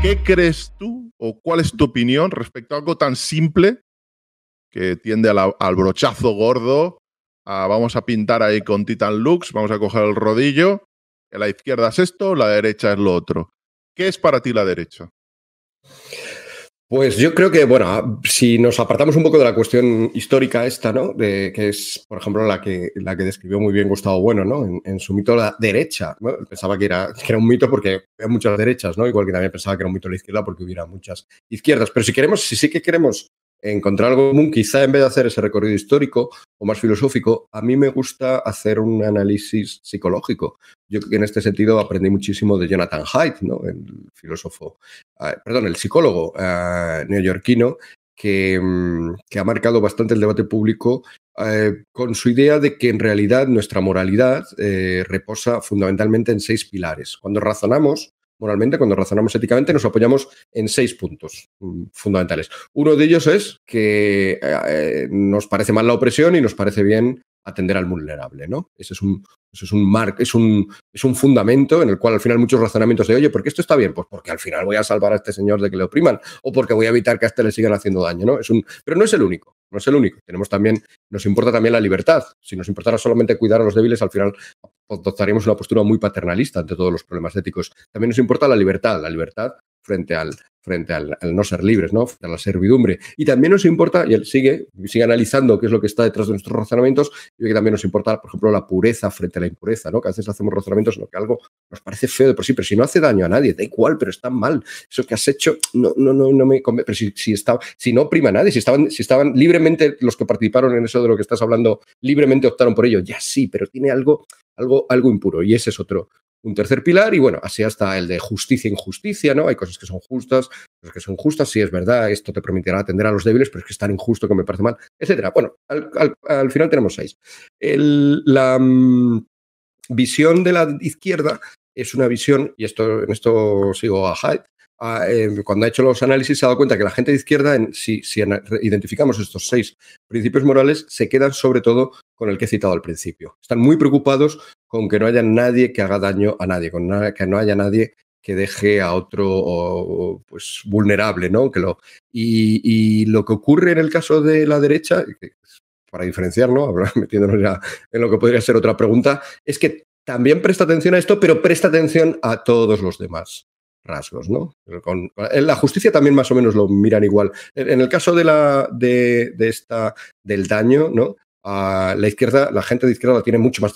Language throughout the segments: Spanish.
¿Qué crees tú o cuál es tu opinión respecto a algo tan simple que tiende al brochazo gordo? A, ah, vamos a pintar ahí con Titan Lux, vamos a coger el rodillo, la izquierda es esto, la derecha es lo otro. ¿Qué es para ti la derecha? Pues yo creo que, bueno, si nos apartamos un poco de la cuestión histórica esta, ¿no? De, que es, por ejemplo, la que, la que describió muy bien Gustavo Bueno, ¿no? En, su mito la derecha. pensaba que era, que era un mito porque había muchas derechas, ¿no? Igual que también pensaba que era un mito la izquierda porque hubiera muchas izquierdas. Pero si queremos, si sí que queremos encontrar algo común, quizá en vez de hacer ese recorrido histórico o más filosófico, a mí me gusta hacer un análisis psicológico. Yo en este sentido aprendí muchísimo de Jonathan Haidt, ¿no? el filósofo, ah, perdón, el psicólogo ah, neoyorquino, mm, que, ha marcado bastante el debate público ah, con su idea de que en realidad nuestra moralidad eh, reposa fundamentalmente en seis pilares. Cuando razonamos, moralmente, cuando razonamos éticamente, nos apoyamos en seis puntos mm, fundamentales. Uno de ellos es que eh, nos parece mal la opresión y nos parece bien atender al vulnerable, ¿no? Ese es un, ese es un, mar, es un, es un fundamento en el cual al final muchos razonamientos de, oye, ¿por qué esto está bien? Pues porque al final voy a salvar a este señor de que le opriman o porque voy a evitar que a este le sigan haciendo daño, ¿no? Es un, pero no es el único. No es el único. Tenemos también, nos importa también la libertad. Si nos importara solamente cuidar a los débiles, al final adoptaríamos una postura muy paternalista ante todos los problemas éticos. También nos importa la libertad, la libertad frente al, frente al, no ser libres, ¿no? frente a la servidumbre. Y también nos importa, y él sigue, sigue analizando qué es lo que está detrás de nuestros razonamientos, y que también nos importa, por ejemplo, la pureza frente a la impureza, ¿no? que a veces hacemos razonamientos en lo que algo nos parece feo de por sí, pero si no hace daño a nadie, da igual, pero está mal. Eso que has hecho no, no, no, no me convence, pero si, si, si no prima a nadie, si estaban, si estaban libremente los que participaron en eso de lo que estás hablando, libremente optaron por ello, ya sí, pero tiene algo algo, algo impuro. Y ese es otro, un tercer pilar y bueno, así hasta el de justicia e injusticia, ¿no? Hay cosas que son justas, cosas que son justas, sí es verdad, esto te permitirá atender a los débiles, pero es que es tan injusto que me parece mal, etcétera. Bueno, al, final tenemos seis. la mm, visión de la izquierda es una visión, y esto, en esto sigo a Hyde, Ah, em, cuando ha hecho los análisis se ha dado cuenta que la gente de izquierda, si, identificamos estos seis principios morales, se quedan sobre todo con el que he citado al principio. Están muy preocupados con que no haya nadie que haga daño a nadie, con que no haya nadie que deje a otro pues, vulnerable, y, lo que ocurre en el caso de la derecha, para diferenciarlo, metiéndonos ya en lo que podría ser otra pregunta, es que también presta atención a esto, pero presta atención a todos los demás rasgos, ¿no? en la justicia también más o menos lo miran igual. En el caso de la de, esta del daño, ¿no? A la izquierda, la gente de izquierda tiene mucho más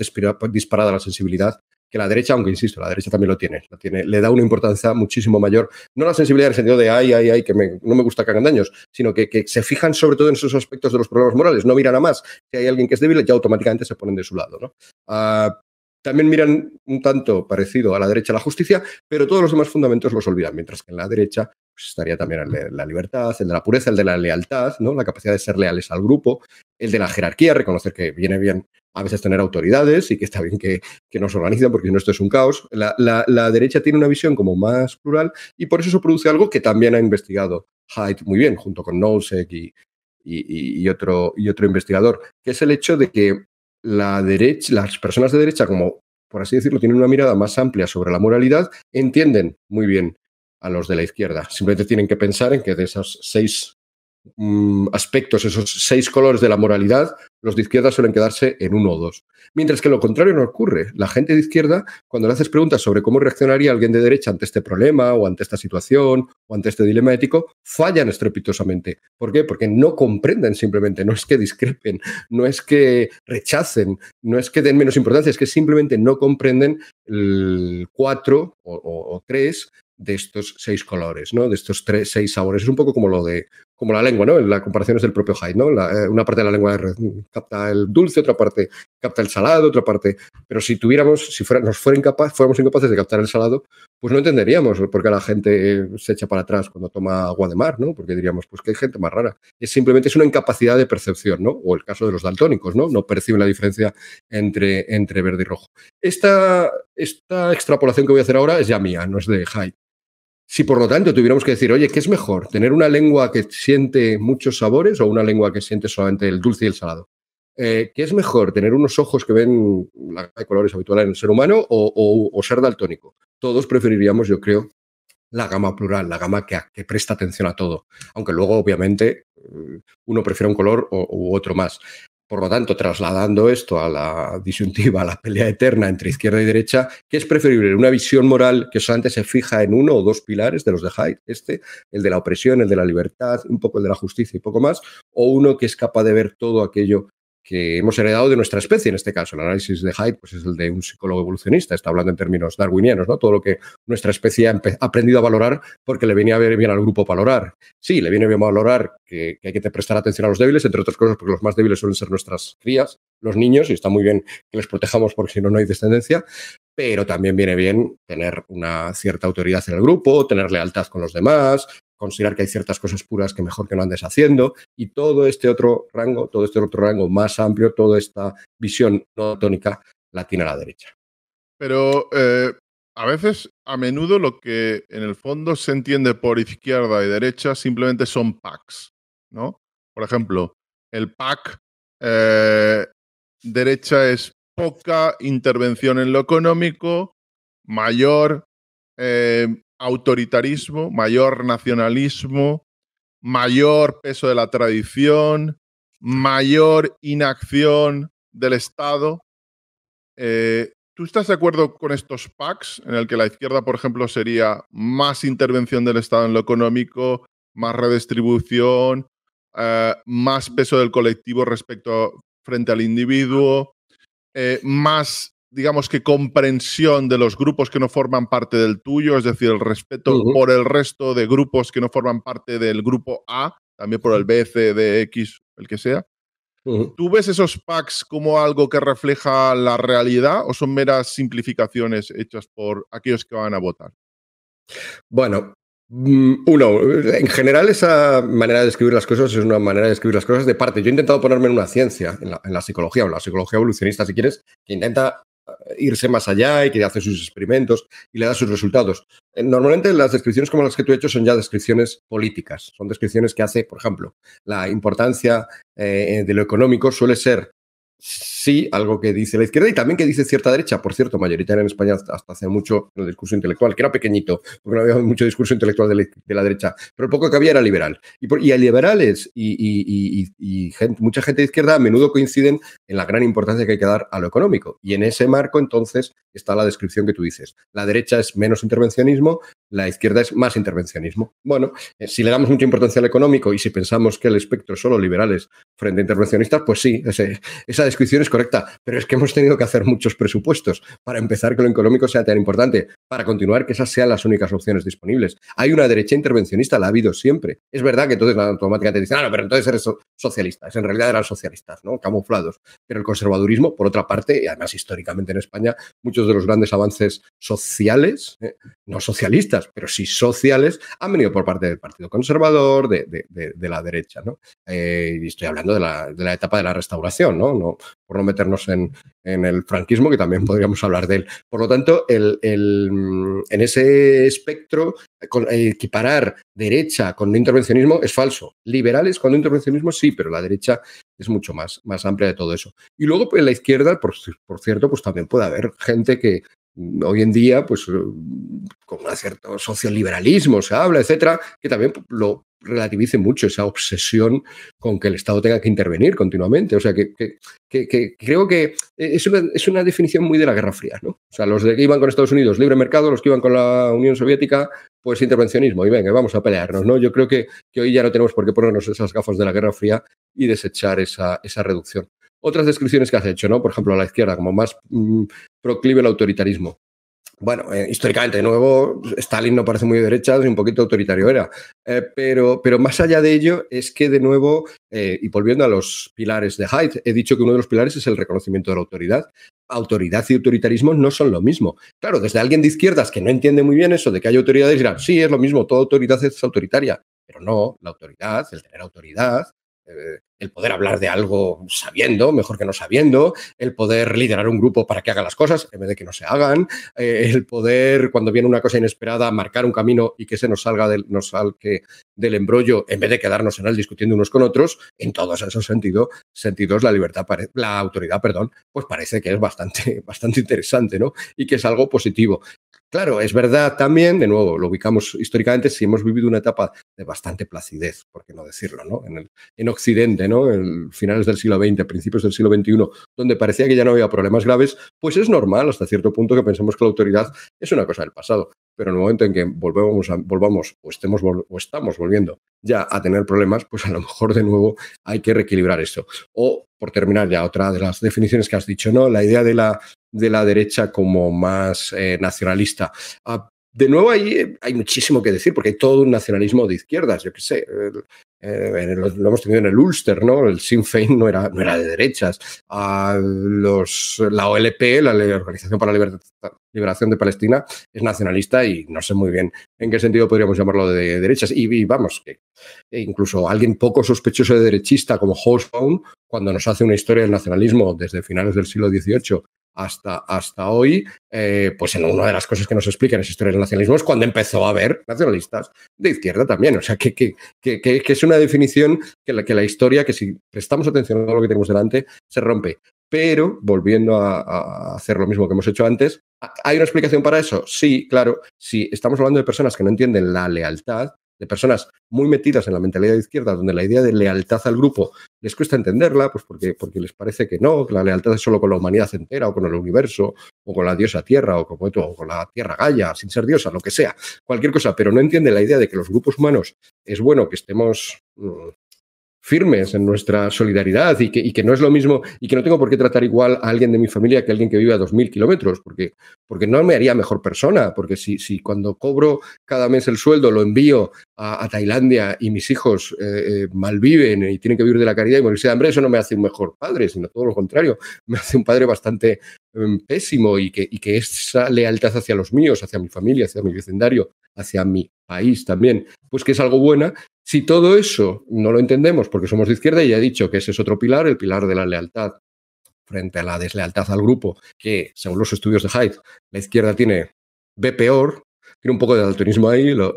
disparada la sensibilidad que la derecha, aunque insisto, la derecha también lo tiene, la le da una importancia muchísimo mayor, no la sensibilidad en el sentido de ay, ay, ay, que no me gusta que hagan daños, sino que, se fijan sobre todo en esos aspectos de los problemas morales, no miran a más, si hay alguien que es débil ya automáticamente se ponen de su lado. ¿no? Ah, también miran un tanto parecido a la derecha la justicia, pero todos los demás fundamentos los olvidan, mientras que en la derecha pues, estaría también el de la libertad, el de la pureza, el de la lealtad, ¿no? la capacidad de ser leales al grupo, el de la jerarquía, reconocer que viene bien a veces tener autoridades y que está bien que, que nos organizan, porque no esto es un caos. La, derecha tiene una visión como más plural y por eso se produce algo que también ha investigado Haidt muy bien, junto con Nozick otro, y otro investigador, que es el hecho de que la derecha, las personas de derecha, como por así decirlo, tienen una mirada más amplia sobre la moralidad, entienden muy bien a los de la izquierda. Simplemente tienen que pensar en que de esos seis mm, aspectos, esos seis colores de la moralidad, los de izquierda suelen quedarse en uno o dos. Mientras que lo contrario no ocurre. La gente de izquierda, cuando le haces preguntas sobre cómo reaccionaría alguien de derecha ante este problema o ante esta situación o ante este dilema ético, fallan estrepitosamente. ¿Por qué? Porque no comprenden simplemente, no es que discrepen, no es que rechacen, no es que den menos importancia, es que simplemente no comprenden el cuatro o, tres de estos seis colores, ¿no? De estos tres, seis sabores. Es un poco como lo de como la lengua, ¿no? La comparación es del propio Hyde, ¿no? Eh, una parte de la lengua capta el dulce, otra parte capta el salado, otra parte. Pero si tuviéramos, si nos fuéramos incapaces de captar el salado, pues no entenderíamos por qué la gente eh, se echa para atrás cuando toma agua de mar, ¿no? Porque diríamos, pues que hay gente más rara. Es simplemente es una incapacidad de percepción, ¿no? O el caso de los daltónicos, ¿no? No perciben la diferencia entre, entre verde y rojo. Esta, esta extrapolación que voy a hacer ahora es ya mía, no es de Hyde. Si por lo tanto tuviéramos que decir, oye, ¿qué es mejor? ¿Tener una lengua que siente muchos sabores o una lengua que siente solamente el dulce y el salado? Eh, ¿Qué es mejor? ¿Tener unos ojos que ven la gama de colores habitual en el ser humano o, ser daltónico? Todos preferiríamos, yo creo, la gama plural, la gama que, presta atención a todo. Aunque luego, obviamente, eh, uno prefiere un color u otro más. Por lo tanto, trasladando esto a la disyuntiva, a la pelea eterna entre izquierda y derecha, ¿qué es preferible? ¿Una visión moral que solamente se fija en uno o dos pilares de los de Hyde? Este, el de la opresión, el de la libertad, un poco el de la justicia y poco más, o uno que es capaz de ver todo aquello que hemos heredado de nuestra especie en este caso. El análisis de Hyde pues, es el de un psicólogo evolucionista, está hablando en términos darwinianos, ¿no? todo lo que nuestra especie ha aprendido a valorar porque le venía bien al grupo valorar. Sí, le viene bien valorar que, hay que prestar atención a los débiles, entre otras cosas porque los más débiles suelen ser nuestras crías, los niños, y está muy bien que los protejamos porque si no, no hay descendencia, pero también viene bien tener una cierta autoridad en el grupo, tener lealtad con los demás, considerar que hay ciertas cosas puras que mejor que no andes haciendo y todo este otro rango, todo este otro rango más amplio, toda esta visión no tónica la tiene a la derecha. Pero eh, a veces, a menudo lo que en el fondo se entiende por izquierda y derecha simplemente son packs, ¿no? Por ejemplo, el pack eh, derecha es poca intervención en lo económico, mayor eh, autoritarismo, mayor nacionalismo, mayor peso de la tradición, mayor inacción del Estado. Eh, ¿Tú estás de acuerdo con estos packs en el que la izquierda, por ejemplo, sería más intervención del Estado en lo económico, más redistribución, eh, más peso del colectivo respecto frente al individuo, eh, más digamos que comprensión de los grupos que no forman parte del tuyo, es decir, el respeto por el resto de grupos que no forman parte del grupo A, también por el B, C, D, X, el que sea. ¿Tú ves esos packs como algo que refleja la realidad o son meras simplificaciones hechas por aquellos que van a votar? Bueno, mm, uno, en general esa manera de escribir las cosas es una manera de escribir las cosas de parte. Yo he intentado ponerme en una ciencia, en la, en la psicología o la psicología evolucionista, si quieres, que intenta irse más allá y que hace sus experimentos y le da sus resultados. Eh, normalmente las descripciones como las que tú he hecho son ya descripciones políticas, son descripciones que hace, por ejemplo, la importancia eh, de lo económico suele ser, sí, algo que dice la izquierda y también que dice cierta derecha, por cierto, mayoritaria en España hasta hace mucho en el discurso intelectual, que era pequeñito, porque no había mucho discurso intelectual de la, derecha, pero poco que había era liberal. Y, hay y liberales y, y, mucha gente de izquierda a menudo coinciden en la gran importancia que hay que dar a lo económico. Y en ese marco, entonces, está la descripción que tú dices. La derecha es menos intervencionismo, la izquierda es más intervencionismo. Bueno, eh, si le damos mucha importancia al económico y si pensamos que el espectro es solo liberales frente a intervencionistas, pues sí, esa descripción es correcta. Pero es que hemos tenido que hacer muchos presupuestos para empezar que lo económico sea tan importante, para continuar que esas sean las únicas opciones disponibles. Hay una derecha intervencionista, la ha habido siempre. Es verdad que entonces automáticamente dicen, ah, no, pero entonces eres socialista. Es en realidad eran socialistas, ¿no? Camuflados el conservadurismo. Por otra parte, y además históricamente en España, muchos de los grandes avances sociales, eh, no socialistas, pero sí sociales, han venido por parte del Partido Conservador, de, la derecha. ¿no? Eh, y estoy hablando de la, etapa de la restauración, ¿no? No, por no meternos en, en, el franquismo, que también podríamos hablar de él. Por lo tanto, el, el, en ese espectro, equiparar derecha con intervencionismo es falso. Liberales con intervencionismo sí, pero la derecha es mucho más, más amplia de todo eso. Y luego, pues, en la izquierda, por, cierto, pues también puede haber gente que, mm, hoy en día, pues mm, con un cierto socioliberalismo se habla, etcétera, que también lo relativice mucho esa obsesión con que el Estado tenga que intervenir continuamente. O sea, que, creo que es una, definición muy de la Guerra Fría, ¿no? O sea, los de que iban con Estados Unidos, libre mercado, los que iban con la Unión Soviética, pues intervencionismo, y venga, vamos a pelearnos, ¿no? Yo creo que, hoy ya no tenemos por qué ponernos esas gafas de la Guerra Fría y desechar esa, esa reducción. Otras descripciones que has hecho, ¿no? Por ejemplo, a la izquierda, como más mm, proclive al autoritarismo bueno, eh, históricamente, de nuevo, Stalin no parece muy de derecha y un poquito autoritario era. Eh, pero, pero más allá de ello, es que de nuevo, eh, y volviendo a los pilares de Haidt, he dicho que uno de los pilares es el reconocimiento de la autoridad. Autoridad y autoritarismo no son lo mismo. Claro, desde alguien de izquierdas que no entiende muy bien eso de que hay autoridades, dirán, sí, es lo mismo, toda autoridad es autoritaria. Pero no, la autoridad, el tener autoridad, el poder hablar de algo sabiendo, mejor que no sabiendo, el poder liderar un grupo para que haga las cosas en vez de que no se hagan, eh, el poder, cuando viene una cosa inesperada, marcar un camino y que se nos salga del, nos salque del embrollo en vez de quedarnos en él discutiendo unos con otros, en todos esos sentidos la libertad, la autoridad, perdón, pues parece que es bastante, bastante interesante, ¿no? Y que es algo positivo. Claro, es verdad también, de nuevo, lo ubicamos históricamente, si hemos vivido una etapa de bastante placidez, por qué no decirlo, ¿no? En, en Occidente, ¿no? En finales del siglo XX, principios del siglo XXI, donde parecía que ya no había problemas graves, pues es normal hasta cierto punto que pensemos que la autoridad es una cosa del pasado pero en el momento en que volvemos volvamos o, estemos, o estamos volviendo ya a tener problemas, pues a lo mejor de nuevo hay que reequilibrar esto. O, por terminar ya, otra de las definiciones que has dicho, ¿no? La idea de la, de la derecha como más eh, nacionalista. Ah, de nuevo, ahí eh, hay muchísimo que decir, porque hay todo un nacionalismo de izquierdas, yo qué sé. Eh, lo, hemos tenido en el Ulster, ¿no? El Sinn Fein no era, no era de derechas. la OLP, la Organización para la Liberación de Palestina, es nacionalista y no sé muy bien en qué sentido podríamos llamarlo de, derechas. Y, vamos, que incluso alguien poco sospechoso de derechista como Hobsbawm, cuando nos hace una historia del nacionalismo desde finales del siglo XVIII hasta, hasta hoy, eh, pues en una de las cosas que nos explican esa historia del nacionalismo es cuando empezó a haber nacionalistas de izquierda también. O sea, que, que, es una definición que la, que la historia, que si prestamos atención a lo que tenemos delante, se rompe. Pero, volviendo a, a hacer lo mismo que hemos hecho antes, ¿hay una explicación para eso? Sí, claro. Si estamos hablando de personas que no entienden la lealtad, de personas muy metidas en la mentalidad de izquierda, donde la idea de lealtad al grupo les cuesta entenderla, pues porque, porque les parece que no, que la lealtad es solo con la humanidad entera o con el universo o con la diosa tierra o, o con la tierra Gaia, sin ser diosa, lo que sea, cualquier cosa, pero no entiende la idea de que los grupos humanos es bueno que estemos mm, firmes en nuestra solidaridad y que, no es lo mismo y que no tengo por qué tratar igual a alguien de mi familia que a alguien que vive a 2.000 kilómetros, porque, porque no me haría mejor persona, porque si, si cuando cobro cada mes el sueldo lo envío a, Tailandia y mis hijos eh, eh, malviven y tienen que vivir de la caridad y morirse de hambre, eso no me hace un mejor padre, sino todo lo contrario, me hace un padre bastante em, pésimo y que, y que esa lealtad hacia los míos, hacia mi familia, hacia mi vecindario, hacia mi país también, pues que es algo buena si todo eso no lo entendemos porque somos de izquierda, y ya he dicho que ese es otro pilar, el pilar de la lealtad frente a la deslealtad al grupo, que según los estudios de Hyde, la izquierda tiene ve peor tiene un poco de altruismo ahí, lo,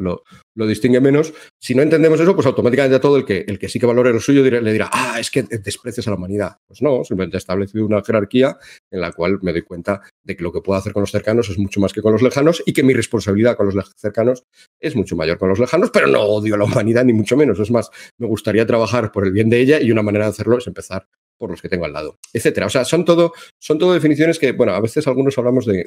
distingue menos. Si no entendemos eso, pues automáticamente a todo el que, el que sí que valore lo suyo le dirá, ah, es que desprecias a la humanidad. Pues no, simplemente he establecido una jerarquía en la cual me doy cuenta de que lo que puedo hacer con los cercanos es mucho más que con los lejanos y que mi responsabilidad con los cercanos es mucho mayor con los lejanos, pero no odio a la humanidad ni mucho menos. Es más, me gustaría trabajar por el bien de ella y una manera de hacerlo es empezar por los que tengo al lado, etcétera. O sea, son todo, son todo definiciones que, bueno, a veces algunos hablamos de,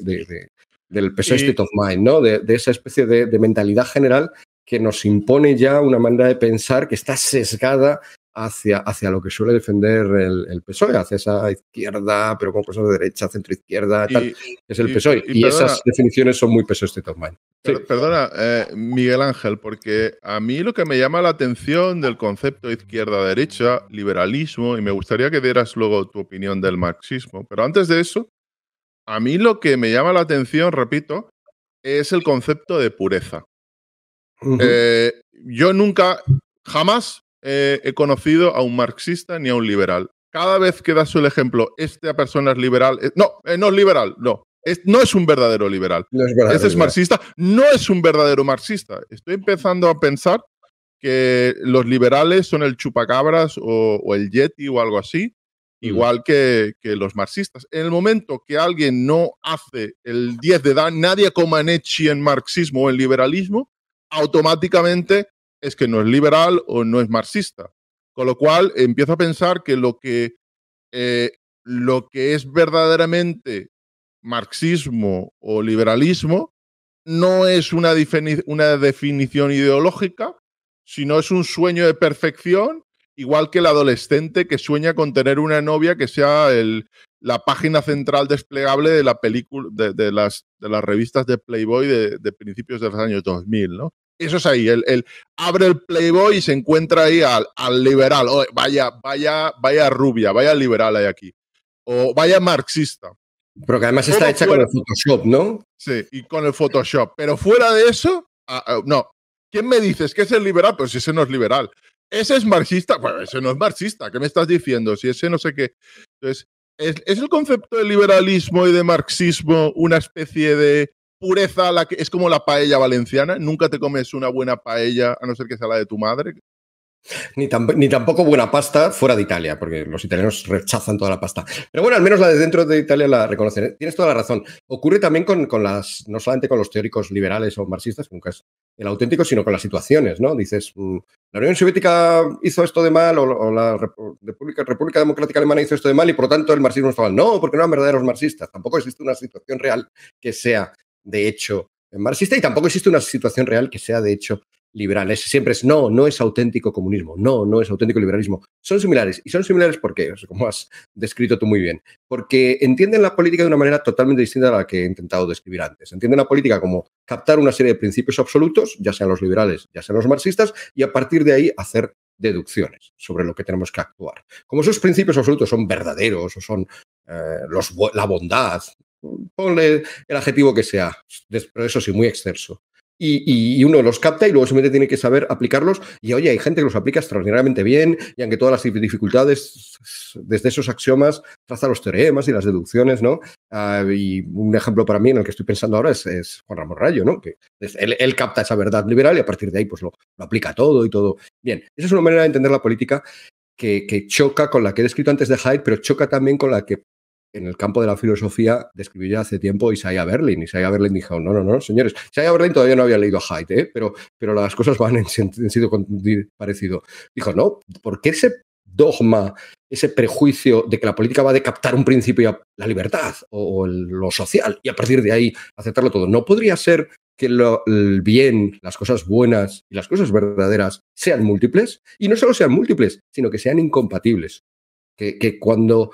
del PSOE State of Mind, ¿no? De, esa especie de, mentalidad general que nos impone ya una manera de pensar que está sesgada hacia, hacia lo que suele defender el, PSOE, hacia esa izquierda, pero con cosas de derecha, centro-izquierda, tal, es el PSOE. Y, esas definiciones son muy PSOE State of Mind. Perdona, eh, Miguel Ángel, porque a mí lo que me llama la atención del concepto izquierda-derecha, liberalismo, y me gustaría que dieras luego tu opinión del marxismo, pero antes de eso, a mí lo que me llama la atención, repito, es el concepto de pureza. Eh, yo nunca, jamás eh, he conocido a un marxista ni a un liberal. Cada vez que das el ejemplo, esta persona es liberal, eh, no, no es liberal, no. Es, no es un verdadero liberal. es este es marxista, no es un verdadero marxista. Estoy empezando a pensar que los liberales son el chupacabras o el yeti o algo así, Mm. igual que, los marxistas. En el momento que alguien no hace el 10 de edad, nadie Comaneci en marxismo o en liberalismo, automáticamente es que no es liberal o no es marxista. Con lo cual empiezo a pensar que lo que, eh, lo que es verdaderamente marxismo o liberalismo no es una definición ideológica, sino es un sueño de perfección igual que el adolescente que sueña con tener una novia que sea el, la página central desplegable de la película de, las, de las revistas de Playboy de, principios de los años 2000, ¿no? Eso es ahí, el, abre el Playboy y se encuentra ahí al, liberal, vaya, vaya, vaya rubia, vaya liberal hay aquí, o vaya marxista. Pero que además está hecha con el Photoshop, ¿no? Sí, y con el Photoshop. Pero fuera de eso, ah, ah, no. ¿Quién me dices que es el liberal? Pues ese no es liberal ese es marxista, bueno, ese no es marxista, ¿qué me estás diciendo? Si ese no sé qué. Entonces, ¿es, el concepto de liberalismo y de marxismo una especie de pureza la que es como la paella valenciana? Nunca te comes una buena paella a no ser que sea la de tu madre, ni, tampoco buena pasta fuera de Italia, porque los italianos rechazan toda la pasta. Pero bueno, al menos la de dentro de Italia la reconocen. ¿eh? Tienes toda la razón. Ocurre también con, las, no solamente con los teóricos liberales o marxistas, nunca es el auténtico, sino con las situaciones, ¿no? Dices, mm, la Unión Soviética hizo esto de mal, o, la República, Democrática Alemana hizo esto de mal, y por lo tanto el marxismo estaba mal. No, porque no eran verdaderos marxistas. Tampoco existe una situación real que sea, de hecho, marxista, y tampoco existe una situación real que sea, de hecho, liberales. Siempre es no, no es auténtico comunismo, no, no es auténtico liberalismo. Son similares. ¿Y son similares porque Como has descrito tú muy bien. Porque entienden la política de una manera totalmente distinta a la que he intentado describir antes. Entienden la política como captar una serie de principios absolutos, ya sean los liberales, ya sean los marxistas, y a partir de ahí hacer deducciones sobre lo que tenemos que actuar. Como esos principios absolutos son verdaderos o son eh, la bondad, ponle el adjetivo que sea, pero eso sí, muy exceso y, uno los capta y luego simplemente tiene que saber aplicarlos. Y oye, hay gente que los aplica extraordinariamente bien y aunque todas las dificultades desde esos axiomas traza los teoremas y las deducciones, ¿no? Ah, y un ejemplo para mí en el que estoy pensando ahora es, Juan Ramón Rayo, ¿no? Que él, capta esa verdad liberal y a partir de ahí pues lo, aplica todo y todo. Bien, esa es una manera de entender la política que, que, choca con la que he descrito antes de Hyde, pero choca también con la que en el campo de la filosofía describió ya hace tiempo Isaiah Berlin. Isaiah Berlin dijo, no, no, no, señores, Isaiah Berlin todavía no había leído a Haidt ¿eh? pero, pero las cosas van en, sentido parecido. Dijo, no, ¿por qué ese dogma, ese prejuicio de que la política va a captar un principio, la libertad o, lo social, y a partir de ahí aceptarlo todo? ¿No podría ser que el bien, las cosas buenas y las cosas verdaderas sean múltiples? Y no solo sean múltiples, sino que sean incompatibles. Que, que, cuando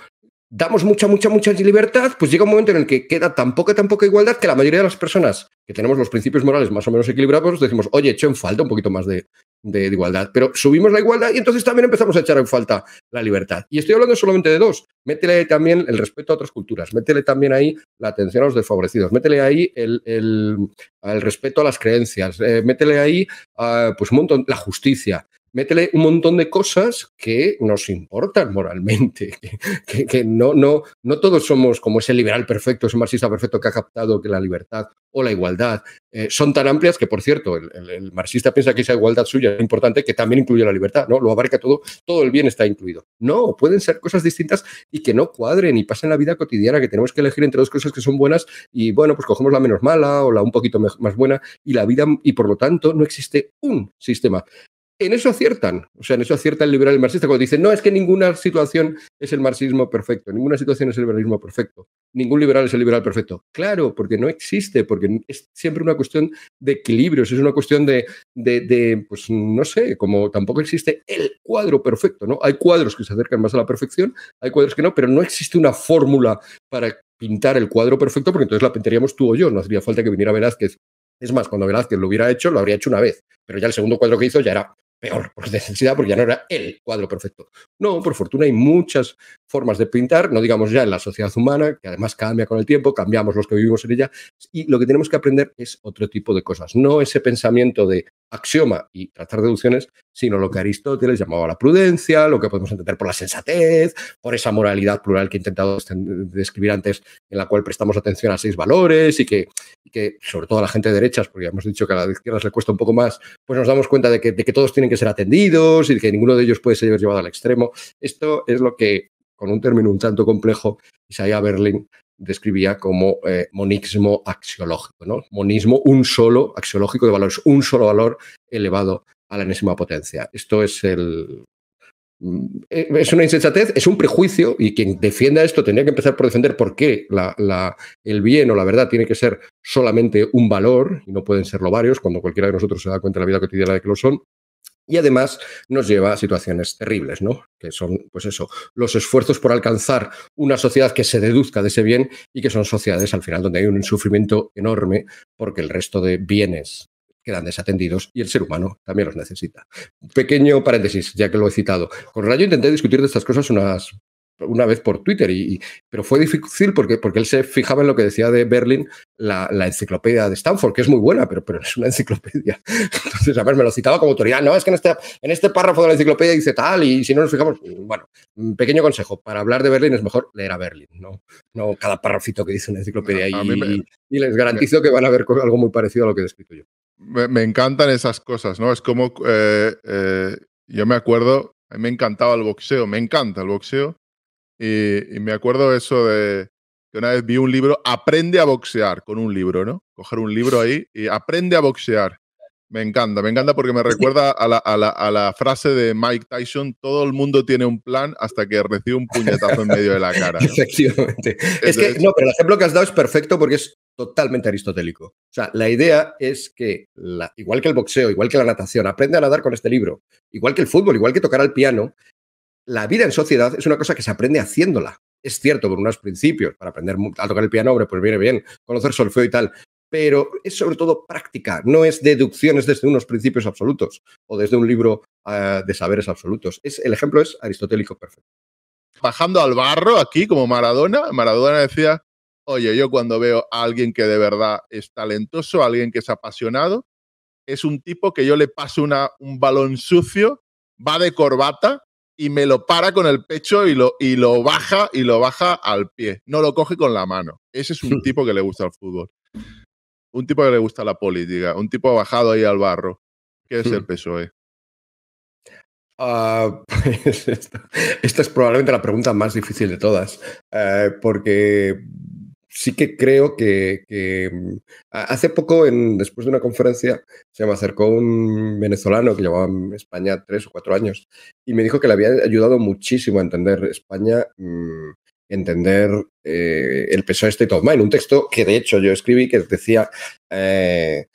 damos mucha, mucha, mucha libertad, pues llega un momento en el que queda tan poca, tan poca igualdad que la mayoría de las personas que tenemos los principios morales más o menos equilibrados decimos, oye, echo en falta un poquito más de, igualdad. Pero subimos la igualdad y entonces también empezamos a echar en falta la libertad. Y estoy hablando solamente de dos. Métele también el respeto a otras culturas, métele también ahí la atención a los desfavorecidos, métele ahí el, respeto a las creencias, eh, métele ahí ah, pues un montón, la justicia métele un montón de cosas que nos importan moralmente, que, no, no, no todos somos como ese liberal perfecto, ese marxista perfecto que ha captado que la libertad o la igualdad eh, son tan amplias que, por cierto, el, marxista piensa que esa igualdad suya es importante, que también incluye la libertad, ¿no? Lo abarca todo, todo el bien está incluido. No, pueden ser cosas distintas y que no cuadren y pasen la vida cotidiana, que tenemos que elegir entre dos cosas que son buenas y, bueno, pues cogemos la menos mala o la un poquito más buena y la vida, y por lo tanto no existe un sistema en eso aciertan, o sea, en eso acierta el liberal y el marxista cuando dicen, no, es que ninguna situación es el marxismo perfecto, ninguna situación es el liberalismo perfecto, ningún liberal es el liberal perfecto. Claro, porque no existe, porque es siempre una cuestión de equilibrios, es una cuestión de, de, de pues no sé, como tampoco existe el cuadro perfecto, ¿no? Hay cuadros que se acercan más a la perfección, hay cuadros que no, pero no existe una fórmula para pintar el cuadro perfecto, porque entonces la pintaríamos tú o yo, no haría falta que viniera Velázquez es más, cuando Velázquez lo hubiera hecho, lo habría hecho una vez, pero ya el segundo cuadro que hizo ya era peor por necesidad, porque ya no era el cuadro perfecto. No, por fortuna hay muchas formas de pintar, no digamos ya en la sociedad humana, que además cambia con el tiempo, cambiamos los que vivimos en ella, y lo que tenemos que aprender es otro tipo de cosas, no ese pensamiento de axioma y tratar deducciones, sino lo que Aristóteles llamaba la prudencia, lo que podemos entender por la sensatez, por esa moralidad plural que he intentado describir antes, en la cual prestamos atención a seis valores y que, que sobre todo a la gente de derechas, porque ya hemos dicho que a la de izquierdas le cuesta un poco más, pues nos damos cuenta de que, de que todos tienen que ser atendidos y de que ninguno de ellos puede ser llevado al extremo. Esto es lo que con un término un tanto complejo, Isaiah Berlin describía como eh, monismo axiológico, ¿no? Monismo un solo axiológico de valores, un solo valor elevado a la enésima potencia. Esto es el mm, es una insensatez, es un prejuicio y quien defienda esto tendría que empezar por defender por qué el bien o la verdad tiene que ser solamente un valor y no pueden serlo varios, cuando cualquiera de nosotros se da cuenta en la vida cotidiana de que lo son. Y además nos lleva a situaciones terribles, ¿no? Que son, pues eso, los esfuerzos por alcanzar una sociedad que se deduzca de ese bien y que son sociedades al final donde hay un sufrimiento enorme porque el resto de bienes quedan desatendidos y el ser humano también los necesita. Pequeño paréntesis, ya que lo he citado. Con Rayo intenté discutir de estas cosas unas una vez por Twitter, y, pero fue difícil porque, porque él se fijaba en lo que decía de Berlín, la, enciclopedia de Stanford, que es muy buena, pero, pero es una enciclopedia. Entonces, a ver, me lo citaba como autoridad, no, es que en este, en este párrafo de la enciclopedia dice tal, y si no nos fijamos, bueno, mm, pequeño consejo, para hablar de Berlín es mejor leer a Berlín, no, no cada párrafito que dice una enciclopedia, y, les garantizo que van a ver algo muy parecido a lo que he descrito yo. Me, encantan esas cosas, ¿no? Es como, eh, eh, yo me acuerdo, a mí me encantaba el boxeo, me encanta el boxeo, y, me acuerdo eso de que una vez vi un libro, aprende a boxear con un libro, ¿no? Coger un libro ahí y aprende a boxear. Me encanta, me encanta porque me recuerda a la, frase de Mike Tyson, todo el mundo tiene un plan hasta que recibe un puñetazo en medio de la cara. Efectivamente. Es, que, no, pero el ejemplo que has dado es perfecto porque es totalmente aristotélico. O sea, la idea es que, igual que el boxeo, igual que la natación, aprende a nadar con este libro, igual que el fútbol, igual que tocar el piano, la vida en sociedad es una cosa que se aprende haciéndola. Es cierto, por unos principios, para aprender a tocar el piano, hombre, pues viene bien, conocer solfeo y tal, pero es sobre todo práctica, no es deducciones desde unos principios absolutos o desde un libro ah, de saberes absolutos. Es, el ejemplo es aristotélico perfecto. Bajando al barro aquí, como Maradona, Maradona decía, oye, yo cuando veo a alguien que de verdad es talentoso, alguien que es apasionado, es un tipo que yo le paso un balón sucio, va de corbata, y me lo para con el pecho y lo, y lo baja y lo baja al pie. No lo coge con la mano. Ese es un tipo que le gusta el fútbol. Un tipo que le gusta la política. Un tipo bajado ahí al barro. ¿Qué es el PSOE? Ah, pues esta, es probablemente la pregunta más difícil de todas, eh, porque sí que creo que, mm, hace poco, en, después de una conferencia, se me acercó un venezolano que llevaba en mm, España tres o cuatro años y me dijo que le había ayudado muchísimo a entender España, mm, entender eh, el peso State of Mind, un texto que de hecho yo escribí que decía... Eh,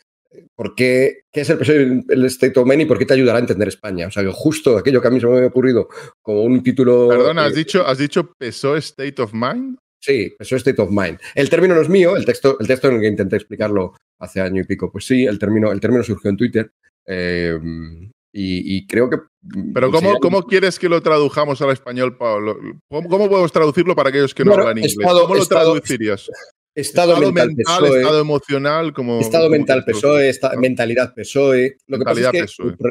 qué, es el peso State of Mind y por qué te ayudará a entender España? O sea, que justo aquello que a mí se me había ocurrido como un título. Perdona, ¿has, eh, dicho, ¿has dicho State of Mind Sí, eso es state of mind. El término no es mío, el texto, el texto en el que intenté explicarlo hace año y pico, pues sí, el término, el término surgió en Twitter. Em, y, creo que. Mm, Pero, ¿cómo, ¿cómo quieres que lo tradujamos al español, Pablo? ¿Cómo, podemos traducirlo para aquellos que no hablan inglés? ¿Cómo lo traducirías? Estado, mental, estado emocional, como. Estado mental PSOE, ah. mentalidad PSOE. Lo mentalidad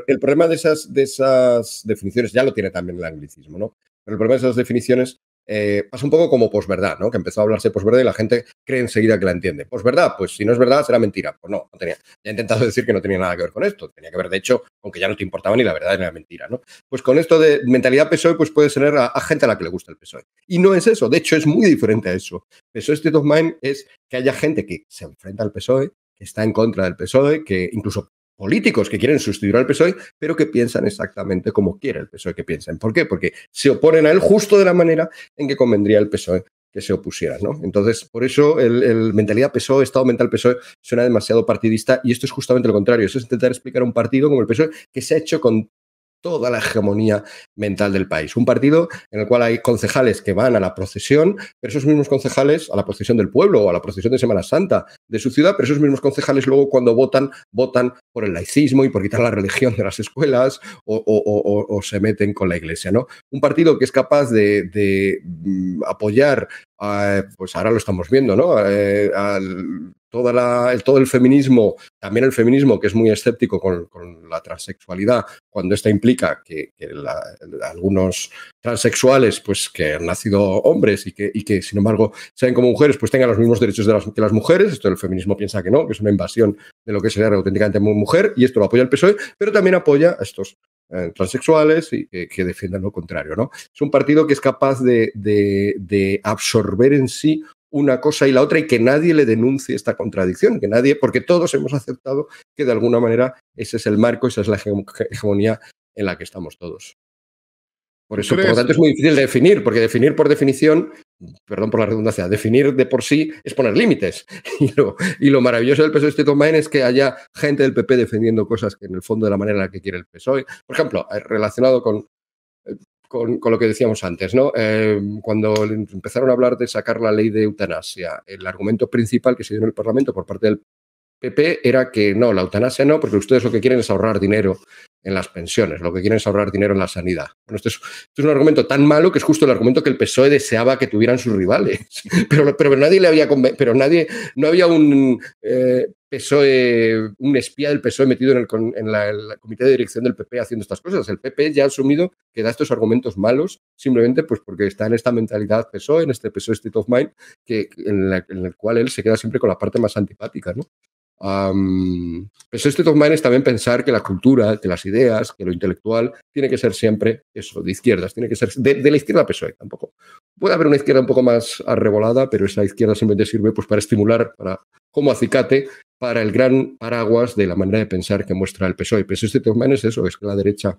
el problema de esas, de esas definiciones ya lo tiene también el anglicismo, ¿no? Pero el problema de esas definiciones eh, pasa un poco como posverdad, ¿no? Que empezó a hablarse posverdad y la gente cree enseguida que la entiende. Posverdad, pues si no es verdad, será mentira. Pues no, no tenía. he intentado decir que no tenía nada que ver con esto. Tenía que ver, de hecho, con que ya no te importaba ni la verdad ni la mentira, ¿no? Pues con esto de mentalidad PSOE, pues puede tener a, gente a la que le gusta el PSOE. Y no es eso. De hecho, es muy diferente a eso. PSOE State of Mind es que haya gente que se enfrenta al PSOE, que está en contra del PSOE, que incluso políticos que quieren sustituir al PSOE, pero que piensan exactamente como quiere el PSOE que piensen. ¿Por qué? Porque se oponen a él justo de la manera en que convendría el PSOE que se opusiera, ¿no? Entonces, por eso el, mentalidad PSOE, estado mental PSOE, suena demasiado partidista y esto es justamente lo contrario. Esto es intentar explicar a un partido como el PSOE que se ha hecho con toda la hegemonía mental del país. Un partido en el cual hay concejales que van a la procesión, pero esos mismos concejales, a la procesión del pueblo o a la procesión de Semana Santa de su ciudad, pero esos mismos concejales luego cuando votan, votan por el laicismo y por quitar la religión de las escuelas o, se meten con la iglesia. ¿no? Un partido que es capaz de, mm, apoyar, eh, pues ahora lo estamos viendo, ¿no? Eh, toda la, el, todo el feminismo, también el feminismo que es muy escéptico con, la transexualidad, cuando esta implica que, algunos transexuales, pues que han nacido hombres y que, sin embargo sean como mujeres, pues tengan los mismos derechos de las, que las mujeres. Esto el feminismo piensa que no, que es una invasión de lo que sería auténticamente mujer, y esto lo apoya el PSOE, pero también apoya a estos eh, transexuales que, defienden lo contrario. ¿no? Es un partido que es capaz de absorber en sí una cosa y la otra y que nadie le denuncie esta contradicción, que nadie, porque todos hemos aceptado que de alguna manera ese es el marco, esa es la hegemonía en la que estamos todos. Por eso, por lo tanto, es muy difícil definir, porque definir por definición, perdón por la redundancia, definir de por sí es poner límites. Y lo, y lo maravilloso del PSOE de toma es que haya gente del PP defendiendo cosas que en el fondo de la manera en la que quiere el PSOE. Por ejemplo, eh, relacionado con, eh, con, lo que decíamos antes, ¿no? Em, cuando empezaron a hablar de sacar la ley de eutanasia, el argumento principal que se dio en el Parlamento por parte del PP era que no, la eutanasia no, porque ustedes lo que quieren es ahorrar dinero en las pensiones, lo que quieren es ahorrar dinero en la sanidad. Bueno, esto es, un argumento tan malo que es justo el argumento que el PSOE deseaba que tuvieran sus rivales. Pero, pero nadie le había pero nadie, no había un eh, PSOE, un espía del PSOE metido en el, la, comité de dirección del PP haciendo estas cosas. El PP ya ha asumido que da estos argumentos malos simplemente pues porque está en esta mentalidad PSOE, en este PSOE State of Mind, que, en, el cual él se queda siempre con la parte más antipática, ¿no? PSOE State of Mind es también pensar que la cultura, que las ideas, que lo intelectual tiene que ser siempre eso, de izquierdas, tiene que ser de, la izquierda PSOE tampoco. Puede haber una izquierda un poco más arrebolada, pero esa izquierda simplemente sirve pues, para estimular, para como acicate para el gran paraguas de la manera de pensar que muestra el PSOE. Pero e este tema es eso, es que la derecha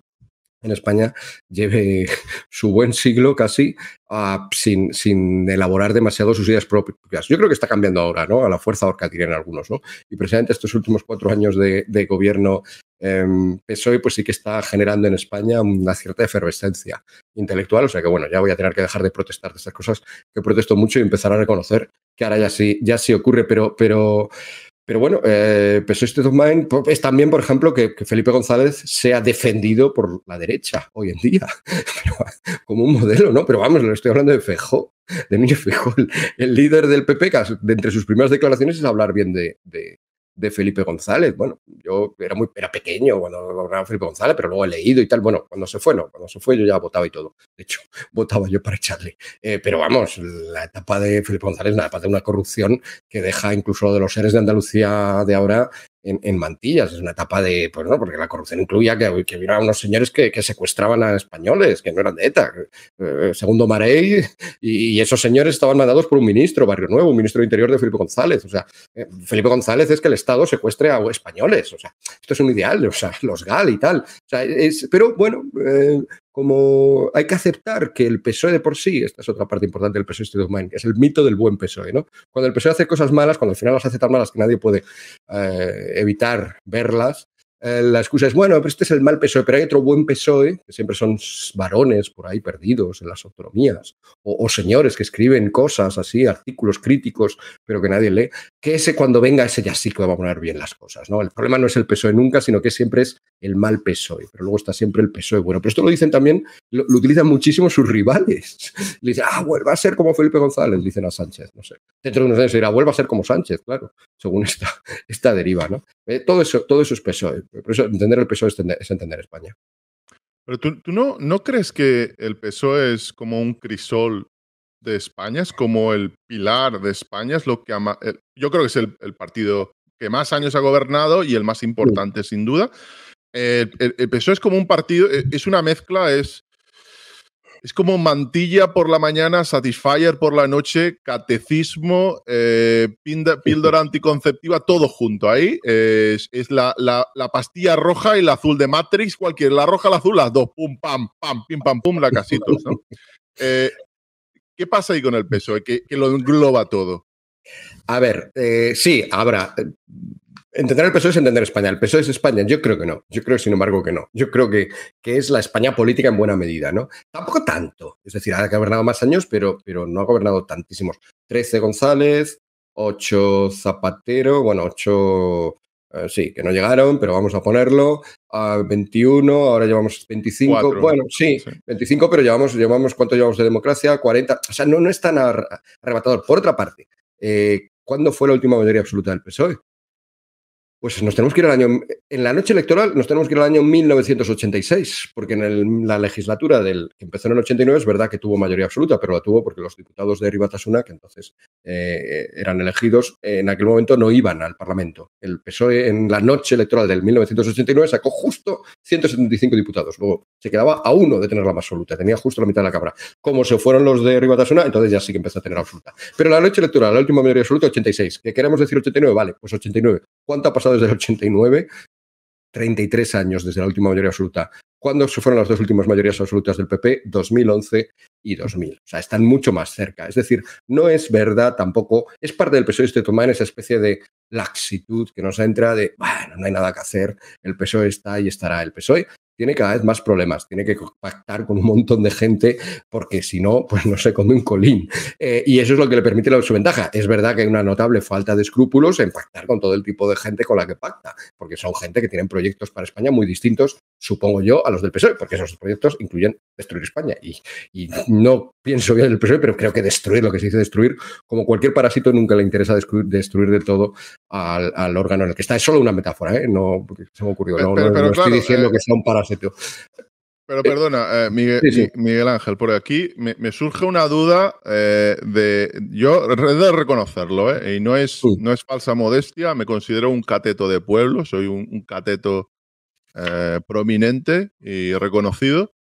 en España lleve su buen siglo casi ah, sin, sin, elaborar demasiado sus ideas propias. Yo creo que está cambiando ahora, ¿no? A la fuerza que tienen algunos, ¿no? Y precisamente estos últimos cuatro años de, gobierno em, PSOE, pues sí que está generando en España una cierta efervescencia intelectual. O sea que, bueno, ya voy a tener que dejar de protestar de esas cosas que protesto mucho y empezar a reconocer que ahora ya sí, ya sí ocurre, pero... pero pero bueno, pues State es también, por ejemplo, que, Felipe González sea defendido por la derecha hoy en día, como un modelo, ¿no? Pero vamos, le estoy hablando de Fejó, de Niño Fejó, el, líder del PP, que entre sus primeras declaraciones es hablar bien de, de Felipe González. Bueno, yo era muy pequeño cuando gobernaba Felipe González, pero luego he leído y tal. Bueno, cuando se fue, no, cuando se fue yo ya votaba y todo. De hecho, votaba yo para echarle. Eh, pero vamos, la etapa de Felipe González, nada etapa de una corrupción que deja incluso de los seres de Andalucía de ahora en, mantillas. Es una etapa de, pues no, porque la corrupción incluía que, hubiera unos señores que, secuestraban a españoles, que no eran de ETA. Eh, eh, segundo Marey, y, esos señores estaban mandados por un ministro, Barrio Nuevo, un ministro de Interior de Felipe González. O sea, eh, Felipe González es que el Estado secuestre a españoles. O sea, esto es un ideal, o los GAL y tal. O sea, es, pero bueno, como hay que aceptar que el PSOE de por sí, esta es otra parte importante del PSOE State of Mind, es el mito del buen PSOE, ¿no? Cuando el PSOE hace cosas malas, cuando al final las hace tan malas que nadie puede eh, evitar verlas, eh, la excusa es, bueno, pero este es el mal PSOE, pero hay otro buen PSOE, que siempre son varones por ahí perdidos en las autonomías, o, señores que escriben cosas así, artículos críticos, pero que nadie lee, que ese cuando venga, ese ya sí que va a poner bien las cosas, ¿no? El problema no es el PSOE nunca, sino que siempre es el mal PSOE, pero luego está siempre el PSOE bueno. Pero esto lo dicen también, lo, utilizan muchísimo sus rivales. Le dicen, ah, vuelva a ser como Felipe González, dicen a Sánchez, no sé. Dentro de unos años dirá, vuelva a ser como Sánchez, claro, según esta, esta deriva, ¿no? Eh, todo, eso, todo es PSOE. Eh, entender el PSOE es entender, España. Pero tú, no, no crees que el PSOE es como un crisol de España, es como el pilar de España, es lo que yo creo que es el, partido que más años ha gobernado y el más importante, sin duda. Eh, el, el, PSOE es como un partido, e, es una mezcla, es es como mantilla por la mañana, satisfier por la noche, catecismo, eh, píldora anticonceptiva, todo junto ahí. Eh, es, la, pastilla roja y la azul de Matrix, cualquiera. la roja, la azul, las dos, pum, pam, pam, pim, pam, pum, la casita. Eh, ¿Qué pasa ahí con el peso? Que, lo engloba todo. A ver, sí, habrá. Entender el PSOE es entender España. ¿El PSOE es España? Yo creo que no. Yo creo, sin embargo, que no. Yo creo que, que es la España política en buena medida, ¿no? Tampoco tanto. Es decir, ha gobernado más años, pero, pero no ha gobernado tantísimos. 13 González, 8 Zapatero, bueno, 8... Eh, sí, que no llegaron, pero vamos a ponerlo. A ah, 21, ahora llevamos 25. bueno, sí, 25, pero llevamos, llevamos, ¿cuánto llevamos de democracia? 40. O sea, no, no es tan arrebatador. Por otra parte, eh, ¿cuándo fue la última mayoría absoluta del PSOE? Pues nos tenemos que ir al año. En la noche electoral nos tenemos que ir al año 1986, porque en la legislatura del que empezó en el 89 es verdad que tuvo mayoría absoluta, pero la tuvo porque los diputados de Ribatasuna, que entonces eh, eh, eran elegidos, en aquel momento no iban al Parlamento. El PSOE en la noche electoral del 1989 sacó justo 175 diputados. Luego se quedaba a uno de tener la más absoluta, tenía justo la mitad de la Cámara. Como se fueron los de Ribatasuna, entonces ya sí que empezó a tener absoluta. Pero la noche electoral, la última mayoría absoluta, 86. Que queremos decir 89, vale, pues 89. ¿Cuánto ha pasado desde el 89? 33 años desde la última mayoría absoluta. ¿Cuándo se fueron las dos últimas mayorías absolutas del PP? 2011 y 2000. O sea, están mucho más cerca. Es decir, no es verdad tampoco, es parte del PSOE este tomar esa especie de laxitud que nos entra de, bueno, no hay nada que hacer, el PSOE está y estará el PSOE tiene cada vez más problemas, tiene que pactar con un montón de gente porque si no, pues no se come un colín. Eh, y eso es lo que le permite la, su ventaja. Es verdad que hay una notable falta de escrúpulos en pactar con todo el tipo de gente con la que pacta, porque son gente que tienen proyectos para España muy distintos supongo yo, a los del PSOE, porque esos proyectos incluyen destruir España. Y, no pienso bien el PSOE, pero creo que destruir, lo que se dice destruir, como cualquier parásito, nunca le interesa destruir, del de todo al, órgano en el que está. Es solo una metáfora, ¿eh? No, se me ocurrió. Eh, no, pero, estoy diciendo eh, que sea un parásito. Pero perdona, Miguel, Ángel, por aquí me, surge una duda de. Yo he de reconocerlo, Y no es, no es falsa modestia, me considero un cateto de pueblo, soy un cateto eh, prominente y reconocido.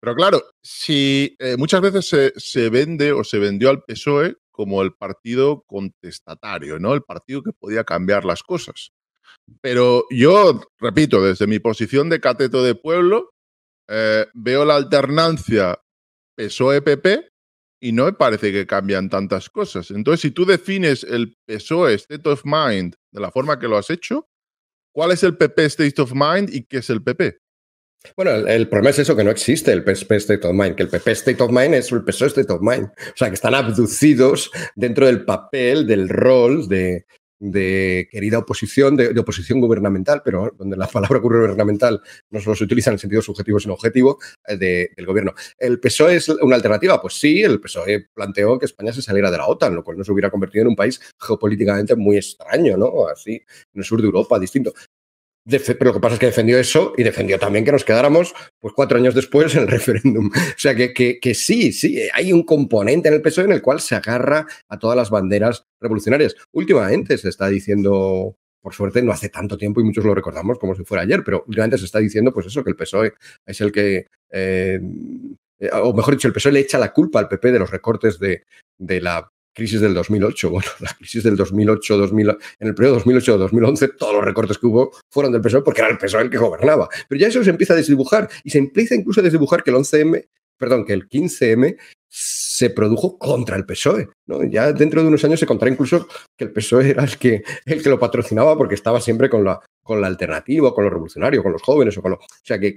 Pero claro, si eh, muchas veces se, vende o se vendió al PSOE como el partido contestatario, ¿no? El partido que podía cambiar las cosas. Pero yo, repito, desde mi posición de cateto de pueblo, eh, veo la alternancia PSOE-PP y no me parece que cambian tantas cosas. Entonces, si tú defines el PSOE State of Mind de la forma que lo has hecho, ¿Cuál es el PP State of Mind y qué es el PP? Bueno, el, problema es eso, que no existe el PP State of Mind, que el PP State of Mind es el PSOE State of Mind. O sea, que están abducidos dentro del papel, del rol de, de querida oposición, de, oposición gubernamental, pero donde la palabra gubernamental no solo se utiliza en el sentido subjetivo, sino objetivo eh, del gobierno. ¿El PSOE es una alternativa? Pues sí, el PSOE planteó que España se saliera de la OTAN, lo cual no se hubiera convertido en un país geopolíticamente muy extraño, ¿no? Así, en el sur de Europa, distinto pero lo que pasa es que defendió eso y defendió también que nos quedáramos pues, cuatro años después en el referéndum. O sea que, que, sí, sí, hay un componente en el PSOE en el cual se agarra a todas las banderas revolucionarias. Últimamente se está diciendo, por suerte no hace tanto tiempo y muchos lo recordamos como si fuera ayer, pero últimamente se está diciendo pues eso, que el PSOE es el que... Eh, eh, o mejor dicho, el PSOE le echa la culpa al PP de los recortes de, de la crisis del 2008. Bueno, la crisis del 2008, 2000, en el periodo 2008-2011, todos los recortes que hubo fueron del PSOE porque era el PSOE el que gobernaba. Pero ya eso se empieza a desdibujar y se empieza incluso a desdibujar que el 11M, perdón, que el 15M se produjo contra el PSOE. ¿no? Ya dentro de unos años se contará incluso que el PSOE era el que, el que lo patrocinaba porque estaba siempre con la, con la alternativa, con los revolucionarios, con los jóvenes. O, con lo, o sea, que,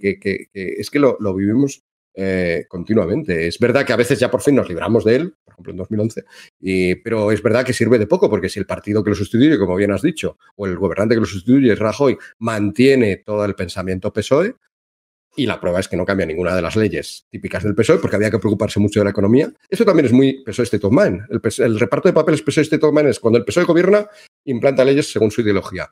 es que lo, vivimos eh, continuamente. Es verdad que a veces ya por fin nos libramos de él, por ejemplo en 2011, y, pero es verdad que sirve de poco, porque si el partido que lo sustituye, como bien has dicho, o el gobernante que lo sustituye es Rajoy, mantiene todo el pensamiento PSOE, y la prueba es que no cambia ninguna de las leyes típicas del PSOE, porque había que preocuparse mucho de la economía. Eso también es muy PSOE State of Mind. E, el, reparto de papeles PSOE State of Mind es cuando el PSOE gobierna, implanta leyes según su ideología.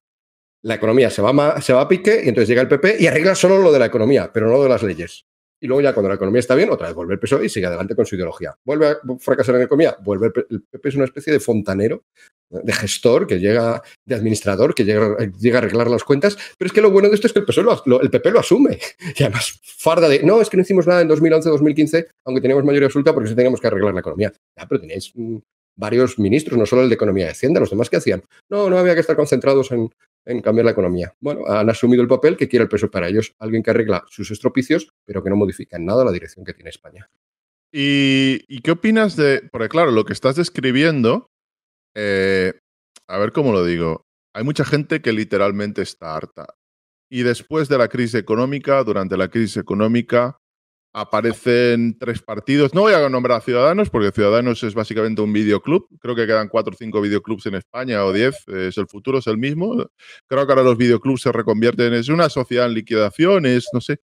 La economía se va, se va a pique y entonces llega el PP y arregla solo lo de la economía, pero no lo de las leyes y luego ya cuando la economía está bien, otra vez vuelve el PSOE y sigue adelante con su ideología. Vuelve a fracasar en economía, vuelve el PP es una especie de fontanero, de gestor que llega, de administrador que llega, a arreglar las cuentas, pero es que lo bueno de esto es que el, lo, el PP lo asume y además farda de, no, es que no hicimos nada en 2011-2015, aunque teníamos mayoría absoluta porque sí teníamos que arreglar la economía. Ya, pero tenéis mm, varios ministros, no solo el de Economía y Hacienda, los demás que hacían. No, no había que estar concentrados en, en cambiar la economía. Bueno, han asumido el papel que quiere el peso para ellos, alguien que arregla sus estropicios, pero que no modifica en nada la dirección que tiene España. ¿Y, qué opinas de...? Porque claro, lo que estás describiendo, eh, a ver cómo lo digo, hay mucha gente que literalmente está harta. Y después de la crisis económica, durante la crisis económica, Aparecen tres partidos. No voy a nombrar a Ciudadanos, porque Ciudadanos es básicamente un videoclub. Creo que quedan cuatro o cinco videoclubs en España o diez. Es el futuro, es el mismo. Creo que ahora los videoclubs se reconvierten. Es una sociedad en liquidación, es, no sé.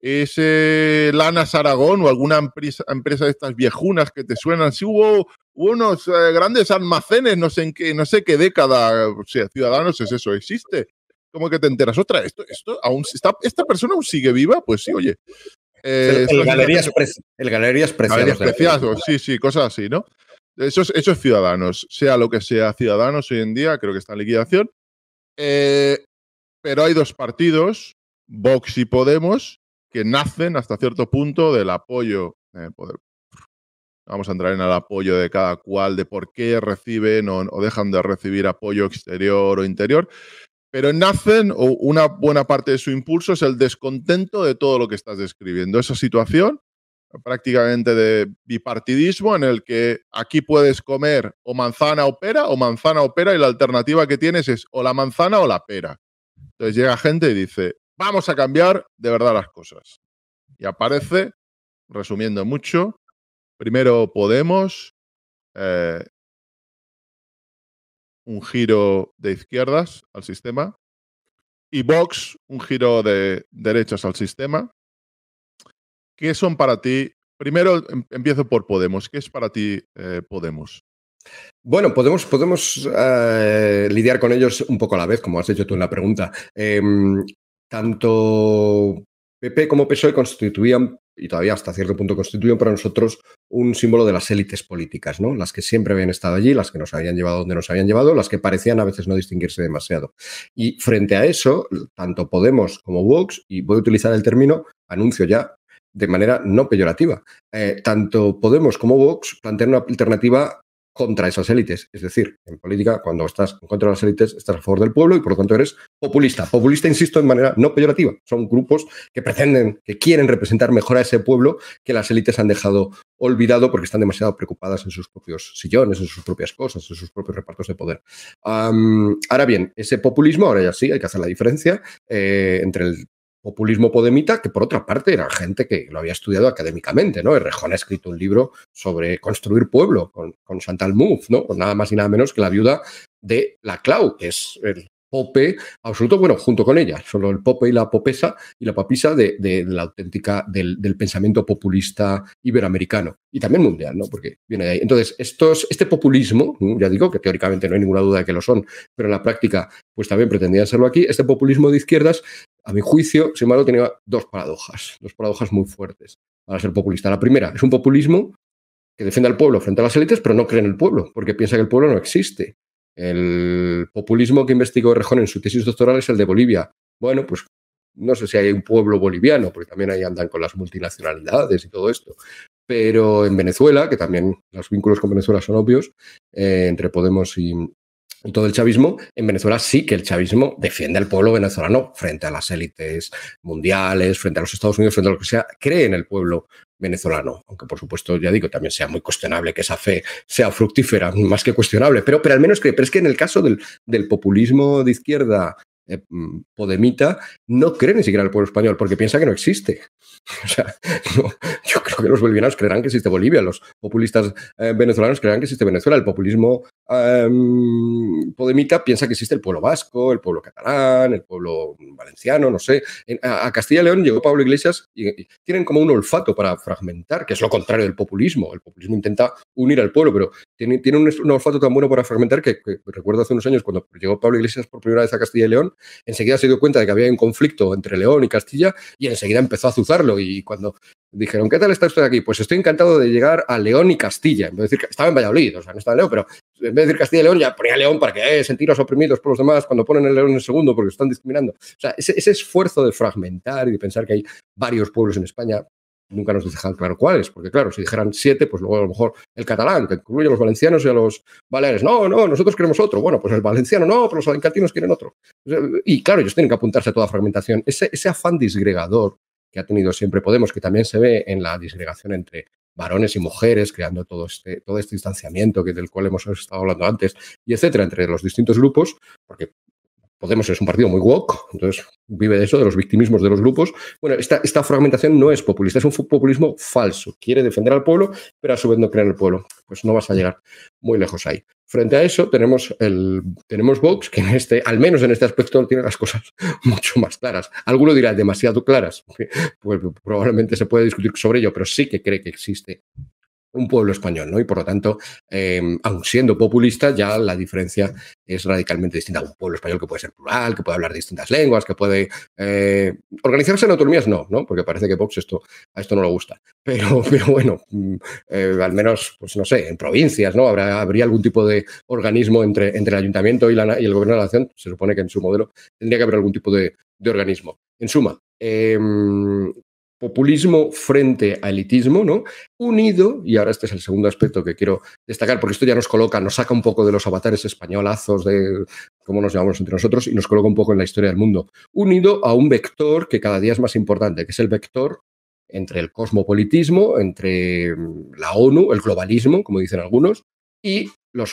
Es lana eh, Lanas Aragón o alguna empresa, empresa, de estas viejunas que te suenan. si hubo, unos eh, grandes almacenes, no sé en qué, no sé qué década. Ciudadanos es eso, existe cómo que te enteras, otra, esto, esto aún está, esta persona aún sigue viva, pues sí, oye, el, eh, galería es preciado, sí, sí, cosas así, ¿no? Esos, esos ciudadanos, sea lo que sea ciudadanos hoy en día, creo que está en liquidación. Eh, pero hay dos partidos, Vox y Podemos, que nacen hasta cierto punto del apoyo. Eh, vamos a entrar en el apoyo de cada cual, de por qué reciben o dejan de recibir apoyo exterior o interior. Pero en o una buena parte de su impulso es el descontento de todo lo que estás describiendo. Esa situación prácticamente de bipartidismo en el que aquí puedes comer o manzana o pera o manzana o pera y la alternativa que tienes es o la manzana o la pera. Entonces llega gente y dice, vamos a cambiar de verdad las cosas. Y aparece, resumiendo mucho, primero Podemos, eh, un giro de izquierdas al sistema y Vox un giro de derechas al sistema. ¿Qué son para ti? Primero em, empiezo por Podemos. ¿Qué es para ti eh, Podemos? Bueno, podemos, podemos eh, lidiar con ellos un poco a la vez, como has hecho tú en la pregunta. Em, tanto PP como PSOE constituían, y todavía hasta cierto punto constituyen para nosotros, un símbolo de las élites políticas, ¿no? Las que siempre habían estado allí, las que nos habían llevado donde nos habían llevado, las que parecían a veces no distinguirse demasiado. Y frente a eso, tanto Podemos como Vox, y voy a utilizar el término, anuncio ya, de manera no peyorativa. Eh, tanto Podemos como Vox plantean una alternativa contra esas élites. Es decir, en política, cuando estás en contra de las élites, estás a favor del pueblo y por lo tanto eres populista. Populista, insisto, de manera no peyorativa. Son grupos que pretenden, que quieren representar mejor a ese pueblo que las élites han dejado olvidado porque están demasiado preocupadas en sus propios sillones, en sus propias cosas, en sus propios repartos de poder. ahora bien, ese populismo, ahora ya sí, hay que hacer la diferencia eh, entre el populismo podemita, que por otra parte era gente que lo había estudiado académicamente, ¿no? rejón ha escrito un libro sobre construir pueblo con, con Chantal Mouffe, ¿no? nada más y nada menos que la viuda de la Clau, que es el pope absoluto, bueno, junto con ella, solo el pope y la popesa y la papisa de, la auténtica, del, pensamiento populista iberoamericano y también mundial, ¿no? Porque viene de ahí. Entonces, este populismo, ya digo que teóricamente no hay ninguna duda de que lo son, pero en la práctica, pues también pretendían serlo aquí, este populismo de izquierdas a mi juicio, sin embargo, tenía dos paradojas, dos paradojas muy fuertes para ser populista. La primera es un populismo que defiende al pueblo frente a las élites, pero no cree en el pueblo, porque piensa que el pueblo no existe. El populismo que investigó Rejón en su tesis doctoral es el de Bolivia. Bueno, pues no sé si hay un pueblo boliviano, porque también ahí andan con las multinacionalidades y todo esto. Pero en Venezuela, que también los vínculos con Venezuela son obvios, eh, entre Podemos y, en todo el chavismo, en Venezuela sí que el chavismo defiende al pueblo venezolano frente a las élites mundiales, frente a los Estados Unidos, frente a lo que sea, cree en el pueblo venezolano, aunque por supuesto, ya digo, también sea muy cuestionable que esa fe sea fructífera, más que cuestionable, pero, pero al menos cree, pero es que en el caso del, populismo de izquierda eh, mm, podemita, no cree ni siquiera en el pueblo español, porque piensa que no existe. sea, yo creo que los bolivianos creerán que existe Bolivia, los populistas eh, venezolanos creerán que existe Venezuela, el populismo eh, piensa que existe el pueblo vasco, el pueblo catalán, el pueblo valenciano, no sé. a, Castilla y León llegó Pablo Iglesias y, tienen como un olfato para fragmentar, que es lo contrario del populismo. El populismo intenta unir al pueblo, pero tiene, un, olfato tan bueno para fragmentar que, que, recuerdo hace unos años cuando llegó Pablo Iglesias por primera vez a Castilla y León, enseguida se dio cuenta de que había un conflicto entre León y Castilla y enseguida empezó a azuzarlo y cuando dijeron, ¿qué tal está de aquí? Pues estoy encantado de llegar a León y Castilla. decir, estaba en Valladolid, o sea, no estaba en León, pero en vez de decir Castilla y León, ya ponía León para que eh, sentir los oprimidos por los demás cuando ponen el León en segundo porque están discriminando. O sea, ese, esfuerzo de fragmentar y de pensar que hay varios pueblos en España nunca nos dejan claro cuáles, porque claro, si dijeran siete, pues luego a lo mejor el catalán, que incluye a los valencianos y a los baleares. No, no, nosotros queremos otro. Bueno, pues el valenciano no, pero los alencantinos quieren otro. Y claro, ellos tienen que apuntarse a toda fragmentación. Ese, ese afán disgregador ha tenido siempre Podemos, que también se ve en la disgregación entre varones y mujeres, creando todo este, todo este distanciamiento que, del cual hemos estado hablando antes, y etcétera, entre los distintos grupos, porque Podemos es un partido muy woke, entonces vive de eso, de los victimismos de los grupos. Bueno, esta, esta fragmentación no es populista, es un populismo falso. Quiere defender al pueblo, pero a su vez no crea en el pueblo. Pues no vas a llegar muy lejos ahí. Frente a eso tenemos, el, tenemos Vox, que en este, al menos en este aspecto tiene las cosas mucho más claras. Alguno dirá demasiado claras, pues probablemente se puede discutir sobre ello, pero sí que cree que existe un pueblo español, ¿no? Y por lo tanto, eh, aun siendo populista, ya la diferencia es radicalmente distinta. Un pueblo español que puede ser plural, que puede hablar distintas lenguas, que puede eh, organizarse en autonomías, no, ¿no? Porque parece que Vox esto, a esto no le gusta. Pero, bueno, mm, eh, al menos, pues no sé, en provincias, ¿no? Habrá, habría algún tipo de organismo entre, entre el ayuntamiento y, la, y el gobierno de la nación. Se supone que en su modelo tendría que haber algún tipo de, organismo. En suma, em, populismo frente a elitismo, ¿no? Unido, y ahora este es el segundo aspecto que quiero destacar, porque esto ya nos coloca, nos saca un poco de los avatares españolazos, de cómo nos llamamos entre nosotros, y nos coloca un poco en la historia del mundo. Unido a un vector que cada día es más importante, que es el vector entre el cosmopolitismo, entre mm, la ONU, el globalismo, como dicen algunos, y la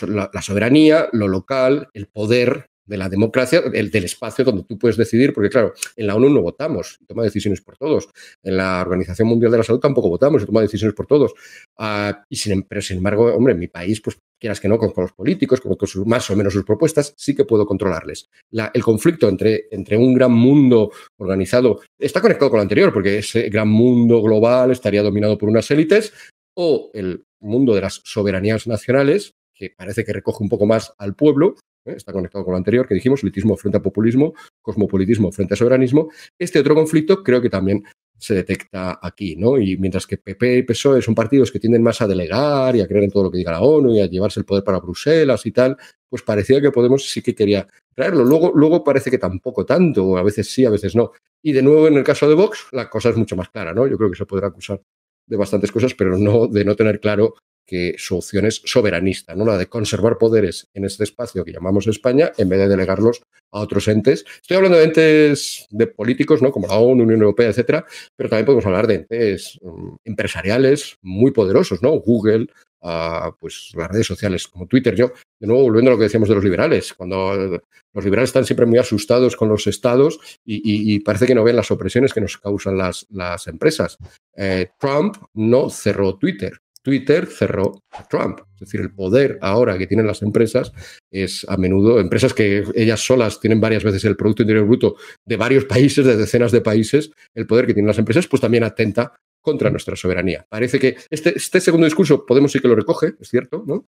soberanía, lo local, el poder de la democracia, del, espacio donde tú puedes decidir, porque claro, en la ONU no votamos, toma decisiones por todos, en la Organización Mundial de la Salud tampoco votamos, toma decisiones por todos. Ah, y sin, em-, pero sin embargo, hombre, en mi país, pues quieras que no, con, los políticos, con, sus, más o menos sus propuestas, sí que puedo controlarles. el conflicto entre, entre un gran mundo organizado está conectado con lo anterior, porque ese gran mundo global estaría dominado por unas élites o el mundo de las soberanías nacionales, que parece que recoge un poco más al pueblo, ¿eh? está conectado con lo anterior que dijimos, elitismo frente a populismo, cosmopolitismo frente a soberanismo. Este otro conflicto creo que también se detecta aquí, ¿no? Y mientras que PP y PSOE son partidos que tienden más a delegar y a creer en todo lo que diga la ONU y a llevarse el poder para Bruselas y tal, pues parecía que Podemos sí que quería traerlo. Luego, luego parece que tampoco tanto, a veces sí, a veces no. Y de nuevo, en el caso de Vox, la cosa es mucho más clara, ¿no? Yo creo que se podrá acusar de bastantes cosas, pero no de no tener claro que su opción es soberanista, ¿no? la de conservar poderes en este espacio que llamamos España en vez de delegarlos a otros entes. Estoy hablando de entes de políticos, ¿no? como la Unión Europea, etcétera, pero también podemos hablar de entes mm, empresariales muy poderosos, ¿no? Google, ah, pues las redes sociales como Twitter. Yo, de nuevo, volviendo a lo que decíamos de los liberales, cuando eh, los liberales están siempre muy asustados con los estados y, parece que no ven las opresiones que nos causan las, empresas. Eh, Trump no cerró Twitter Twitter cerró Trump. Es decir, el poder ahora que tienen las empresas es a menudo empresas que ellas solas tienen varias veces el Producto Interior Bruto de varios países, de decenas de países. El poder que tienen las empresas, pues también atenta contra nuestra soberanía. Parece que este, este segundo discurso, Podemos sí que lo recoge, es cierto, ¿no?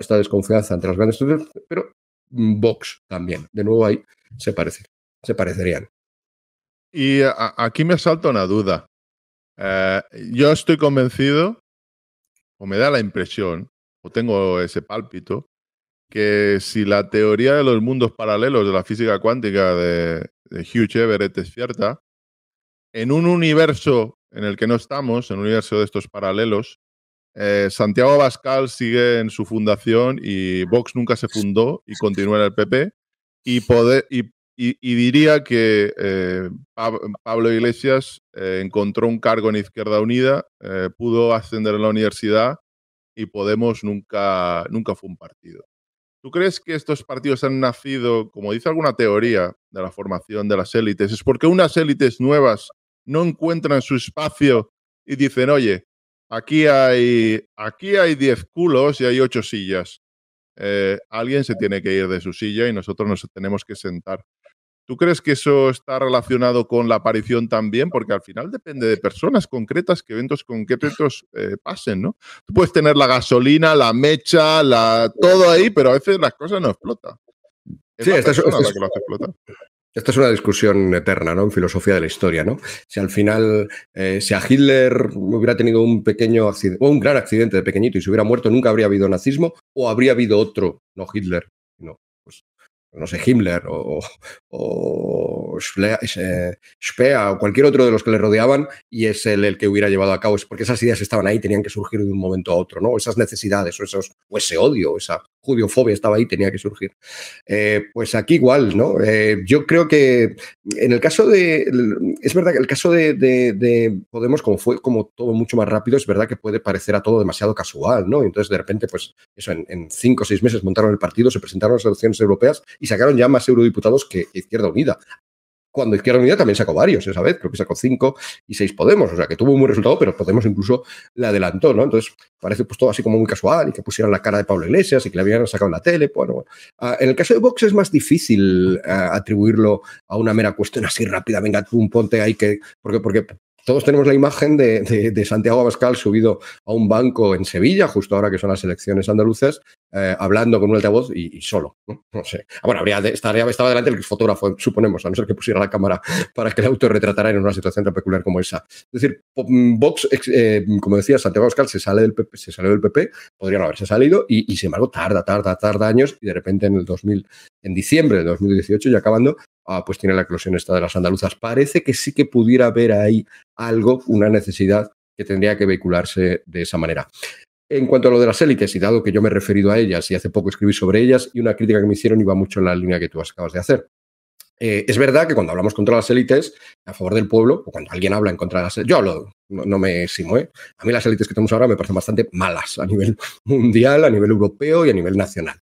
Esta, desconfianza entre las grandes empresas, pero Vox también. De nuevo ahí se parece, se parecerían. Y aquí me salta una duda. Eh, yo estoy convencido o me da la impresión, o tengo ese pálpito, que si la teoría de los mundos paralelos de la física cuántica de, Hugh Everett es cierta, en un universo en el que no estamos, en un universo de estos paralelos, eh, Santiago Bascal sigue en su fundación y Vox nunca se fundó y continúa en el PP. Y, poder, y y, diría que eh, Pablo Iglesias eh, encontró un cargo en Izquierda Unida, eh, pudo ascender a la universidad y Podemos nunca, nunca fue un partido. ¿Tú crees que estos partidos han nacido, como dice alguna teoría de la formación de las élites, es porque unas élites nuevas no encuentran su espacio y dicen, oye, aquí hay, aquí hay 10 culos y hay ocho sillas? alguien se tiene que ir de su silla y nosotros nos tenemos que sentar. ¿Tú crees que eso está relacionado con la aparición también? Porque al final depende de personas concretas, que eventos concretos eh, pasen, ¿no? Tú puedes tener la gasolina, la mecha, la, todo ahí, pero a veces las cosas no explotan. sí, esta es, una discusión eterna, ¿no? En filosofía de la historia, ¿no? Si al final, eh, si a Hitler hubiera tenido un pequeño accidente, o un gran accidente de pequeñito y se hubiera muerto, nunca habría habido nazismo, o habría habido otro, no Hitler, no sé, Himmler o, Spea eh, o cualquier otro de los que le rodeaban y es el que hubiera llevado a cabo, es porque esas ideas estaban ahí, tenían que surgir de un momento a otro, ¿no? Esas necesidades o, esos, o ese odio, esa, judiofobia estaba ahí, tenía que surgir. Eh, pues aquí igual, ¿no? Eh, yo creo que en el caso de, es verdad que el caso de, Podemos, como fue como todo mucho más rápido, es verdad que puede parecer a todo demasiado casual, ¿no? Entonces de repente, pues eso, en, en cinco o seis meses montaron el partido, se presentaron las elecciones europeas y sacaron ya más eurodiputados que Izquierda Unida cuando Izquierda Unida también sacó varios esa vez, creo que sacó cinco y seis Podemos, o sea que tuvo un buen resultado, pero Podemos incluso le adelantó, ¿no? Entonces parece pues todo así como muy casual y que pusieron la cara de Pablo Iglesias y que le habían sacado en la tele, bueno. Ah, en el caso de Vox es más difícil ah, atribuirlo a una mera cuestión así rápida, venga tú un ponte ahí que, porque, porque todos tenemos la imagen de, Santiago Abascal subido a un banco en Sevilla, justo ahora que son las elecciones andaluces, eh, hablando con un altavoz y, solo. ¿no? sé. Ah, bueno, habría estaría, estaba delante el fotógrafo, suponemos, a no ser que pusiera la cámara para que el auto retratara en una situación tan peculiar como esa. Es decir, mm, Vox, eh, como decía, Santiago Abascal se, sale del se salió del PP, podría no haberse salido y, sin embargo tarda, tarda, tarda años y de repente en el 2000, en diciembre de 2018 y acabando, Ah, pues tiene la eclosión esta de las andaluzas. Parece que sí que pudiera haber ahí algo, una necesidad que tendría que vehicularse de esa manera. En cuanto a lo de las élites, y dado que yo me he referido a ellas y hace poco escribí sobre ellas, y una crítica que me hicieron iba mucho en la línea que tú acabas de hacer. Eh, es verdad que cuando hablamos contra las élites, a favor del pueblo, o cuando alguien habla en contra de las élites, yo hablo, no, me eximo, ¿eh? a mí las élites que tenemos ahora me parecen bastante malas a nivel mundial, a nivel europeo y a nivel nacional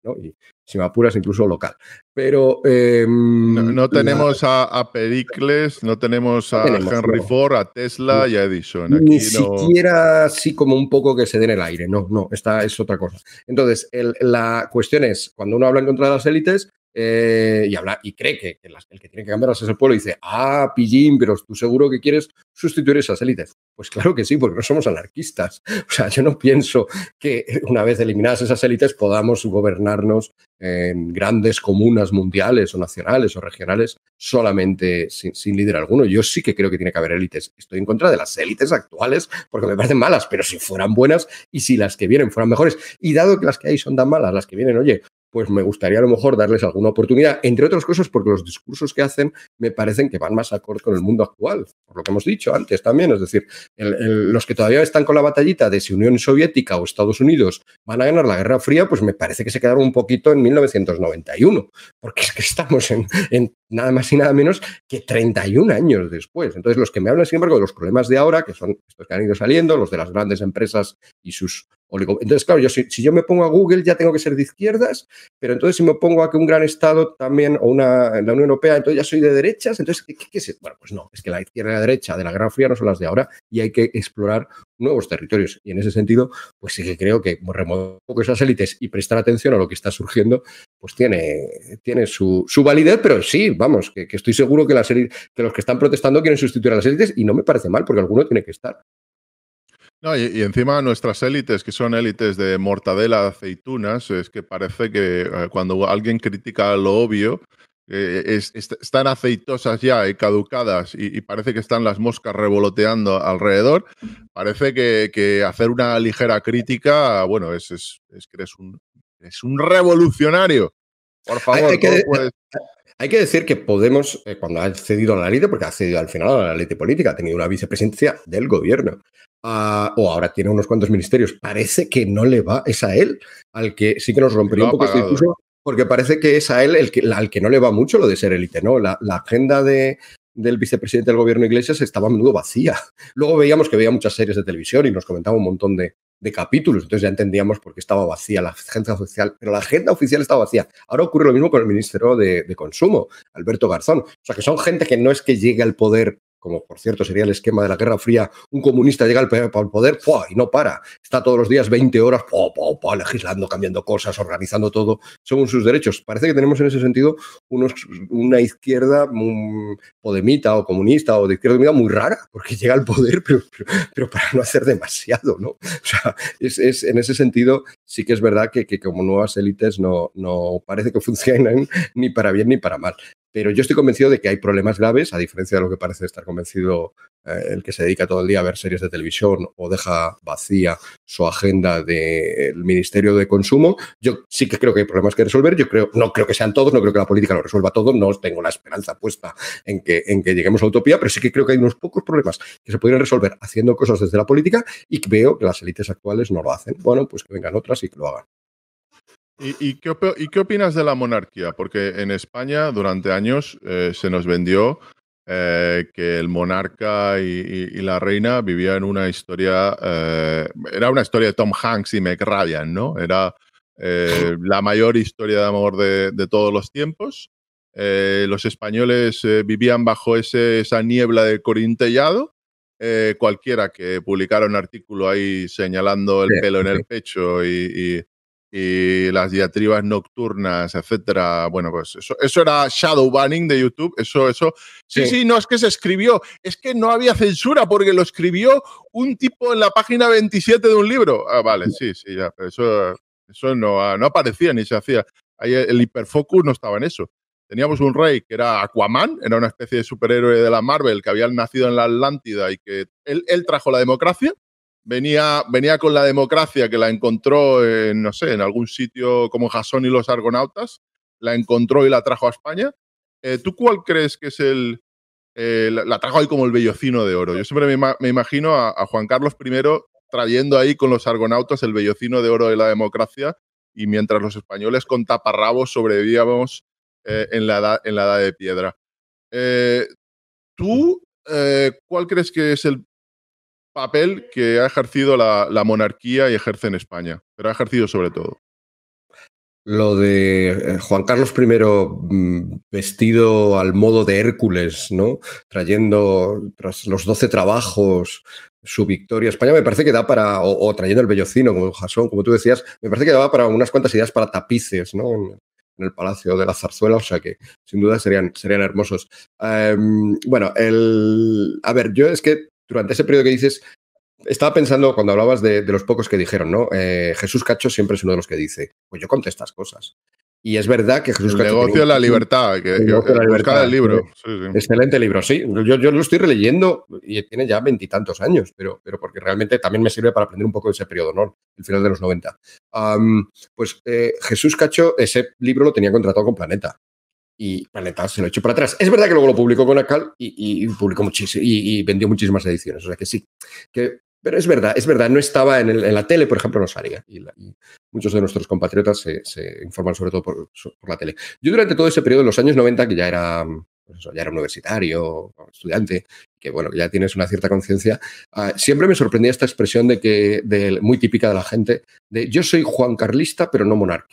si me apuras, incluso local. Pero. Em, no, tenemos a, Pericles, no tenemos a Henry Ford, a Tesla y a Edison. Ni siquiera así como un poco que se den el aire. No, no, esta es otra cosa. Entonces, la cuestión es: cuando uno habla en contra de las élites, eh, y, habla, y cree que, el que tiene que cambiarlas es el pueblo, y dice, ah, pillín, pero tú seguro que quieres sustituir esas élites. Pues claro que sí, porque no somos anarquistas. O sea, yo no pienso que una vez eliminadas esas élites podamos gobernarnos en grandes comunas mundiales o nacionales o regionales solamente sin, sin líder alguno. Yo sí que creo que tiene que haber élites. Estoy en contra de las élites actuales porque me parecen malas, pero si fueran buenas y si las que vienen fueran mejores, y dado que las que hay son tan malas, las que vienen, oye, pues me gustaría a lo mejor darles alguna oportunidad, entre otras cosas porque los discursos que hacen me parecen que van más acorde con el mundo actual, por lo que hemos dicho antes también, es decir, los que todavía están con la batallita de si Unión Soviética o Estados Unidos van a ganar la Guerra Fría, pues me parece que se quedaron un poquito en 1991, porque es que estamos en, en nada más y nada menos que 31 años después. Entonces, los que me hablan, sin embargo, de los problemas de ahora, que son estos que han ido saliendo, los de las grandes empresas y sus entonces, claro, yo si, yo me pongo a Google ya tengo que ser de izquierdas, pero entonces si me pongo a que un gran Estado también, o una, la Unión Europea, entonces ya soy de derechas, entonces, ¿qué, qué, qué Bueno, pues no, es que la izquierda y la derecha de la Gran Fría no son las de ahora y hay que explorar nuevos territorios. Y en ese sentido, pues sí que creo que remover un poco esas élites y prestar atención a lo que está surgiendo, pues tiene, tiene su, validez, pero sí, vamos, que, estoy seguro que los que están protestando quieren sustituir a las élites y no me parece mal, porque alguno tiene que estar. No, y, encima nuestras élites, que son élites de mortadela, aceitunas, es que parece que eh, cuando alguien critica lo obvio, eh, están aceitosas ya y caducadas y, parece que están las moscas revoloteando alrededor. Parece que, hacer una ligera crítica, bueno, es, es, que eres un, es un revolucionario. Por favor, hay, que, decir que Podemos, eh, cuando ha cedido a la élite, porque ha cedido al final a la élite política, ha tenido una vicepresidencia del gobierno. Ah, o ahora tiene unos cuantos ministerios, parece que no le va, es a él al que sí que nos rompería un poco este discurso, porque parece que es a él el que, al que no le va mucho lo de ser élite, ¿no? La, agenda del vicepresidente del gobierno Iglesias estaba a menudo vacía. Luego veíamos que veía muchas series de televisión y nos comentaba un montón de, capítulos, entonces ya entendíamos por qué estaba vacía la agenda oficial, pero la agenda oficial estaba vacía. Ahora ocurre lo mismo con el ministro de, de Consumo, Alberto Garzón. O sea, que son gente que no es que llegue al poder como por cierto sería el esquema de la Guerra Fría, un comunista llega al, poder y no para. Está todos los días 20 horas legislando, cambiando cosas, organizando todo según sus derechos. Parece que tenemos en ese sentido una izquierda mm, podemita o comunista o de izquierda muy rara, porque llega al poder, pero, para no hacer demasiado, ¿no? O sea, en ese sentido sí que es verdad que, como nuevas élites no, no parece que funcionen ni para bien ni para mal pero yo estoy convencido de que hay problemas graves, a diferencia de lo que parece estar convencido eh, el que se dedica todo el día a ver series de televisión o deja vacía su agenda del Ministerio de Consumo. Yo sí que creo que hay problemas que resolver. Yo creo, no creo que sean todos, no creo que la política lo resuelva todo. No tengo la esperanza puesta en que, en que lleguemos a utopía, pero sí que creo que hay unos pocos problemas que se pueden resolver haciendo cosas desde la política y veo que las élites actuales no lo hacen. Bueno, pues que vengan otras y que lo hagan. ¿Y, qué, ¿Y, qué, opinas de la monarquía? Porque en España durante años eh, se nos vendió eh, que el monarca y, la reina vivían una historia, eh, era una historia de Tom Hanks y Meg Ryan, ¿no? Era la mayor historia de amor de, todos los tiempos. los españoles vivían bajo ese, esa niebla de corintellado. cualquiera que publicara un artículo ahí señalando el pelo en el pecho y, y las diatribas nocturnas, etcétera. Bueno, pues eso, era shadow banning de YouTube. Eso, eso. Sí, sí, no es que se escribió, es que no había censura porque lo escribió un tipo en la página 27 de un libro. Ah, vale, sí, sí, ya, eso, eso no, ah, no aparecía ni se hacía. Ahí el hiperfocus no estaba en eso. Teníamos un rey que era Aquaman, era una especie de superhéroe de la Marvel que había nacido en la Atlántida y que él, él trajo la democracia venía, con la democracia que la encontró, en, no sé, en algún sitio como Jasón y los Argonautas, la encontró y la trajo a España. Eh, ¿Tú cuál crees que es el... Eh, la, trajo ahí como el bellocino de oro. Yo siempre me, imagino a, Juan Carlos I trayendo ahí con los argonautas el bellocino de oro de la democracia y mientras los españoles con taparrabos sobrevivíamos eh, en, la edad, en la edad de piedra. ¿Tú ¿cuál crees que es el papel que ha ejercido la, monarquía y ejerce en España, pero ha ejercido sobre todo. Lo de eh, Juan Carlos I mm, vestido al modo de Hércules, ¿no? Trayendo tras los doce trabajos su victoria. España me parece que da para, o, trayendo el bellocino, como Jasón, como tú decías, me parece que da para unas cuantas ideas para tapices, ¿no? En, el Palacio de la Zarzuela, o sea que sin duda serían, serían hermosos. Em, bueno, el, a ver, yo es que durante ese periodo que dices, estaba pensando cuando hablabas de, los pocos que dijeron, ¿no? Eh, Jesús Cacho siempre es uno de los que dice, pues yo conté estas cosas. Y es verdad que Jesús el Cacho. Negocio de la libertad, que, el negocio de la libertad. El libro. Excelente libro, sí. Yo, yo, lo estoy releyendo y tiene ya veintitantos años, pero, pero porque realmente también me sirve para aprender un poco de ese periodo, ¿no? El final de los 90. pues eh, Jesús Cacho, ese libro lo tenía contratado con Planeta y Planeta se lo echó para atrás. Es verdad que luego lo publicó con Akal y, publicó muchísimo y, vendió muchísimas ediciones, o sea que sí. pero es verdad, es verdad, no estaba en, la tele, por ejemplo, no salía. Y, muchos de nuestros compatriotas se, informan sobre todo por, la tele. Yo durante todo ese periodo, en los años 90, que ya era, pues era universitario, estudiante, que bueno, ya tienes una cierta conciencia, ah, siempre me sorprendía esta expresión de que, muy típica de la gente, de yo soy Juan Carlista, pero no monarca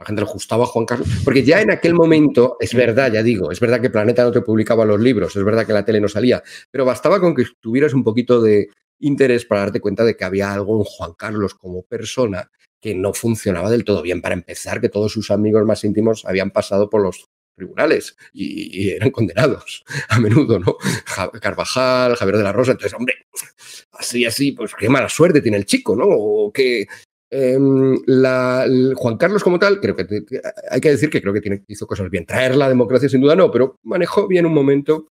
la gente le gustaba Juan Carlos, porque ya en aquel momento, es verdad, ya digo, es verdad que Planeta no te publicaba los libros, es verdad que la tele no salía, pero bastaba con que tuvieras un poquito de interés para darte cuenta de que había algo en Juan Carlos como persona que no funcionaba del todo bien. Para empezar, que todos sus amigos más íntimos habían pasado por los tribunales y, y eran condenados a menudo, ¿no? Carvajal, Javier de la Rosa, entonces, hombre, así, así, pues qué mala suerte tiene el chico, ¿no? O qué, Em, Juan Carlos como tal, creo que hay que decir que creo que hizo cosas bien. Traer la democracia sin duda no, pero manejó bien un momento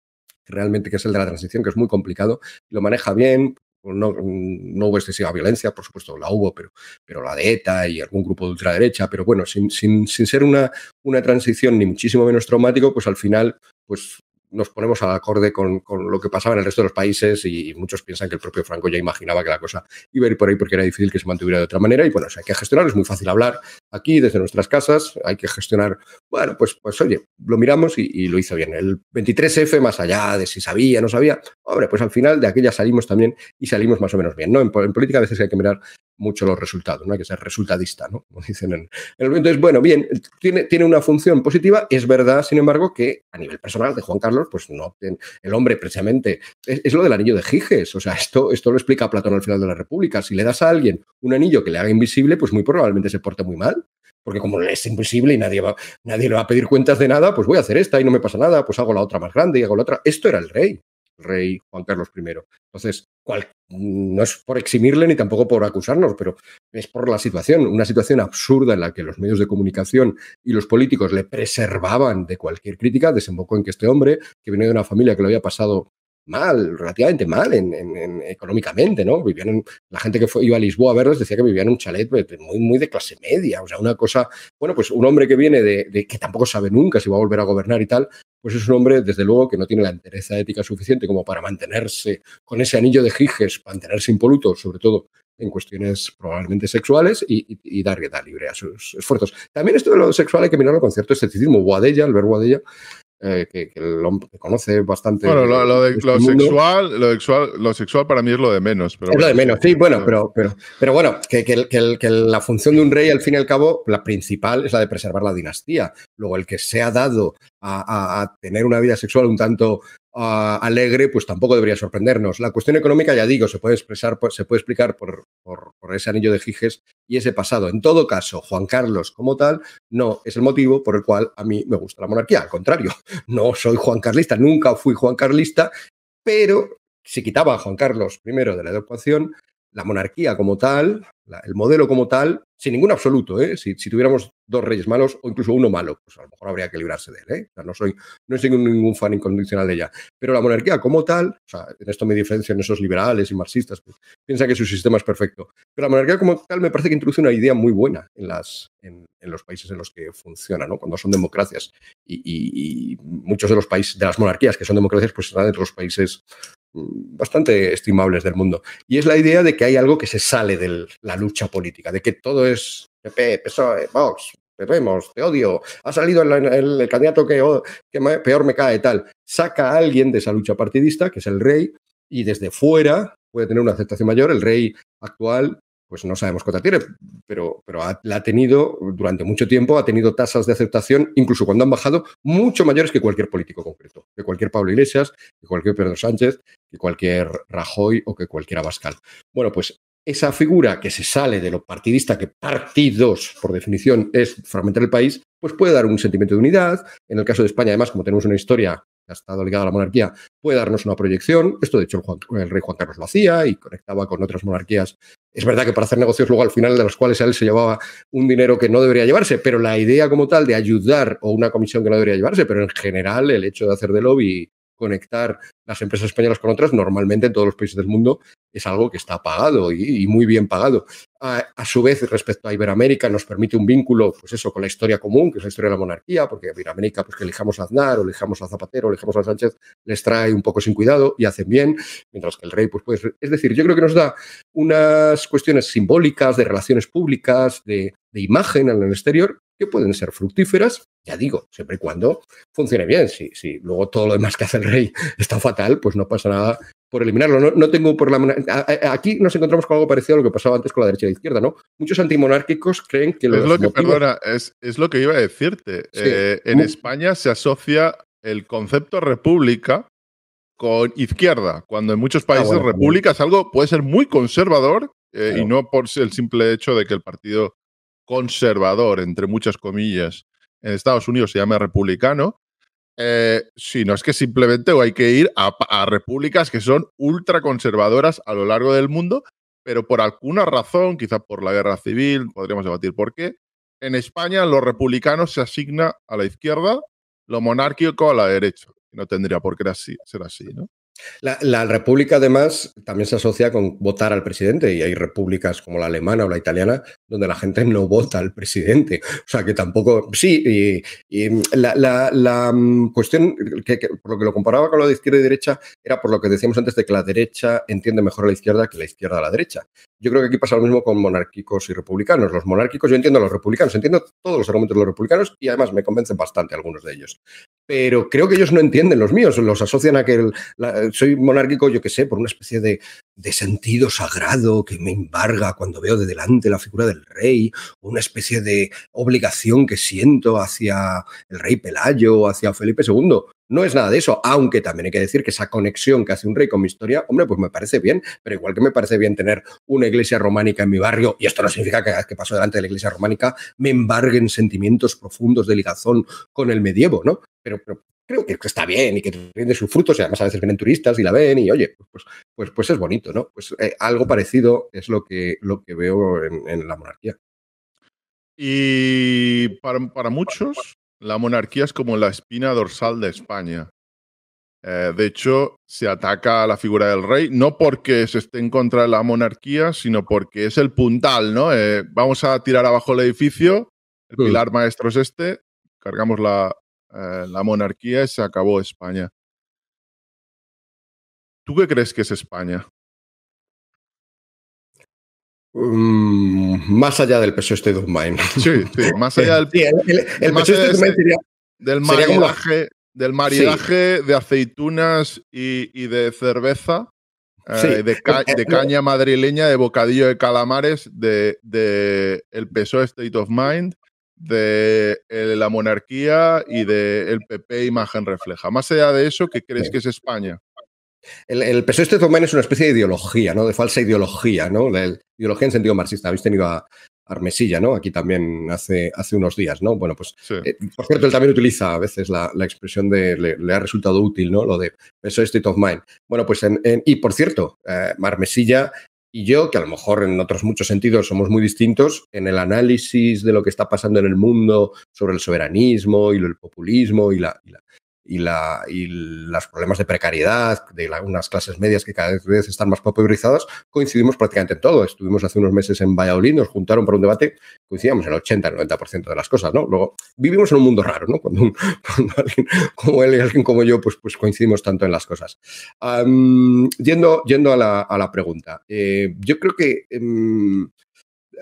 realmente que es el de la transición, que es muy complicado, lo maneja bien. No, hubo excesiva violencia, por supuesto la hubo, pero, pero la de ETA y algún grupo de ultraderecha, pero bueno, sin, sin, ser una, una transición ni muchísimo menos traumático, pues al final pues nos ponemos al acorde con, lo que pasaba en el resto de los países y, muchos piensan que el propio Franco ya imaginaba que la cosa iba a ir por ahí porque era difícil que se mantuviera de otra manera y bueno, o hay que gestionar, es muy fácil hablar, aquí desde nuestras casas, hay que gestionar. Bueno, pues, pues oye, lo miramos y, lo hizo bien. El 23F, más allá de si sabía, no sabía, hombre, pues al final de aquella salimos también y salimos más o menos bien, ¿no? En, política a veces hay que mirar mucho los resultados, ¿no? Hay que ser resultadista, ¿no? Como dicen en, el momento, Entonces, bueno, bien, tiene, tiene una función positiva. Es verdad, sin embargo, que a nivel personal de Juan Carlos, pues no, el hombre precisamente, es, lo del anillo de Giges, o sea, esto, esto lo explica Platón al final de la República. Si le das a alguien un anillo que le haga invisible, pues muy probablemente se porte muy mal porque como es imposible y nadie, va, nadie le va a pedir cuentas de nada, pues voy a hacer esta y no me pasa nada, pues hago la otra más grande y hago la otra. Esto era el rey, el rey Juan Carlos I. Entonces, no es por eximirle ni tampoco por acusarnos, pero es por la situación, una situación absurda en la que los medios de comunicación y los políticos le preservaban de cualquier crítica, desembocó en que este hombre, que venía de una familia que lo había pasado mal, relativamente mal en, económicamente, ¿no? Vivían la gente que fue, iba a Lisboa a verlos decía que vivían en un chalet pues, muy, muy de clase media, o sea, una cosa, bueno, pues un hombre que viene de, que tampoco sabe nunca si va a volver a gobernar y tal, pues es un hombre, desde luego, que no tiene la entereza ética suficiente como para mantenerse con ese anillo de giges, mantenerse impoluto, sobre todo en cuestiones probablemente sexuales y, y, dar libre a sus esfuerzos. También esto de lo sexual hay que mirarlo con cierto escepticismo. Guadella Albert «guadella» Eh, que, el hombre conoce bastante. Bueno, este lo, sexual, lo, sexual, para mí es lo de menos. Pero es lo de menos, sí, bueno, pero, pero, bueno, que la función de un rey, al fin y al cabo, la principal es la de preservar la dinastía. Luego, el que se ha dado a, tener una vida sexual un tanto alegre, pues tampoco debería sorprendernos. La cuestión económica, ya digo, se puede expresar, se puede explicar por, por, ese anillo de Giges y ese pasado. En todo caso, Juan Carlos como tal no es el motivo por el cual a mí me gusta la monarquía. Al contrario, no soy Juan Carlista, nunca fui Juan Carlista, pero si quitaba a Juan Carlos I de la educación, la monarquía como tal el modelo como tal, sin ningún absoluto, ¿eh? si, tuviéramos dos reyes malos o incluso uno malo, pues a lo mejor habría que librarse de él. ¿eh? no, soy, no soy ningún fan incondicional de ella. Pero la monarquía como tal, en esto me en esos liberales y marxistas, pues, piensan que su sistema es perfecto. Pero la monarquía como tal me parece que introduce una idea muy buena en, las, en, los países en los que funciona, ¿no? cuando son democracias. Y, muchos de los países, de las monarquías que son democracias, pues están dentro de los países Mm, bastante estimables del mundo. Y es la idea de que hay algo que se sale de la lucha política, de que todo es PP, PSOE, Vox, vemos, te odio, ha salido el, candidato que, peor me cae, tal. Saca a alguien de esa lucha partidista, que es el rey, y desde fuera puede tener una aceptación mayor. El rey actual pues no sabemos cuánta tiene, pero, pero la ha tenido durante mucho tiempo, ha tenido tasas de aceptación, incluso cuando han bajado, mucho mayores que cualquier político concreto, que cualquier Pablo Iglesias, que cualquier Pedro Sánchez, que cualquier Rajoy o que cualquier Abascal. Bueno, pues esa figura que se sale de lo partidista, que partidos, por definición, es fragmentar el país, pues puede dar un sentimiento de unidad. En el caso de España, además, como tenemos una historia ha estado ligado a la monarquía, puede darnos una proyección. Esto, de hecho, el, el, rey Juan Carlos lo hacía y conectaba con otras monarquías. Es verdad que para hacer negocios luego al final de los cuales a él se llevaba un dinero que no debería llevarse, pero la idea como tal de ayudar o una comisión que no debería llevarse, pero en general el hecho de hacer de lobby y conectar las empresas españolas con otras, normalmente en todos los países del mundo es algo que está pagado y, muy bien pagado. A, su vez, respecto a Iberoamérica, nos permite un vínculo, pues eso, con la historia común, que es la historia de la monarquía, porque Iberoamérica, pues que elijamos a Aznar, o elijamos a Zapatero, o elijamos a Sánchez, les trae un poco sin cuidado y hacen bien, mientras que el rey, pues pues Es decir, yo creo que nos da unas cuestiones simbólicas, de relaciones públicas, de, imagen en el exterior, que pueden ser fructíferas, ya digo, siempre y cuando funcione bien. Si, si luego todo lo demás que hace el rey está fatal, pues no pasa nada por eliminarlo. No, no tengo por la Aquí nos encontramos con algo parecido a lo que pasaba antes con la derecha y la izquierda, ¿no? Muchos antimonárquicos creen que... es lo que, es, lo que iba a decirte. Eh, en uh. España se asocia el concepto república con izquierda, cuando en muchos ah, países república es algo, puede ser muy conservador eh, y no por el simple hecho de que el partido conservador, entre muchas comillas, en Estados Unidos se llama republicano, eh, no es que simplemente hay que ir a, repúblicas que son ultraconservadoras a lo largo del mundo, pero por alguna razón, quizá por la guerra civil, podríamos debatir por qué, en España los republicanos se asigna a la izquierda, lo monárquico a la derecha. No tendría por qué ser así, ¿no? La, república, además, también se asocia con votar al presidente, y hay repúblicas como la alemana o la italiana donde la gente no vota al presidente. O sea, que tampoco. Sí, y, la, mm, cuestión, que, por lo que lo comparaba con la de izquierda y derecha, era por lo que decíamos antes de que la derecha entiende mejor a la izquierda que la izquierda a la derecha. Yo creo que aquí pasa lo mismo con monárquicos y republicanos. Los monárquicos, yo entiendo a los republicanos, entiendo todos los argumentos de los republicanos y además me convencen bastante algunos de ellos pero creo que ellos no entienden los míos, los asocian a que soy monárquico, yo qué sé, por una especie de, de sentido sagrado que me embarga cuando veo de delante la figura del rey, una especie de obligación que siento hacia el rey Pelayo hacia Felipe II. No es nada de eso, aunque también hay que decir que esa conexión que hace un rey con mi historia, hombre, pues me parece bien, pero igual que me parece bien tener una iglesia románica en mi barrio, y esto no significa que cada que paso delante de la iglesia románica me embarguen sentimientos profundos de ligazón con el medievo, ¿no? Pero, pero creo que está bien y que rinde sus frutos. Y además a veces vienen turistas y la ven y oye, pues, pues, pues es bonito, ¿no? Pues eh, algo parecido es lo que, lo que veo en, la monarquía. Y para, muchos, la monarquía es como la espina dorsal de España. Eh, de hecho, se ataca a la figura del rey, no porque se esté en contra de la monarquía, sino porque es el puntal, ¿no? Eh, vamos a tirar abajo el edificio, el mm. pilar maestro es este, cargamos la, eh, la monarquía y se acabó España. ¿Tú qué crees que es España? Mm, más allá del PSOE State of Mind. Sí, más allá del. del maridaje, de aceitunas y, de cerveza, eh, de, eh, caña madrileña, de bocadillo de calamares, de, de el PSOE este State of Mind de eh, la monarquía y del PP imagen refleja. Más allá de eso, ¿qué crees que es España? El, State of este es una especie de ideología, ¿no? De falsa ideología, ¿no? de ideología en sentido marxista. Habéis tenido a, Armesilla, ¿no? Aquí también hace, hace unos días, ¿no? Bueno, pues, eh, por cierto, él también utiliza a veces la, expresión de le, ha resultado útil, ¿no? Lo de PSOE state of mind. Bueno, pues, y por cierto, eh, Armesilla y yo, que a lo mejor en otros muchos sentidos somos muy distintos, en el análisis de lo que está pasando en el mundo sobre el soberanismo y el populismo y la, y la, y, la, los problemas de precariedad de unas clases medias que cada vez están más popularizadas, coincidimos prácticamente en todo. Estuvimos hace unos meses en Valladolid, nos juntaron para un debate, coincidíamos en el 80-90% de las cosas, ¿no? Luego, vivimos en un mundo raro, ¿no? Cuando, alguien como él y alguien como yo, pues, pues coincidimos tanto en las cosas. yendo, yendo a la, pregunta, eh, yo creo que... Em,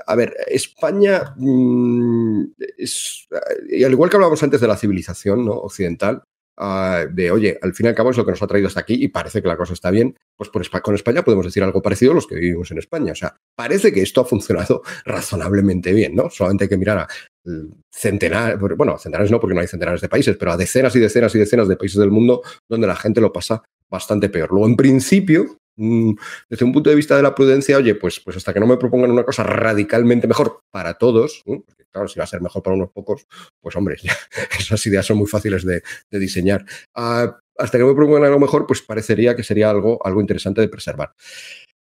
a ver, España, mm, es, eh, al igual que hablábamos antes de la civilización ¿no? occidental, Ah, de, oye, al fin y al cabo es lo que nos ha traído hasta aquí y parece que la cosa está bien, pues con España podemos decir algo parecido a los que vivimos en España. O sea, parece que esto ha funcionado razonablemente bien, ¿no? Solamente hay que mirar a mm, centenares, bueno, centenares no porque no hay centenares de países, pero a decenas y decenas y decenas de países del mundo donde la gente lo pasa bastante peor. Luego, en principio, Mm, desde un punto de vista de la prudencia, oye, pues, pues hasta que no me propongan una cosa radicalmente mejor para todos, porque claro, si va a ser mejor para unos pocos, pues hombre, esas ideas son muy fáciles de, diseñar. Ah, hasta que me propongan algo mejor, pues parecería que sería algo, algo interesante de preservar.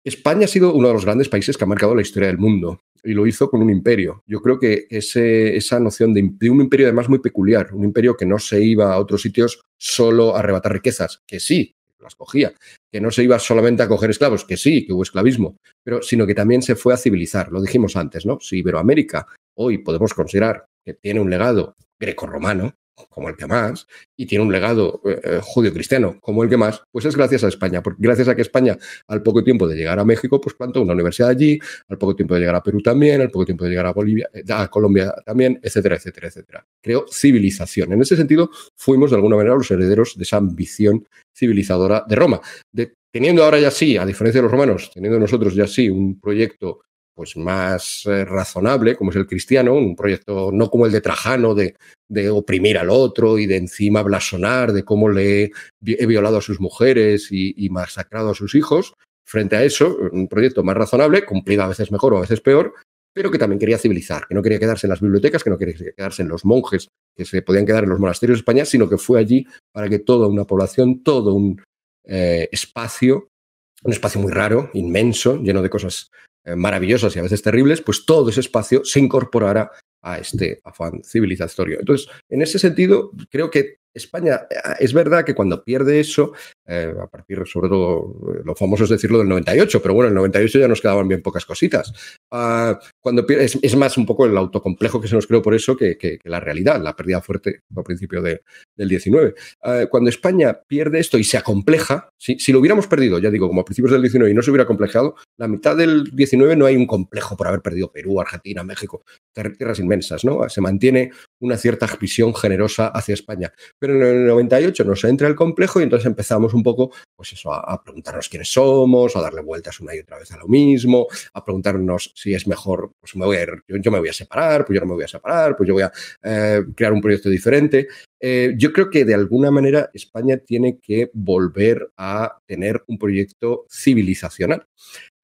España ha sido uno de los grandes países que ha marcado la historia del mundo y lo hizo con un imperio. Yo creo que esa noción de, un imperio además muy peculiar, un imperio que no se iba a otros sitios solo a arrebatar riquezas, que sí, las cogía, que no se iba solamente a coger esclavos, que sí, que hubo esclavismo, pero sino que también se fue a civilizar, lo dijimos antes, ¿no? Si Iberoamérica hoy podemos considerar que tiene un legado grecorromano, como el que más, y tiene un legado eh, eh, judío-cristiano como el que más, pues es gracias a España, porque gracias a que España al poco tiempo de llegar a México, pues plantó una universidad allí, al poco tiempo de llegar a Perú también, al poco tiempo de llegar a Bolivia, eh, a Colombia también, etcétera, etcétera, etcétera. creo civilización. En ese sentido, fuimos de alguna manera los herederos de esa ambición civilizadora de Roma. teniendo ahora ya sí, a diferencia de los romanos, teniendo nosotros ya sí un proyecto pues más eh, razonable, como es el cristiano, un proyecto no como el de Trajano, de, de, oprimir al otro y de encima blasonar de cómo le he violado a sus mujeres y, y masacrado a sus hijos. Frente a eso, un proyecto más razonable, cumplido a veces mejor o a veces peor, pero que también quería civilizar, que no quería quedarse en las bibliotecas, que no quería quedarse en los monjes, que se podían quedar en los monasterios de España, sino que fue allí para que toda una población, todo un eh, espacio, un espacio muy raro, inmenso, lleno de cosas eh, maravillosas y a veces terribles, pues todo ese espacio se incorporará a este afán civilizatorio. Entonces, en ese sentido, creo que España eh, es verdad que cuando pierde eso, eh, a partir, sobre todo, eh, lo famoso es decirlo del 98, pero bueno, en el 98 ya nos quedaban bien pocas cositas. Ah, cuando es, es, más un poco el autocomplejo que se nos creó por eso que, la realidad, la pérdida fuerte a principio del 19. Ah, cuando España pierde esto y se acompleja, si, lo hubiéramos perdido, ya digo, como a principios del 19 y no se hubiera complejado, la mitad del 19 no hay un complejo por haber perdido Perú, Argentina, México, tierras inmensas, ¿no? Se mantiene una cierta visión generosa hacia España. Pero en el 98 nos entra el complejo y entonces empezamos un poco, pues eso, a, preguntarnos quiénes somos, a darle vueltas una y otra vez a lo mismo, a preguntarnos si es mejor, pues me voy a ir, yo, me voy a separar, pues yo no me voy a separar, pues yo voy a eh, crear un proyecto diferente. Eh, yo creo que de alguna manera España tiene que volver a tener un proyecto civilizacional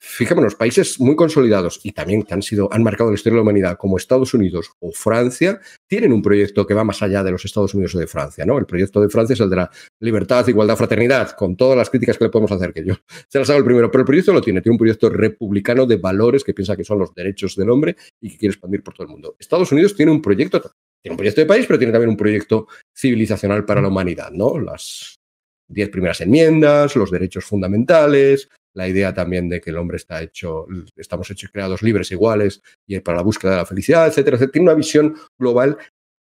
fijémonos, países muy consolidados y también que han sido, han marcado la historia de la humanidad, como Estados Unidos o Francia, tienen un proyecto que va más allá de los Estados Unidos o de Francia, ¿no? El proyecto de Francia es el de la libertad, igualdad, fraternidad, con todas las críticas que le podemos hacer, que yo se las hago el primero, pero el proyecto lo tiene, tiene un proyecto republicano de valores que piensa que son los derechos del hombre y que quiere expandir por todo el mundo. Estados Unidos tiene un proyecto, tiene un proyecto de país, pero tiene también un proyecto civilizacional para la humanidad, ¿no? Las diez primeras enmiendas, los derechos fundamentales, la idea también de que el hombre está hecho, estamos hechos creados libres, iguales, y para la búsqueda de la felicidad, etcétera, etcétera. Tiene una visión global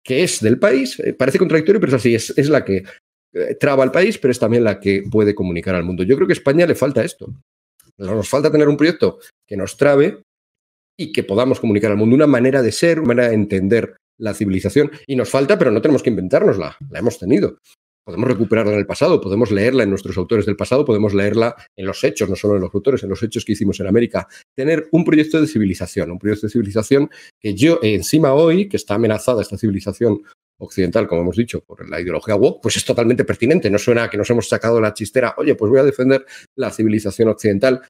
que es del país, eh, parece contradictorio, pero es así, es, es la que eh, traba al país, pero es también la que puede comunicar al mundo. Yo creo que a España le falta esto. Nos falta tener un proyecto que nos trabe y que podamos comunicar al mundo una manera de ser, una manera de entender la civilización. Y nos falta, pero no tenemos que inventárnosla, la hemos tenido podemos recuperarla en el pasado, podemos leerla en nuestros autores del pasado, podemos leerla en los hechos, no solo en los autores, en los hechos que hicimos en América. Tener un proyecto de civilización, un proyecto de civilización que yo, eh, encima hoy, que está amenazada esta civilización occidental, como hemos dicho, por la ideología woke, pues es totalmente pertinente. No suena que nos hemos sacado la chistera, oye, pues voy a defender la civilización occidental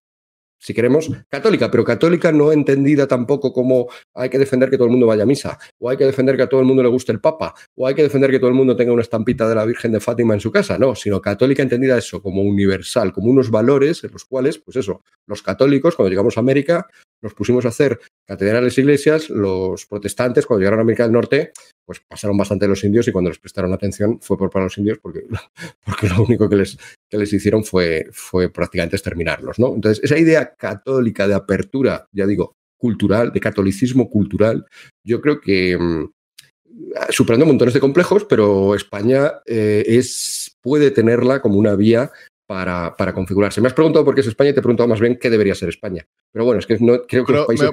si queremos, católica, pero católica no entendida tampoco como hay que defender que todo el mundo vaya a misa, o hay que defender que a todo el mundo le guste el Papa, o hay que defender que todo el mundo tenga una estampita de la Virgen de Fátima en su casa, no, sino católica entendida eso, como universal, como unos valores en los cuales, pues eso, los católicos, cuando llegamos a América, nos pusimos a hacer catedrales, e iglesias, los protestantes, cuando llegaron a América del Norte, pues pasaron bastante los indios y cuando les prestaron atención fue por para los indios porque, porque lo único que les, que les hicieron fue, fue prácticamente exterminarlos. ¿no? Entonces, esa idea católica de apertura, ya digo, cultural, de catolicismo cultural, yo creo que mm, superando montones de complejos, pero España eh, es, puede tenerla como una vía para, para, configurarse. Me has preguntado por qué es España y te he preguntado más bien qué debería ser España. Pero bueno, es que no, creo que los países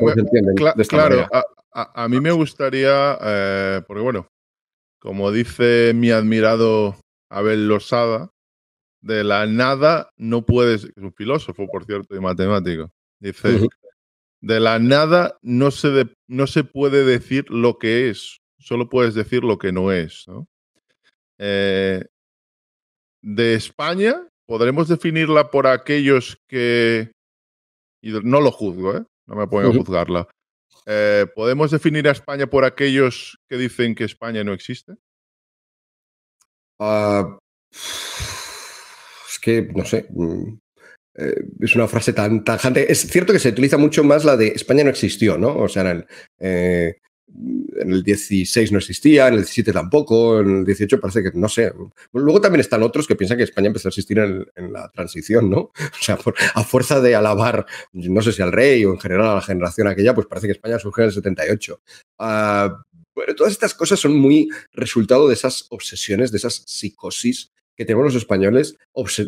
claro, a, mí me gustaría, eh, porque bueno, como dice mi admirado Abel Losada, de la nada no puedes, es un filósofo, por cierto, y matemático, dice, de la nada no se, no se puede decir lo que es, solo puedes decir lo que no es. Eh, de España, podremos definirla por aquellos que, y no lo juzgo, ¿eh? no me pongo a juzgarla, eh, ¿Podemos definir a España por aquellos que dicen que España no existe? Ah, es que, no sé. Mm, eh, es una frase tan tajante. Es cierto que se utiliza mucho más la de España no existió, ¿no? O sea, eh, en el 16 no existía, en el 17 tampoco, en el 18 parece que no sé. Luego también están otros que piensan que España empezó a existir en, la transición, ¿no? O sea, a fuerza de alabar, no sé si al rey o en general a la generación aquella, pues parece que España surge en el 78. Ah, bueno, todas estas cosas son muy resultado de esas obsesiones, de esas psicosis que tenemos los españoles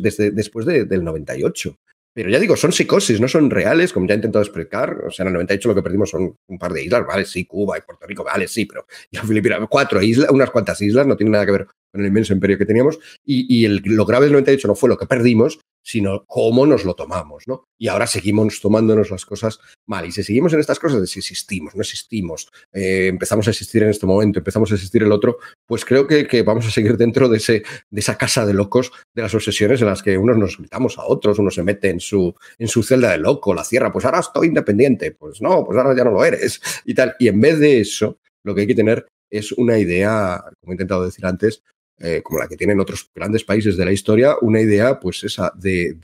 desde, después del 98. Pero ya digo, son psicosis, no son reales, como ya he intentado explicar. O sea, en el 98 lo que perdimos son un par de islas, vale, sí, Cuba y Puerto Rico, vale, sí, pero Filipinas, cuatro islas, unas cuantas islas, no tiene nada que ver con el inmenso imperio que teníamos. Y, lo grave del 98 no fue lo que perdimos, sino cómo nos lo tomamos, ¿no? Y ahora seguimos tomándonos las cosas mal. Y si seguimos en estas cosas de si existimos, no existimos, eh, empezamos a existir en este momento, empezamos a existir el otro, pues creo que, que vamos a seguir dentro de, ese, de esa casa de locos, de las obsesiones en las que unos nos gritamos a otros, uno se mete en su, en su celda de loco, la cierra, pues ahora estoy independiente, pues no, pues ahora ya no lo eres, y tal. Y en vez de eso, lo que hay que tener es una idea, como he intentado decir antes, eh, como la que tienen otros grandes países de la historia, una idea, pues esa, de,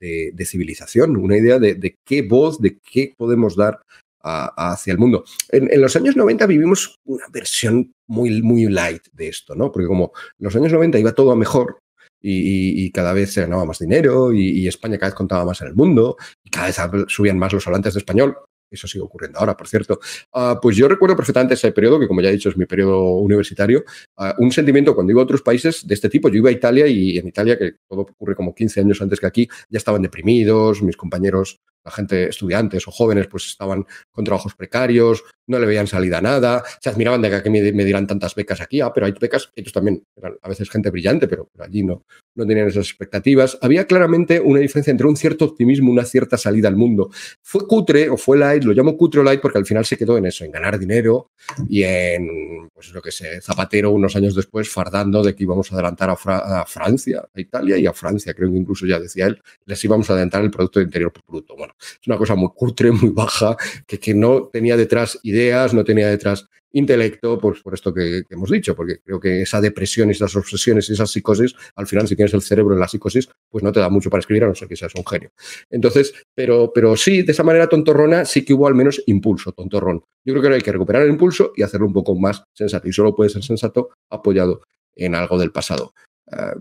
civilización, una idea de, qué voz, de qué podemos dar hacia el mundo. En, los años 90 vivimos una versión muy, muy light de esto, ¿no? Porque como en los años 90 iba todo a mejor, y, cada vez se ganaba más dinero y, y, España cada vez contaba más en el mundo y cada vez subían más los hablantes de español. Eso sigue ocurriendo ahora, por cierto. Ah, pues yo recuerdo perfectamente ese periodo, que como ya he dicho es mi periodo universitario, ah, un sentimiento cuando iba a otros países de este tipo. Yo iba a Italia y en Italia, que todo ocurre como 15 años antes que aquí, ya estaban deprimidos, mis compañeros la gente, estudiantes o jóvenes, pues estaban con trabajos precarios, no le veían salida a nada, se admiraban de que me, dieran tantas becas aquí, ah, pero hay becas, ellos también eran a veces gente brillante, pero, allí no, no tenían esas expectativas. Había claramente una diferencia entre un cierto optimismo, una cierta salida al mundo. Fue cutre o fue light, lo llamo cutre o light porque al final se quedó en eso, en ganar dinero y en, pues lo que sé, Zapatero unos años después fardando de que íbamos a adelantar a, a Francia, a Italia y a Francia, creo que incluso ya decía él, les íbamos a adelantar el Producto Interior Bruto. Bueno, es una cosa muy cutre, muy baja, que, que no tenía detrás ideas, no tenía detrás intelecto, pues por esto que, hemos dicho, porque creo que esa depresión, esas obsesiones, y esas psicosis, al final si tienes el cerebro en la psicosis, pues no te da mucho para escribir a no ser que seas un genio. Entonces, pero, pero sí, de esa manera tontorrona sí que hubo al menos impulso, tontorrón. Yo creo que hay que recuperar el impulso y hacerlo un poco más sensato, y solo puede ser sensato apoyado en algo del pasado. Ah,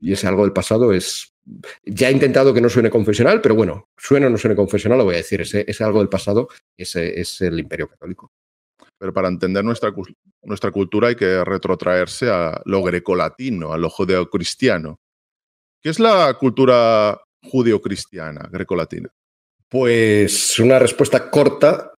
y ese algo del pasado es ya he intentado que no suene confesional, pero bueno, suena o no suene confesional, lo voy a decir, es, es algo del pasado, es, es el imperio católico. Pero para entender nuestra, nuestra cultura hay que retrotraerse a lo grecolatino, a lo judeocristiano. ¿Qué es la cultura judeocristiana, grecolatina? Pues una respuesta corta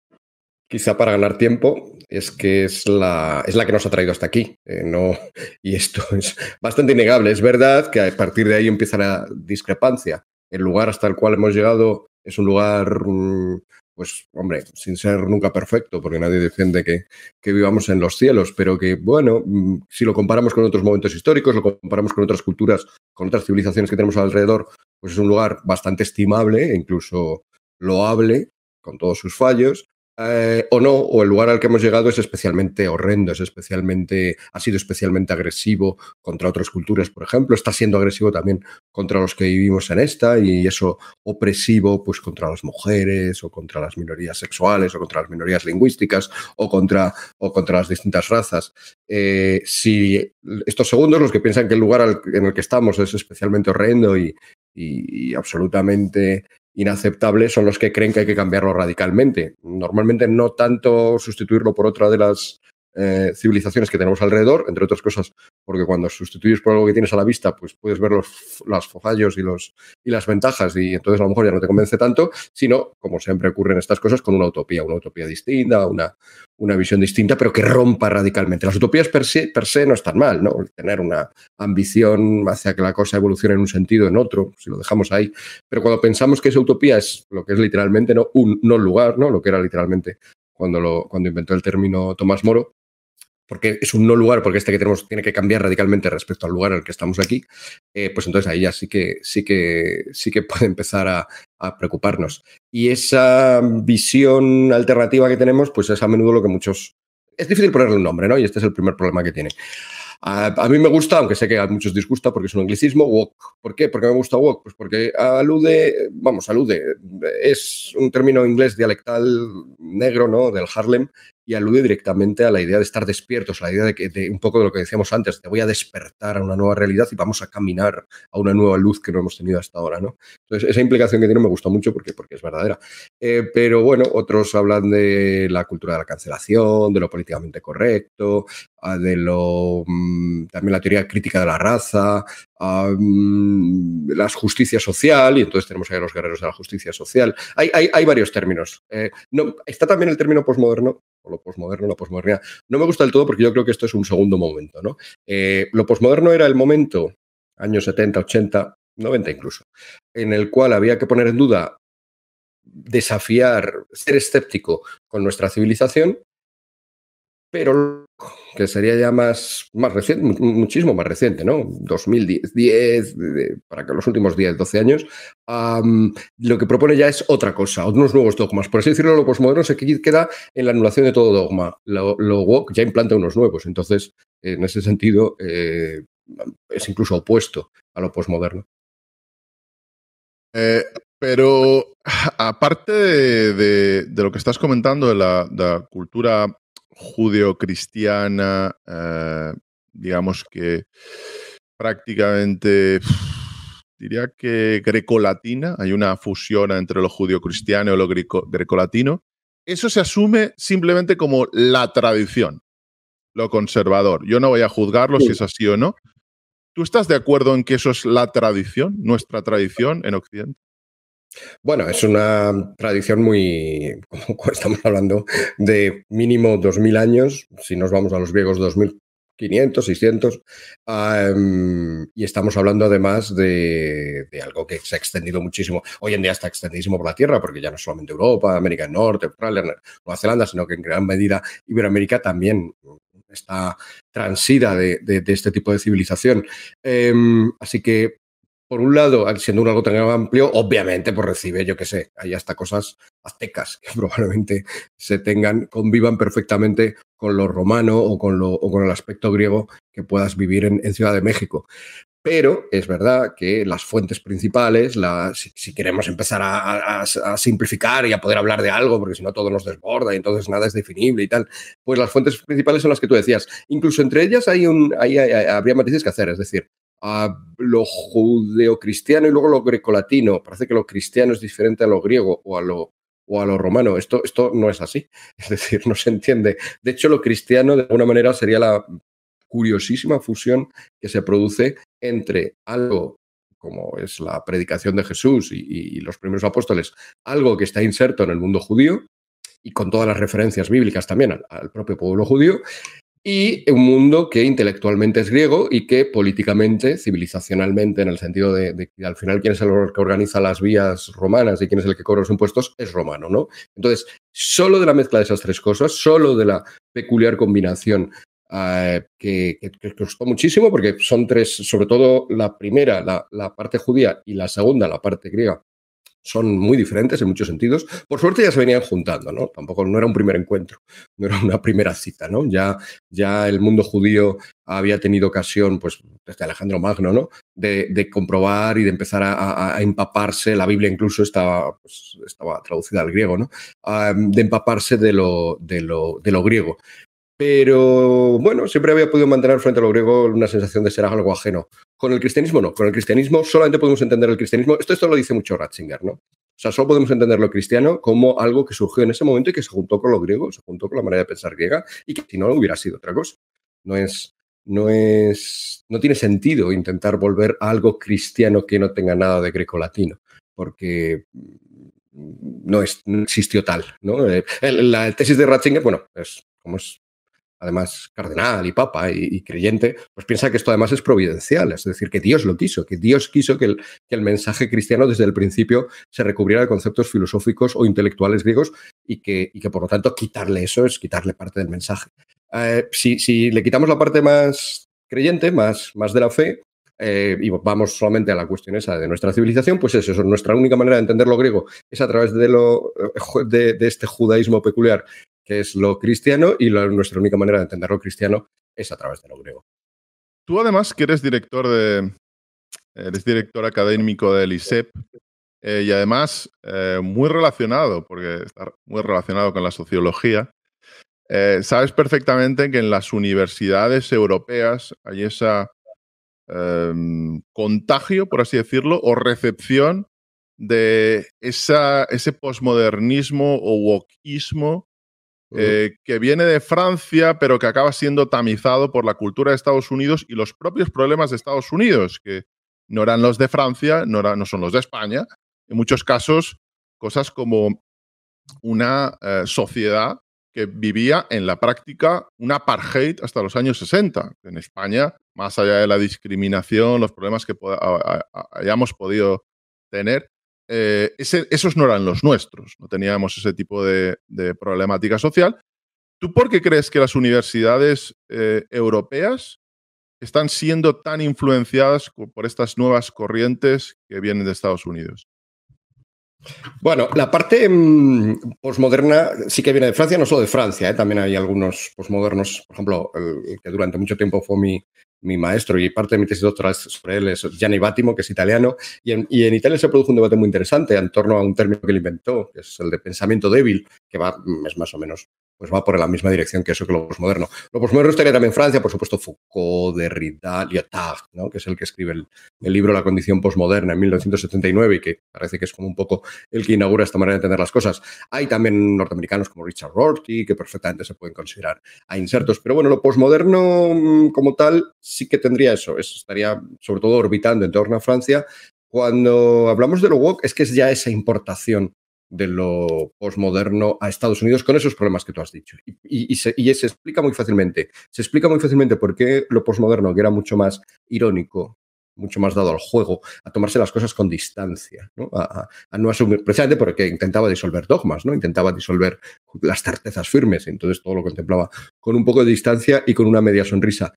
quizá para ganar tiempo, es que es la, es la que nos ha traído hasta aquí. Eh, no, y esto es bastante innegable. Es verdad que a partir de ahí empieza la discrepancia. El lugar hasta el cual hemos llegado es un lugar, mm, pues, hombre, sin ser nunca perfecto, porque nadie defiende que, que vivamos en los cielos, pero que, bueno, mm, si lo comparamos con otros momentos históricos, lo comparamos con otras culturas, con otras civilizaciones que tenemos alrededor, pues es un lugar bastante estimable, e incluso loable, con todos sus fallos, eh, o no, o el lugar al que hemos llegado es especialmente horrendo, es especialmente, ha sido especialmente agresivo contra otras culturas, por ejemplo, está siendo agresivo también contra los que vivimos en esta y eso opresivo, pues contra las mujeres o contra las minorías sexuales o contra las minorías lingüísticas o contra, o contra las distintas razas. Eh, si estos segundos, los que piensan que el lugar en el que estamos es especialmente horrendo y, y absolutamente inaceptables son los que creen que hay que cambiarlo radicalmente. Normalmente no tanto sustituirlo por otra de las eh, civilizaciones que tenemos alrededor, entre otras cosas, porque cuando sustituyes por algo que tienes a la vista, pues puedes ver los los y, los, y las ventajas y entonces a lo mejor ya no te convence tanto, sino, como siempre ocurren estas cosas, con una utopía, una utopía distinta, una, una visión distinta, pero que rompa radicalmente. Las utopías per se, no están mal, ¿no? Tener una ambición hacia que la cosa evolucione en un sentido, en otro, si lo dejamos ahí, pero cuando pensamos que esa utopía es lo que es literalmente, ¿no? Un, no lugar, ¿no? Lo que era literalmente cuando, lo, cuando inventó el término Tomás Moro, porque es un no lugar, porque este que tenemos tiene que cambiar radicalmente respecto al lugar en el que estamos aquí, eh, pues entonces ahí ya sí que, sí que, sí que puede empezar a, preocuparnos. Y esa visión alternativa que tenemos, pues es a menudo lo que muchos... Es difícil ponerle un nombre, ¿no? Y este es el primer problema que tiene. A, mí me gusta, aunque sé que a muchos disgusta porque es un anglicismo, Walk. ¿Por qué? ¿Por qué me gusta walk. Pues porque alude, vamos, alude, es un término inglés dialectal negro, ¿no? Del Harlem, y alude directamente a la idea de estar despiertos, a la idea de, que, un poco de lo que decíamos antes, te voy a despertar a una nueva realidad y vamos a caminar a una nueva luz que no hemos tenido hasta ahora, ¿no? Entonces, esa implicación que tiene me gusta mucho porque, porque es verdadera. Eh, pero bueno, otros hablan de la cultura de la cancelación, de lo políticamente correcto, Ah, de lo, mm, también la teoría crítica de la raza, ah, mm, la justicia social, y entonces tenemos ahí a los guerreros de la justicia social. Hay, hay, varios términos. Eh, está también el término posmoderno, o lo posmoderno, la posmodernidad. No me gusta del todo porque yo creo que esto es un segundo momento. ¿no? Eh, lo posmoderno era el momento, años 70, 80, 90 incluso, en el cual había que poner en duda desafiar, ser escéptico con nuestra civilización, pero que sería ya más, más reciente, muchísimo más reciente, ¿no? 2010, para que los últimos 10, 12 años, lo que propone ya es otra cosa, unos nuevos dogmas. Por así decirlo, lo posmoderno se queda en la anulación de todo dogma. Lo, ya implanta unos nuevos. Entonces, en ese sentido, eh, es incluso opuesto a lo posmoderno. Eh, pero aparte de, lo que estás comentando de la cultura judeocristiana, cristiana eh, digamos que prácticamente diría que grecolatina, hay una fusión entre lo judio-cristiano y lo grecolatino. Eso se asume simplemente como la tradición, lo conservador. Yo no voy a juzgarlo si es así o no. ¿Tú estás de acuerdo en que eso es la tradición, nuestra tradición en Occidente? Bueno, es una tradición muy, como estamos hablando, de mínimo 2.000 años, si nos vamos a los griegos 2.500, 600, seiscientos, y estamos hablando además de, algo que se ha extendido muchísimo, hoy en día está extendidísimo por la Tierra, porque ya no solamente Europa, América del Norte, Australia, Nueva Zelanda, sino que en gran medida Iberoamérica también está transida de, este tipo de civilización. Em, así que por un lado, siendo un algo tan amplio, obviamente por pues recibe, yo qué sé, hay hasta cosas aztecas que probablemente se tengan, convivan perfectamente con lo romano o con, lo, con el aspecto griego que puedas vivir en, Ciudad de México. Pero es verdad que las fuentes principales, si, queremos empezar a, simplificar y a poder hablar de algo, porque si no todo nos desborda y entonces nada es definible y tal, pues las fuentes principales son las que tú decías. Incluso entre ellas hay un, habría matices que hacer, es decir, a lo judeocristiano y luego lo grecolatino. Parece que lo cristiano es diferente a lo griego o a lo, romano. Esto, esto no es así. Es decir, no se entiende. De hecho, lo cristiano de alguna manera sería la curiosísima fusión que se produce entre algo como es la predicación de Jesús y, los primeros apóstoles, algo que está inserto en el mundo judío, y con todas las referencias bíblicas también al, propio pueblo judío, y un mundo que intelectualmente es griego y que políticamente, civilizacionalmente, en el sentido de, que al final quién es el que organiza las vías romanas y quién es el que cobra los impuestos, es romano, ¿no? Entonces, solo de la mezcla de esas tres cosas, solo de la peculiar combinación eh, que, que, costó muchísimo, porque son tres, sobre todo la primera, la parte judía, y la segunda, la parte griega, son muy diferentes en muchos sentidos. Por suerte ya se venían juntando, ¿no? Tampoco no era un primer encuentro, no era una primera cita, ¿no? Ya, ya el mundo judío había tenido ocasión, pues desde Alejandro Magno, ¿no? De, comprobar y de empezar a, empaparse, la Biblia incluso estaba, pues, estaba traducida al griego, ¿no? de empaparse de lo, de lo, de lo griego. Pero bueno, siempre había podido mantener frente a lo griego una sensación de ser algo ajeno con el cristianismo no, con el cristianismo solamente podemos entender el cristianismo, esto, esto lo dice mucho Ratzinger, ¿no? O sea, solo podemos entender lo cristiano como algo que surgió en ese momento y que se juntó con lo griego, se juntó con la manera de pensar griega y que si no hubiera sido otra cosa. No es, no es, no tiene sentido intentar volver a algo cristiano que no tenga nada de greco-latino, porque no, no, existió tal. ¿no? Eh, la tesis de Ratzinger, bueno, es como es además cardenal y papa y, creyente, pues piensa que esto además es providencial, es decir, que Dios lo quiso, que Dios quiso que el, mensaje cristiano desde el principio se recubriera de conceptos filosóficos o intelectuales griegos y que, y que por lo tanto quitarle eso es quitarle parte del mensaje. Eh, si, si, le quitamos la parte más creyente, más, más de la fe, eh, y vamos solamente a la cuestión esa de nuestra civilización, pues es eso, nuestra única manera de entender lo griego es a través de, lo, eh, de este judaísmo peculiar que es lo cristiano y nuestra única manera de entender lo cristiano es a través de lo griego. Tú además que eres director de... director académico del ISEP eh, y además eh, muy relacionado, porque está muy relacionado con la sociología. Eh, sabes perfectamente que en las universidades europeas hay ese em, contagio, por así decirlo, o recepción de esa, ese posmodernismo o wokismo eh, que viene de Francia, pero que acaba siendo tamizado por la cultura de Estados Unidos y los propios problemas de Estados Unidos, que no eran los de Francia, no, son los de España. En muchos casos, cosas como una eh, sociedad que vivía en la práctica un apartheid hasta los años 60. En España, más allá de la discriminación, los problemas que hayamos podido tener, eh, esos no eran los nuestros, no teníamos ese tipo de, problemática social. ¿Tú por qué crees que las universidades eh, europeas están siendo tan influenciadas por estas nuevas corrientes que vienen de Estados Unidos? Bueno, la parte mm, postmoderna sí que viene de Francia, no solo de Francia, eh, también hay algunos postmodernos, por ejemplo, el, que durante mucho tiempo fue mi, mi maestro y parte de mi tesis doctoral sobre él es Gianni Battimo, que es italiano, y en, Italia se produjo un debate muy interesante en torno a un término que él inventó, que es el de pensamiento débil, que va, es más o menos pues va por la misma dirección que eso que lo posmoderno. Lo posmoderno estaría también en Francia, por supuesto, Foucault, Derrida, Lyotard, ¿no? que es el que escribe el, libro La condición posmoderna en 1979 y que parece que es como un poco el que inaugura esta manera de entender las cosas. Hay también norteamericanos como Richard Rorty, que perfectamente se pueden considerar a insertos, pero bueno, lo posmoderno mm, como tal sí que tendría eso, eso estaría sobre todo orbitando en torno a Francia. Cuando hablamos de lo woke, es que es ya esa importación de lo posmoderno a Estados Unidos con esos problemas que tú has dicho. Y, se, explica muy fácilmente. Se explica muy fácilmente por qué lo posmoderno, que era mucho más irónico, mucho más dado al juego, a tomarse las cosas con distancia, ¿no? A, no asumir, precisamente porque intentaba disolver dogmas, ¿no? intentaba disolver las certezas firmes, entonces todo lo contemplaba con un poco de distancia y con una media sonrisa.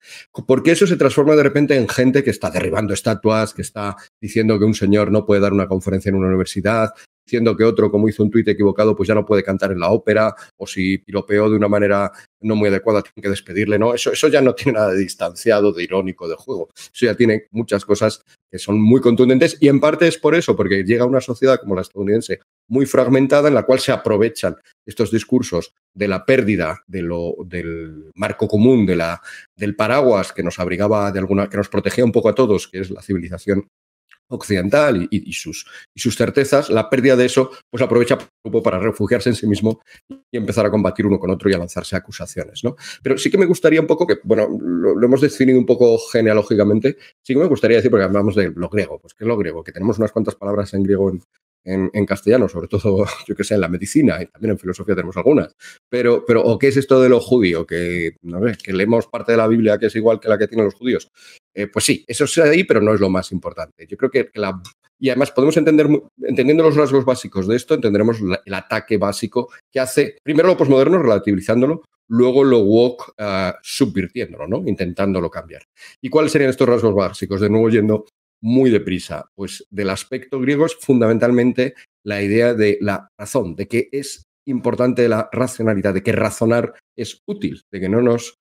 Porque eso se transforma de repente en gente que está derribando estatuas, que está diciendo que un señor no puede dar una conferencia en una universidad, diciendo que otro, como hizo un tuit equivocado, pues ya no puede cantar en la ópera, o si piropeó de una manera no muy adecuada, tiene que despedirle, ¿no? Eso, eso ya no tiene nada de distanciado, de irónico, de juego. Eso ya tiene muchas cosas que son muy contundentes y en parte es por eso, porque llega una sociedad como la estadounidense muy fragmentada en la cual se aprovechan estos discursos de la pérdida de lo, del marco común, de la, del paraguas que nos abrigaba de alguna, que nos protegía un poco a todos, que es la civilización occidental y, sus, certezas, la pérdida de eso, pues aprovecha para refugiarse en sí mismo y empezar a combatir uno con otro y a lanzarse acusaciones. ¿no? Pero sí que me gustaría un poco, que bueno, lo, hemos definido un poco genealógicamente, sí que me gustaría decir, porque hablamos de lo griego, pues que es lo griego? Que tenemos unas cuantas palabras en griego en, en, castellano, sobre todo, yo que sé, en la medicina y también en filosofía tenemos algunas. Pero, pero ¿o qué es esto de lo judío? Que, no que leemos parte de la Biblia que es igual que la que tienen los judíos. Eh, pues sí, eso es ahí, pero no es lo más importante. Yo creo que la, y además podemos entender, entendiendo los rasgos básicos de esto, entenderemos el ataque básico que hace, primero lo posmoderno relativizándolo, luego lo woke ah, subvirtiéndolo, ¿no? intentándolo cambiar. ¿Y cuáles serían estos rasgos básicos? De nuevo yendo muy deprisa. Pues del aspecto griego es fundamentalmente la idea de la razón, de que es importante la racionalidad, de que razonar es útil, de que no nos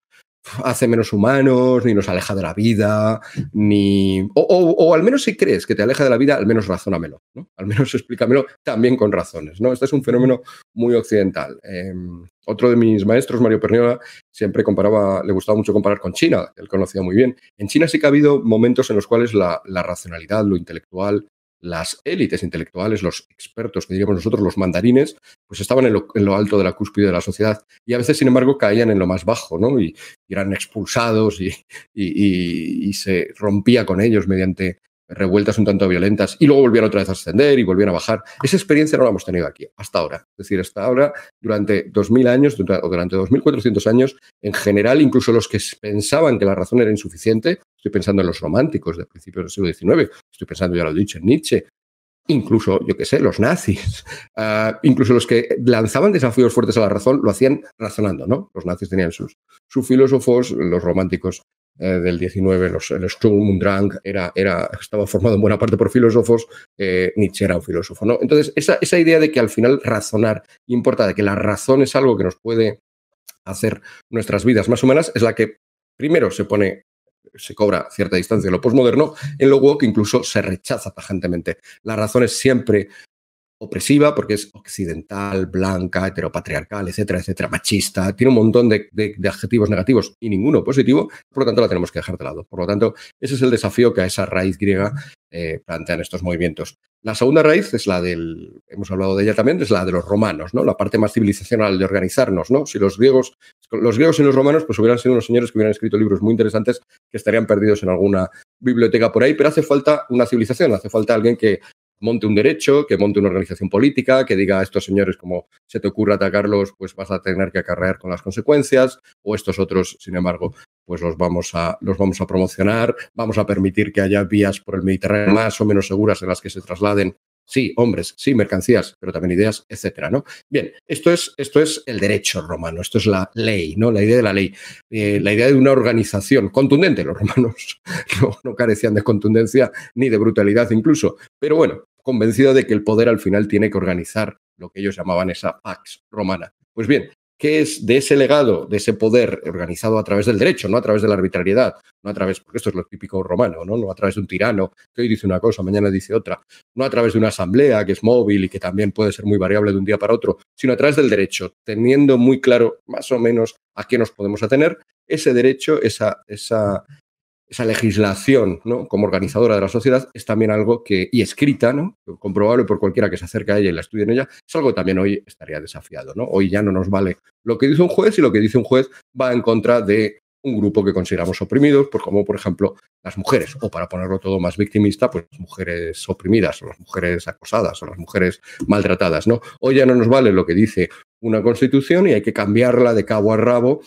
hace menos humanos, ni nos aleja de la vida, ni. O, al menos si crees que te aleja de la vida, al menos razónamelo, ¿no? Al menos explícamelo también con razones, ¿no? Este es un fenómeno muy occidental. Em, otro de mis maestros, Mario Perniola, siempre comparaba, le gustaba mucho comparar con China, él conocía muy bien. En China sí que ha habido momentos en los cuales la racionalidad, lo intelectual, las élites intelectuales, los expertos, que diríamos nosotros, los mandarines, pues estaban en lo, alto de la cúspide de la sociedad y a veces, sin embargo, caían en lo más bajo, ¿no? Y, eran expulsados y, y, se rompía con ellos mediante revueltas un tanto violentas y luego volvían otra vez a ascender y volvían a bajar. Esa experiencia no la hemos tenido aquí hasta ahora. Es decir, hasta ahora, durante 2.000 años o durante 2.400 años, en general, incluso los que pensaban que la razón era insuficiente, Estoy pensando en los románticos de principios del siglo XIX, estoy pensando, ya lo he dicho, en Nietzsche, incluso, yo qué sé, los nazis, ah, incluso los que lanzaban desafíos fuertes a la razón, lo hacían razonando, ¿no? Los nazis tenían sus, sus filósofos, los románticos eh, del XIX, los, el Sturm und Drang era, era, estaba formado en buena parte por filósofos, eh, Nietzsche era un filósofo, ¿no? Entonces, esa, esa idea de que al final razonar importa, de que la razón es algo que nos puede hacer nuestras vidas más humanas, es la que primero se pone se cobra cierta distancia en lo posmoderno, en lo que incluso se rechaza tajantemente. La razón es siempre opresiva porque es occidental, blanca, heteropatriarcal, etcétera, etcétera, machista, tiene un montón de, de, adjetivos negativos y ninguno positivo, por lo tanto la tenemos que dejar de lado. Por lo tanto, ese es el desafío que a esa raíz griega eh, plantean estos movimientos. La segunda raíz es la del, hemos hablado de ella también, es la de los romanos, ¿no? La parte más civilizacional de organizarnos, ¿no? Si los griegos, los griegos y los romanos, pues hubieran sido unos señores que hubieran escrito libros muy interesantes que estarían perdidos en alguna biblioteca por ahí, pero hace falta una civilización, hace falta alguien que monte un derecho, que monte una organización política, que diga a estos señores como se te ocurre atacarlos, pues vas a tener que acarrear con las consecuencias, o estos otros, sin embargo, pues los vamos, a, los vamos a promocionar, vamos a permitir que haya vías por el Mediterráneo más o menos seguras en las que se trasladen sí, hombres, sí, mercancías, pero también ideas, etcétera, ¿no? Bien, esto es, esto es el derecho romano, esto es la ley, ¿no? La idea de la ley, eh, la idea de una organización contundente. Los romanos no, no, carecían de contundencia ni de brutalidad incluso, pero bueno, convencido de que el poder al final tiene que organizar lo que ellos llamaban esa pax romana. Pues bien, que es de ese legado, de ese poder organizado a través del derecho, no a través de la arbitrariedad, no a través, porque esto es lo típico romano, ¿no? no a través de un tirano que hoy dice una cosa, mañana dice otra, no a través de una asamblea que es móvil y que también puede ser muy variable de un día para otro, sino a través del derecho, teniendo muy claro más o menos a qué nos podemos atener, ese derecho, esa, esa, esa legislación ¿no? como organizadora de la sociedad es también algo que, y escrita, ¿no? comprobable por cualquiera que se acerque a ella y la estudie en ella, es algo que también hoy estaría desafiado. ¿no? Hoy ya no nos vale lo que dice un juez y lo que dice un juez va en contra de un grupo que consideramos oprimidos, por como por ejemplo las mujeres, o para ponerlo todo más victimista, pues las mujeres oprimidas, o las mujeres acosadas, o las mujeres maltratadas. ¿no? Hoy ya no nos vale lo que dice una constitución y hay que cambiarla de cabo a rabo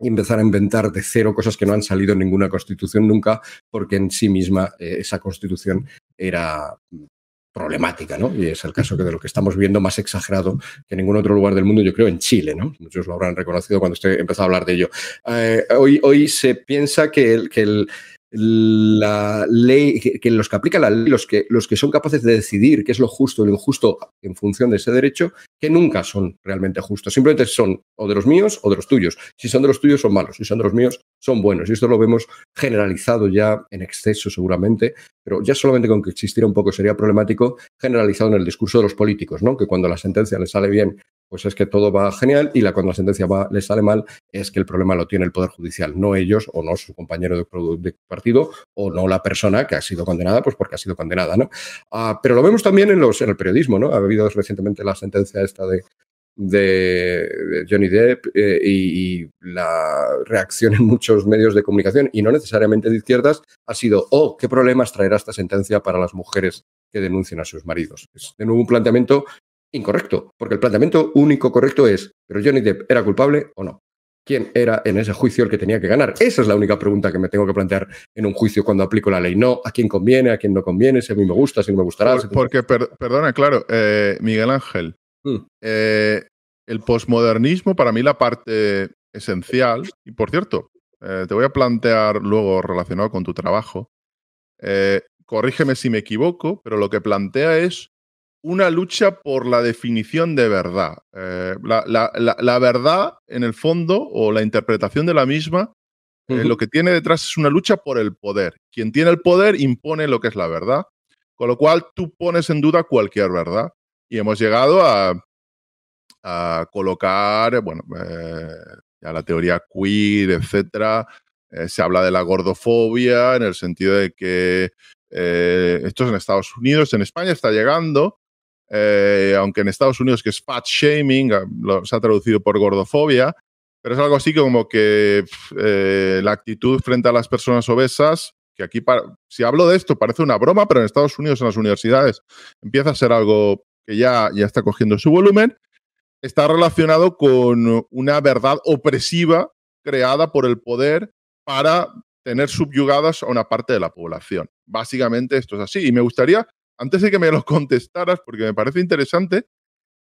y empezar a inventar de cero cosas que no han salido en ninguna constitución nunca, porque en sí misma eh, esa constitución era mm, problemática, ¿no? Y es el caso que de lo que estamos viendo más exagerado que en ningún otro lugar del mundo, yo creo, en Chile, ¿no? Muchos lo habrán reconocido cuando usted empezado a hablar de ello. Eh, hoy, hoy se piensa que que la ley, que, los que aplica la ley, los que, los que son capaces de decidir qué es lo justo y lo injusto en función de ese derecho, que nunca son realmente justos. Simplemente son o de los míos o de los tuyos. Si son de los tuyos son malos, si son de los míos son buenos. Y esto lo vemos generalizado ya en exceso seguramente, pero ya solamente con que existiera un poco sería problemático generalizado en el discurso de los políticos, ¿no? Que cuando la sentencia le sale bien, pues es que todo va genial y la, cuando la sentencia va, le sale mal es que el problema lo tiene el Poder Judicial, no ellos o no su compañero de, de partido o no la persona que ha sido condenada, pues porque ha sido condenada, ¿no? Ah, pero lo vemos también en, los, en el periodismo, ¿no? Ha habido recientemente la sentencia esta de, Johnny Depp eh, y, la reacción en muchos medios de comunicación, y no necesariamente de izquierdas, ha sido, oh, ¿qué problemas traerá esta sentencia para las mujeres que denuncian a sus maridos? Es de nuevo un planteamiento incorrecto, porque el planteamiento único correcto es, ¿pero Johnny Depp era culpable o no? ¿Quién era en ese juicio el que tenía que ganar? Esa es la única pregunta que me tengo que plantear en un juicio cuando aplico la ley. No, ¿a quién conviene, a quién no conviene, si a mí me gusta, si no me gustará? porque, perdona, claro, eh, Miguel Ángel, Mm. Eh, el posmodernismo, para mí, la parte esencial, y por cierto, eh, te voy a plantear luego relacionado con tu trabajo, eh, corrígeme si me equivoco, pero lo que plantea es una lucha por la definición de verdad. la, verdad, en el fondo, o la interpretación de la misma, lo que tiene detrás es una lucha por el poder. Quien tiene el poder impone lo que es la verdad, con lo cual tú pones en duda cualquier verdad. Y hemos llegado a, colocar, bueno, eh, ya la teoría queer, etcétera. Eh, se habla de la gordofobia en el sentido de que eh, esto es en Estados Unidos, en España está llegando, aunque en Estados Unidos que es fat shaming, ah, se ha traducido por gordofobia, pero es algo así como que la actitud frente a las personas obesas que aquí, si hablo de esto, parece una broma, pero en Estados Unidos, en las universidades, empieza a ser algo que ya, ya está cogiendo su volumen, está relacionado con una verdad opresiva creada por el poder para tener subyugadas a una parte de la población. Básicamente esto es así. Y me gustaría, antes de que me lo contestaras, porque me parece interesante,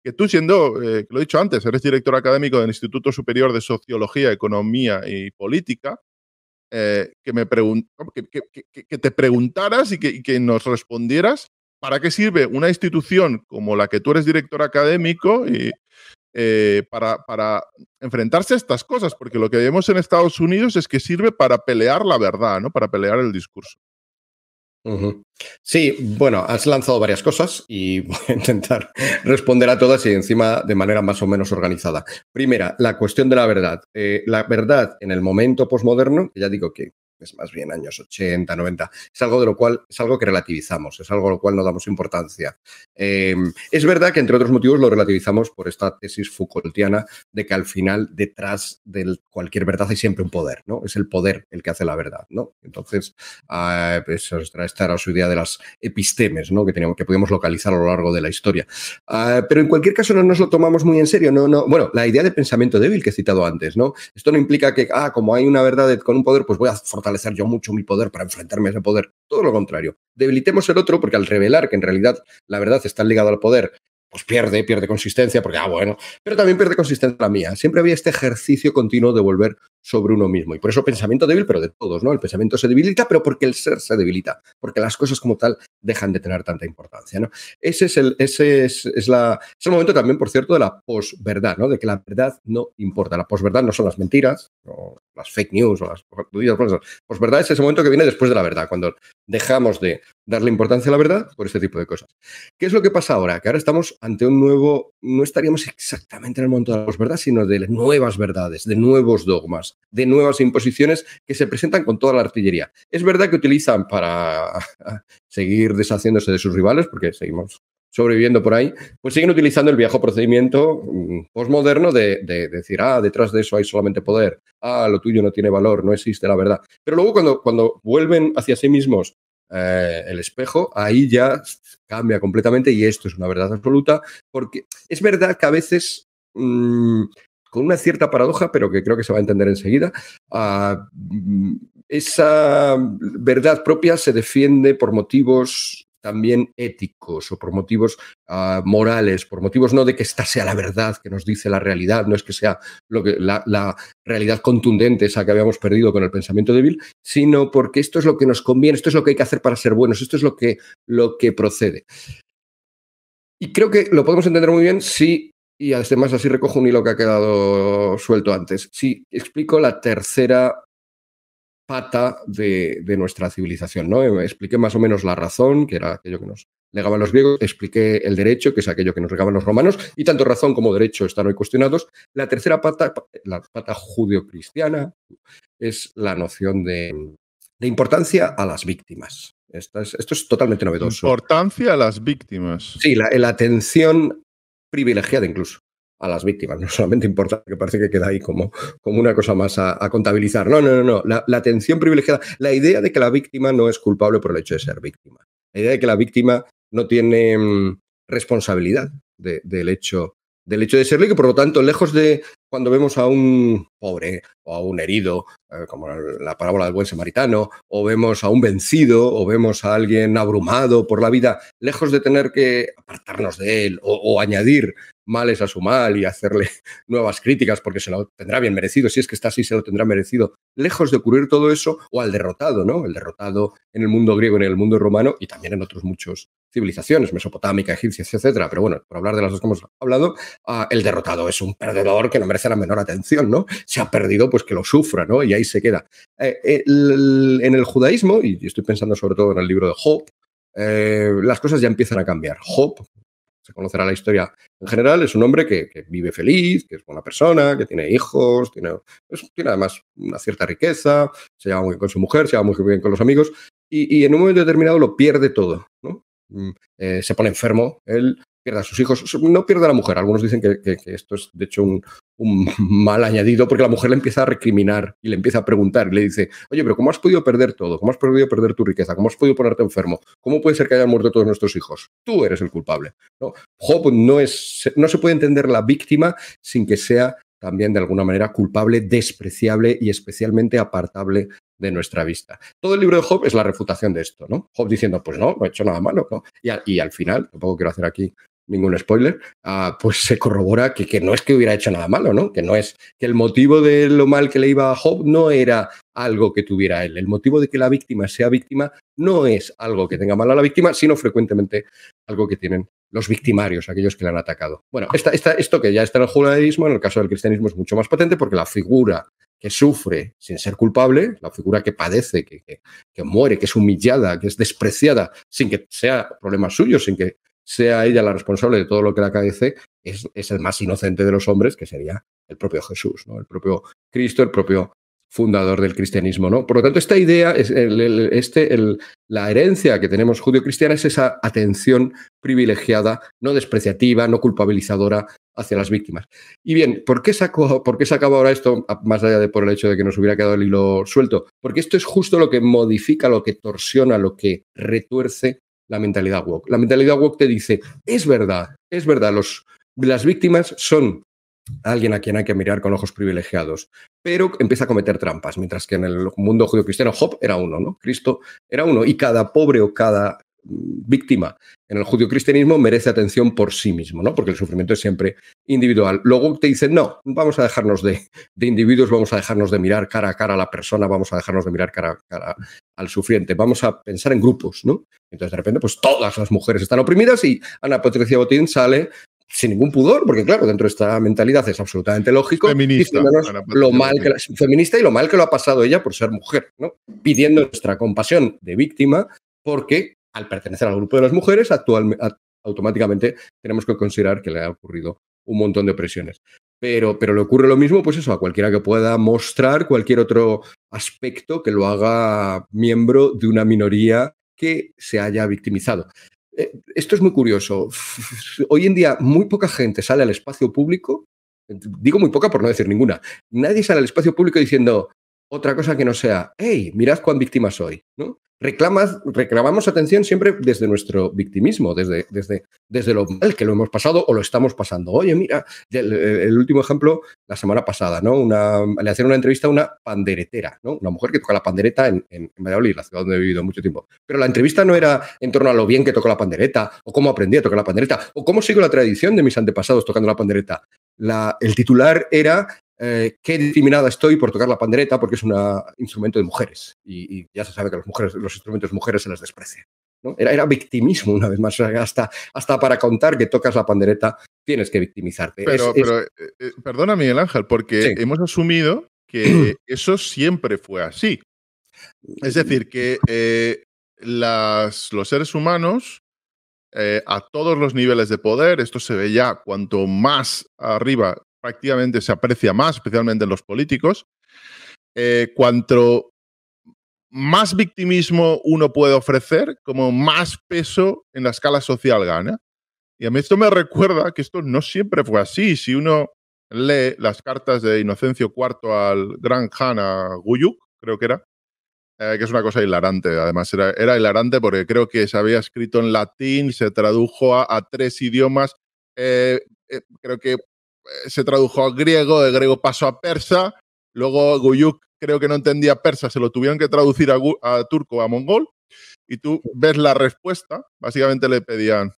que tú siendo, eh, que lo he dicho antes, eres director académico del Instituto Superior de Sociología, Economía y Política, eh, que, me que, que, te preguntaras que, y que nos respondieras ¿para qué sirve una institución como la que tú eres director académico y, eh, para, para, enfrentarse a estas cosas? Porque lo que vemos en Estados Unidos es que sirve para pelear la verdad, ¿no? Para pelear el discurso. Sí, bueno, has lanzado varias cosas y voy a intentar responder a todas y encima de manera más o menos organizada. Primera, la cuestión de la verdad. Eh, la verdad en el momento posmoderno, ya digo que es más bien años 80, 90. Es algo de lo cual, es algo que relativizamos, es algo a lo cual no damos importancia. Em, es verdad que, entre otros motivos, lo relativizamos por esta tesis Foucaultiana de que al final, detrás de cualquier verdad hay siempre un poder, ¿no? Es el poder el que hace la verdad, ¿no? Entonces, eh, esta era su idea de las epistemes, ¿no? Que, teníamos, que podíamos localizar a lo largo de la historia. Ah, pero en cualquier caso, no nos lo tomamos muy en serio, no, no. Bueno, la idea de pensamiento débil que he citado antes, ¿no? Esto no implica que, ah, como hay una verdad con un poder, pues voy a fortalecer yo mucho mi poder para enfrentarme a ese poder. Todo lo contrario. Debilitemos el otro porque al revelar que en realidad la verdad está ligada al poder, pues pierde, pierde consistencia, porque, ah, bueno, pero también pierde consistencia la mía. Siempre había este ejercicio continuo de volver sobre uno mismo. Y por eso pensamiento débil, pero de todos, ¿no? El pensamiento se debilita, pero porque el ser se debilita, porque las cosas como tal dejan de tener tanta importancia, ¿no? Ese es el, ese es, la, momento también, por cierto, de la posverdad, ¿no? De que la verdad no importa. La posverdad no son las mentiras, no, las fake news o las pues verdad es ese momento que viene después de la verdad, cuando dejamos de darle importancia a la verdad por este tipo de cosas. ¿Qué es lo que pasa ahora? Que ahora estamos ante un nuevo, no estaríamos exactamente en el momento de la posverdad, sino de nuevas verdades, de nuevos dogmas, de nuevas imposiciones que se presentan con toda la artillería. Es verdad que utilizan para seguir deshaciéndose de sus rivales, porque seguimos sobreviviendo por ahí, pues siguen utilizando el viejo procedimiento mm, posmoderno de, decir, ah, detrás de eso hay solamente poder, ah, lo tuyo no tiene valor, no existe la verdad. Pero luego cuando, cuando vuelven hacia sí mismos eh, el espejo, ahí ya cambia completamente y esto es una verdad absoluta, porque es verdad que a veces... Mm, con una cierta paradoja, pero que creo que se va a entender enseguida, ah, mm, esa verdad propia se defiende por motivos también éticos o por motivos ah, morales, por motivos no de que esta sea la verdad que nos dice la realidad, no es que sea lo que, la, realidad contundente esa que habíamos perdido con el pensamiento débil, sino porque esto es lo que nos conviene, esto es lo que hay que hacer para ser buenos, esto es lo que, lo que procede. Y creo que lo podemos entender muy bien si, y además así recojo un hilo que ha quedado suelto antes, si explico la tercera pata de, nuestra civilización. ¿no? Eh, expliqué más o menos la razón, que era aquello que nos legaban los griegos, expliqué el derecho, que es aquello que nos legaban los romanos, y tanto razón como derecho están hoy cuestionados. La tercera pata, la pata judio-cristiana, es la noción de, importancia a las víctimas. Esto es, totalmente novedoso. Importancia a las víctimas. Sí, la atención privilegiada incluso a las víctimas, no solamente importa, que parece que queda ahí como, como una cosa más a, contabilizar. No, no, no, no. La, atención privilegiada, la idea de que la víctima no es culpable por el hecho de ser víctima, la idea de que la víctima no tiene mm, responsabilidad del hecho del hecho de serlo y que por lo tanto, lejos de cuando vemos a un pobre o a un herido, eh, como la parábola del buen samaritano, o vemos a un vencido o vemos a alguien abrumado por la vida, lejos de tener que apartarnos de él o añadir males a su mal y hacerle nuevas críticas porque se lo tendrá bien merecido, si es que está así se lo tendrá merecido, lejos de ocurrir todo eso, o al derrotado, ¿no? El derrotado en el mundo griego, en el mundo romano y también en otros muchas civilizaciones, mesopotámica, egipcia, etcétera, pero bueno, por hablar de las dos que hemos hablado, ah, el derrotado es un perdedor que no merece la menor atención, ¿no? Se ha perdido, pues que lo sufra, ¿no? Y ahí se queda. Eh, en el judaísmo, y estoy pensando sobre todo en el libro de Job, eh, las cosas ya empiezan a cambiar. Job, se conocerá la historia en general, es un hombre que, vive feliz, que es buena persona, que tiene hijos, tiene, pues, tiene además una cierta riqueza, se lleva muy bien con su mujer, se lleva muy bien con los amigos, y, y en un momento determinado lo pierde todo, ¿no? Mm, eh, se pone enfermo, él pierde a sus hijos, no pierde a la mujer. Algunos dicen que, esto es, de hecho, un, mal añadido, porque la mujer le empieza a recriminar y le empieza a preguntar y le dice, oye, pero ¿cómo has podido perder todo? ¿Cómo has podido perder tu riqueza? ¿Cómo has podido ponerte enfermo? ¿Cómo puede ser que hayan muerto todos nuestros hijos? Tú eres el culpable. No, Job no, es, no se puede entender la víctima sin que sea también de alguna manera culpable, despreciable y especialmente apartable de nuestra vista. Todo el libro de Job es la refutación de esto, ¿no? Job diciendo, pues no, no he hecho nada malo, ¿no? Y, al final, tampoco quiero hacer aquí ningún spoiler, ah, pues se corrobora que, no es que hubiera hecho nada malo, ¿no? Que no es que el motivo de lo mal que le iba a Job no era algo que tuviera él. El motivo de que la víctima sea víctima no es algo que tenga mal a la víctima, sino frecuentemente algo que tienen los victimarios, aquellos que le han atacado. Bueno, esto que ya está en el judaísmo, en el caso del cristianismo es mucho más patente porque la figura que sufre sin ser culpable, la figura que padece, que, que, muere, que es humillada, que es despreciada, sin que sea problema suyo, sin que sea ella la responsable de todo lo que le acaece, es, es, el más inocente de los hombres, que sería el propio Jesús, ¿no? el propio Cristo, el propio fundador del cristianismo. ¿no? Por lo tanto, esta idea, es este, la herencia que tenemos judio-cristiana es esa atención privilegiada, no despreciativa, no culpabilizadora hacia las víctimas. Y bien, ¿por qué, se ¿por ahora esto, más allá de por el hecho de que nos hubiera quedado el hilo suelto? Porque esto es justo lo que modifica, lo que torsiona, lo que retuerce la mentalidad woke. La mentalidad woke te dice, es verdad, es verdad, los, las víctimas son alguien a quien hay que mirar con ojos privilegiados, pero empieza a cometer trampas, mientras que en el mundo judío-cristiano Job era uno, ¿no? Cristo era uno, y cada pobre o cada mm, víctima en el judío cristianismo merece atención por sí mismo, ¿no? Porque el sufrimiento es siempre individual. Luego te dicen, no, vamos a dejarnos de, de individuos, vamos a dejarnos de mirar cara a cara a la persona, vamos a dejarnos de mirar cara a cara al sufriente, vamos a pensar en grupos, ¿no? Entonces de repente, pues todas las mujeres están oprimidas y Ana Patricia Botín sale sin ningún pudor, porque claro, dentro de esta mentalidad es absolutamente lógico. Feminista. lo mal que la, feminista y lo mal que lo ha pasado ella por ser mujer, ¿no? Pidiendo nuestra compasión de víctima, porque al pertenecer al grupo de las mujeres, automáticamente tenemos que considerar que le ha ocurrido un montón de opresiones. Pero, pero le ocurre lo mismo, pues eso, a cualquiera que pueda mostrar cualquier otro aspecto que lo haga miembro de una minoría que se haya victimizado. Eh, esto es muy curioso. Hoy en día muy poca gente sale al espacio público, digo muy poca por no decir ninguna, nadie sale al espacio público diciendo otra cosa que no sea, hey, mirad cuán víctima soy, ¿no? reclamamos atención siempre desde nuestro victimismo, desde, desde, desde lo mal que lo hemos pasado o lo estamos pasando. Oye, mira, el, último ejemplo, la semana pasada, ¿no? Una, le hacían una entrevista a una panderetera, ¿no? Una mujer que toca la pandereta en, Valladolid, la ciudad donde he vivido mucho tiempo. Pero la entrevista no era en torno a lo bien que tocó la pandereta, o cómo aprendí a tocar la pandereta, o cómo sigo la tradición de mis antepasados tocando la pandereta. La, el titular era eh, qué discriminada estoy por tocar la pandereta porque es un instrumento de mujeres. Y, ya se sabe que las mujeres, los instrumentos de mujeres se las desprecia. Era, era, victimismo, una vez más. Hasta, hasta para contar que tocas la pandereta tienes que victimizarte. Pero, eh, eh, perdona, Miguel Ángel, porque hemos asumido que eso siempre fue así. Es decir, que las, los seres humanos a todos los niveles de poder. Esto se ve ya cuanto más arriba prácticamente se aprecia más, especialmente en los políticos. Eh, cuanto más victimismo uno puede ofrecer, como más peso en la escala social gana. Y a mí esto me recuerda que esto no siempre fue así. Si uno lee las cartas de Inocencio IV al gran hanna a Guyuk, creo que era, eh, que es una cosa hilarante. Además, era, hilarante porque creo que se había escrito en latín, se tradujo a, tres idiomas. Eh, creo que eh, se tradujo a griego, de griego pasó a persa, luego Guyuk creo que no entendía persa, se lo tuvieron que traducir a, turco, a mongol, y tú ves la respuesta, básicamente le pedían,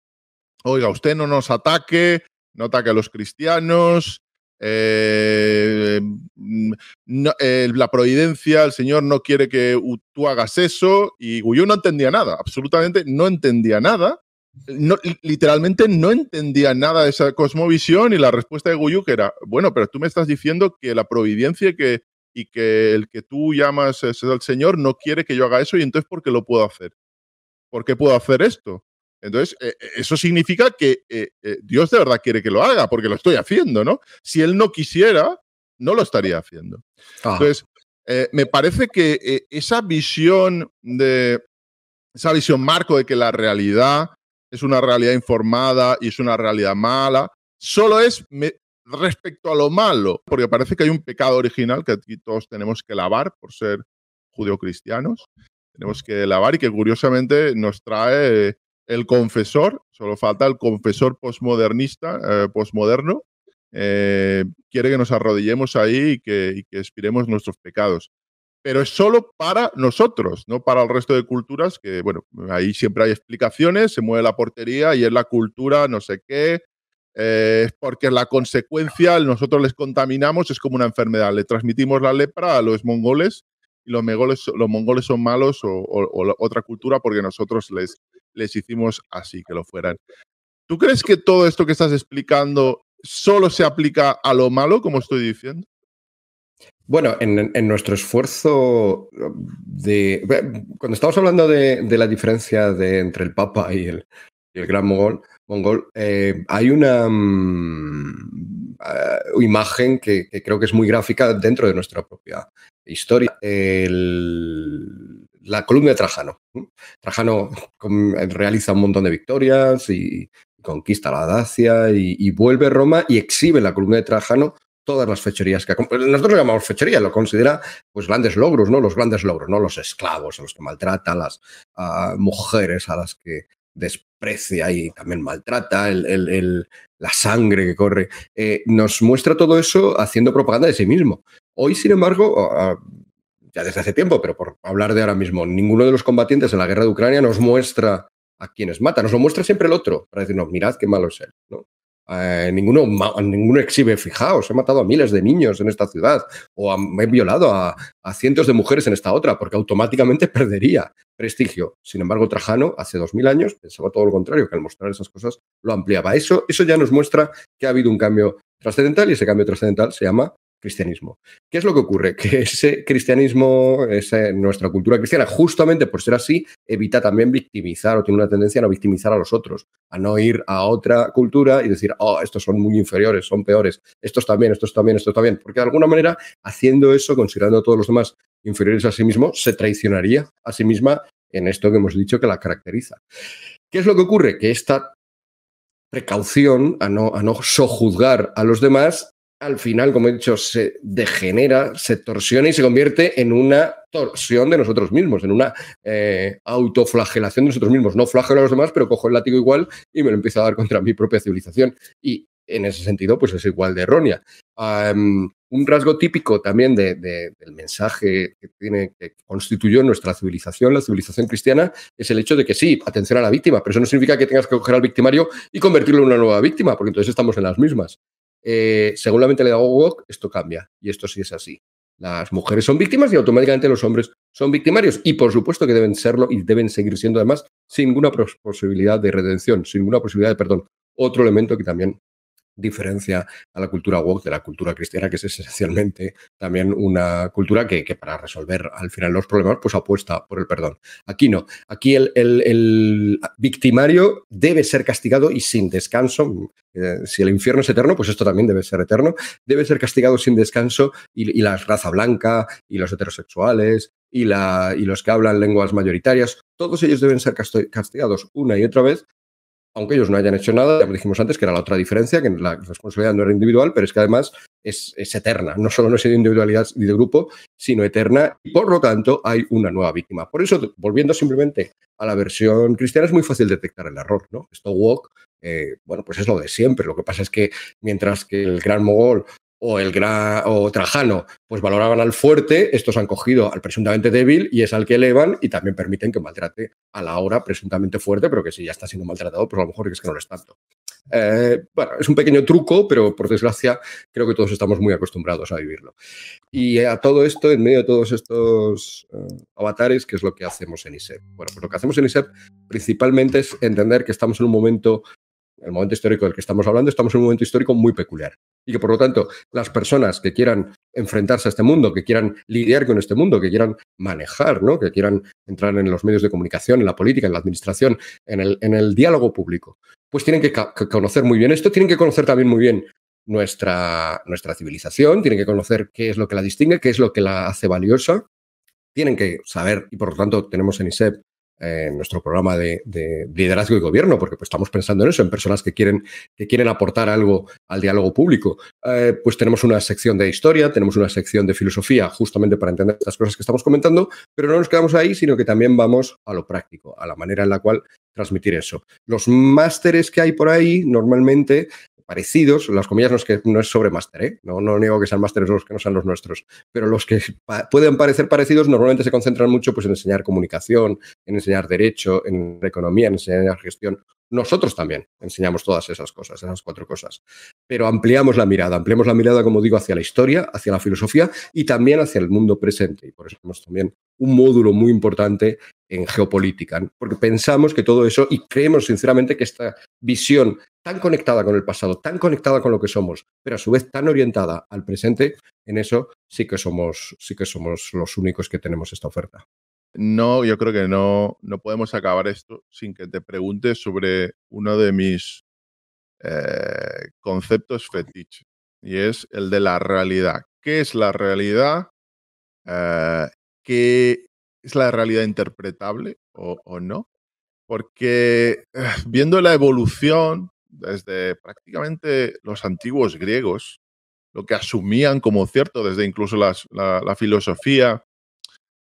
oiga, usted no nos ataque, no ataque a los cristianos, eh, mm, eh, la providencia, el Señor no quiere que tú hagas eso, y Guyuk no entendía nada, absolutamente no entendía nada, literalmente no entendía nada de esa cosmovisión y la respuesta de Guyuk era, bueno, pero tú me estás diciendo que la providencia que, y que el que tú llamas es el Señor no quiere que yo haga eso y entonces ¿por qué lo puedo hacer? ¿Por qué puedo hacer esto? Entonces, eh, eh, eso significa que eh, Dios de verdad quiere que lo haga, porque lo estoy haciendo, ¿no? Si Él no quisiera, no lo estaría haciendo. Ah. Entonces, me parece que esa visión de, esa visión marco de que la realidad es una realidad informada y es una realidad mala. Solo es respecto a lo malo, porque parece que hay un pecado original que aquí todos tenemos que lavar por ser judeocristianos. Tenemos que lavar y que curiosamente nos trae eh, el confesor, solo falta el confesor postmodernista, eh, postmoderno, posmoderno, eh, quiere que nos arrodillemos ahí y que expiremos nuestros pecados pero es solo para nosotros, no para el resto de culturas, que bueno, ahí siempre hay explicaciones, se mueve la portería y es la cultura, no sé qué, eh, porque la consecuencia, nosotros les contaminamos, es como una enfermedad, le transmitimos la lepra a los mongoles y los, mongoles son malos o, o otra cultura porque nosotros les, les hicimos así que lo fueran. ¿Tú crees que todo esto que estás explicando solo se aplica a lo malo, como estoy diciendo? Bueno, en, nuestro esfuerzo de. Cuando estamos hablando de, la diferencia de, entre el Papa y el, Gran Mongol, eh, hay una mm, ah, imagen que, creo que es muy gráfica dentro de nuestra propia historia. la columna de Trajano. Trajano realiza un montón de victorias y conquista la Dacia y, vuelve a Roma y exhibe la columna de Trajano todas las fecherías que pues Nosotros lo llamamos fechoría, lo considera pues grandes logros, ¿no? Los grandes logros, ¿no? Los esclavos a los que maltrata, las ah, mujeres a las que desprecia y también maltrata, el, la sangre que corre. Eh, nos muestra todo eso haciendo propaganda de sí mismo. Hoy, sin embargo, ah, ah, ya desde hace tiempo, pero por hablar de ahora mismo, ninguno de los combatientes en la guerra de Ucrania nos muestra a quienes mata, nos lo muestra siempre el otro, para decirnos, mirad qué malo es él. ¿no? Eh, ninguno, exhibe, fijaos, he matado a miles de niños en esta ciudad o he violado a, cientos de mujeres en esta otra, porque automáticamente perdería prestigio. Sin embargo, Trajano, hace dos mil años, pensaba todo lo contrario, que al mostrar esas cosas lo ampliaba. Eso, eso ya nos muestra que ha habido un cambio trascendental y ese cambio trascendental se llama cristianismo. ¿Qué es lo que ocurre? Que ese cristianismo, esa, nuestra cultura cristiana, justamente por ser así, evita también victimizar o tiene una tendencia a no victimizar a los otros, a no ir a otra cultura y decir, oh, estos son muy inferiores, son peores, estos también, estos también, estos también. Porque de alguna manera, haciendo eso, considerando a todos los demás inferiores a sí mismo, se traicionaría a sí misma en esto que hemos dicho que la caracteriza. ¿Qué es lo que ocurre? Que esta precaución a no, a no sojuzgar a los demás al final, como he dicho, se degenera, se torsiona y se convierte en una torsión de nosotros mismos, en una eh, autoflagelación de nosotros mismos. No flagelo a los demás, pero cojo el látigo igual y me lo empiezo a dar contra mi propia civilización. Y en ese sentido, pues es igual de errónea. un rasgo típico también del mensaje que, tiene, que constituyó nuestra civilización, la civilización cristiana, es el hecho de que sí, atención a la víctima, pero eso no significa que tengas que coger al victimario y convertirlo en una nueva víctima, porque entonces estamos en las mismas seguramente le da esto cambia. Y esto sí es así. Las mujeres son víctimas y automáticamente los hombres son victimarios. Y por supuesto que deben serlo y deben seguir siendo además sin ninguna posibilidad de redención, sin ninguna posibilidad de perdón. Otro elemento que también diferencia a la cultura woke de la cultura cristiana, que es esencialmente también una cultura que, para resolver al final los problemas, pues apuesta por el perdón. Aquí no. Aquí el, el, victimario debe ser castigado y sin descanso. Eh, si el infierno es eterno, pues esto también debe ser eterno. Debe ser castigado sin descanso y, y la raza blanca y los heterosexuales y, la, y, los que hablan lenguas mayoritarias, todos ellos deben ser castigados una y otra vez aunque ellos no hayan hecho nada, ya lo dijimos antes que era la otra diferencia, que la responsabilidad no era individual, pero es que además es, eterna, no solo no es de individualidad ni de grupo, sino eterna, y por lo tanto hay una nueva víctima. Por eso, volviendo simplemente a la versión cristiana, es muy fácil detectar el error, ¿no? Esto walk, eh, bueno, pues es lo de siempre, lo que pasa es que mientras que el gran mogol o, el gran, o Trajano, pues valoraban al fuerte, estos han cogido al presuntamente débil y es al que elevan y también permiten que maltrate a la hora presuntamente fuerte, pero que si ya está siendo maltratado, pues a lo mejor es que no lo es tanto. Eh, bueno, es un pequeño truco, pero por desgracia creo que todos estamos muy acostumbrados a vivirlo. Y a todo esto, en medio de todos estos eh, avatares, ¿qué es lo que hacemos en ISEP? Bueno, pues lo que hacemos en ISEP principalmente es entender que estamos en un momento el momento histórico del que estamos hablando, estamos en un momento histórico muy peculiar. Y que por lo tanto, las personas que quieran enfrentarse a este mundo, que quieran lidiar con este mundo, que quieran manejar, ¿no? que quieran entrar en los medios de comunicación, en la política, en la administración, en el, en el diálogo público, pues tienen que, conocer muy bien esto, tienen que conocer también muy bien nuestra, nuestra civilización, tienen que conocer qué es lo que la distingue, qué es lo que la hace valiosa, tienen que saber, y por lo tanto tenemos en ISEP en nuestro programa de, liderazgo y gobierno, porque pues, estamos pensando en eso, en personas que quieren, que quieren aportar algo al diálogo público. Eh, pues tenemos una sección de historia, tenemos una sección de filosofía, justamente para entender las cosas que estamos comentando, pero no nos quedamos ahí, sino que también vamos a lo práctico, a la manera en la cual transmitir eso. Los másteres que hay por ahí normalmente parecidos, las comillas no es, que, no es sobre máster, ¿eh? no, no niego que sean másteres los que no sean los nuestros, pero los que pueden parecer parecidos normalmente se concentran mucho pues, en enseñar comunicación, en enseñar derecho, en economía, en enseñar gestión. Nosotros también enseñamos todas esas cosas, esas cuatro cosas. Pero ampliamos la mirada, ampliamos la mirada, como digo, hacia la historia, hacia la filosofía y también hacia el mundo presente. Y por eso tenemos también un módulo muy importante en geopolítica, porque pensamos que todo eso, y creemos sinceramente que esta visión tan conectada con el pasado, tan conectada con lo que somos, pero a su vez tan orientada al presente, en eso sí que somos, sí que somos los únicos que tenemos esta oferta. No, yo creo que no, no podemos acabar esto sin que te preguntes sobre uno de mis eh, conceptos fetiche y es el de la realidad. ¿Qué es la realidad? Eh, ¿Qué es la realidad interpretable o, no? Porque eh, viendo la evolución desde prácticamente los antiguos griegos, lo que asumían como cierto, desde incluso la, filosofía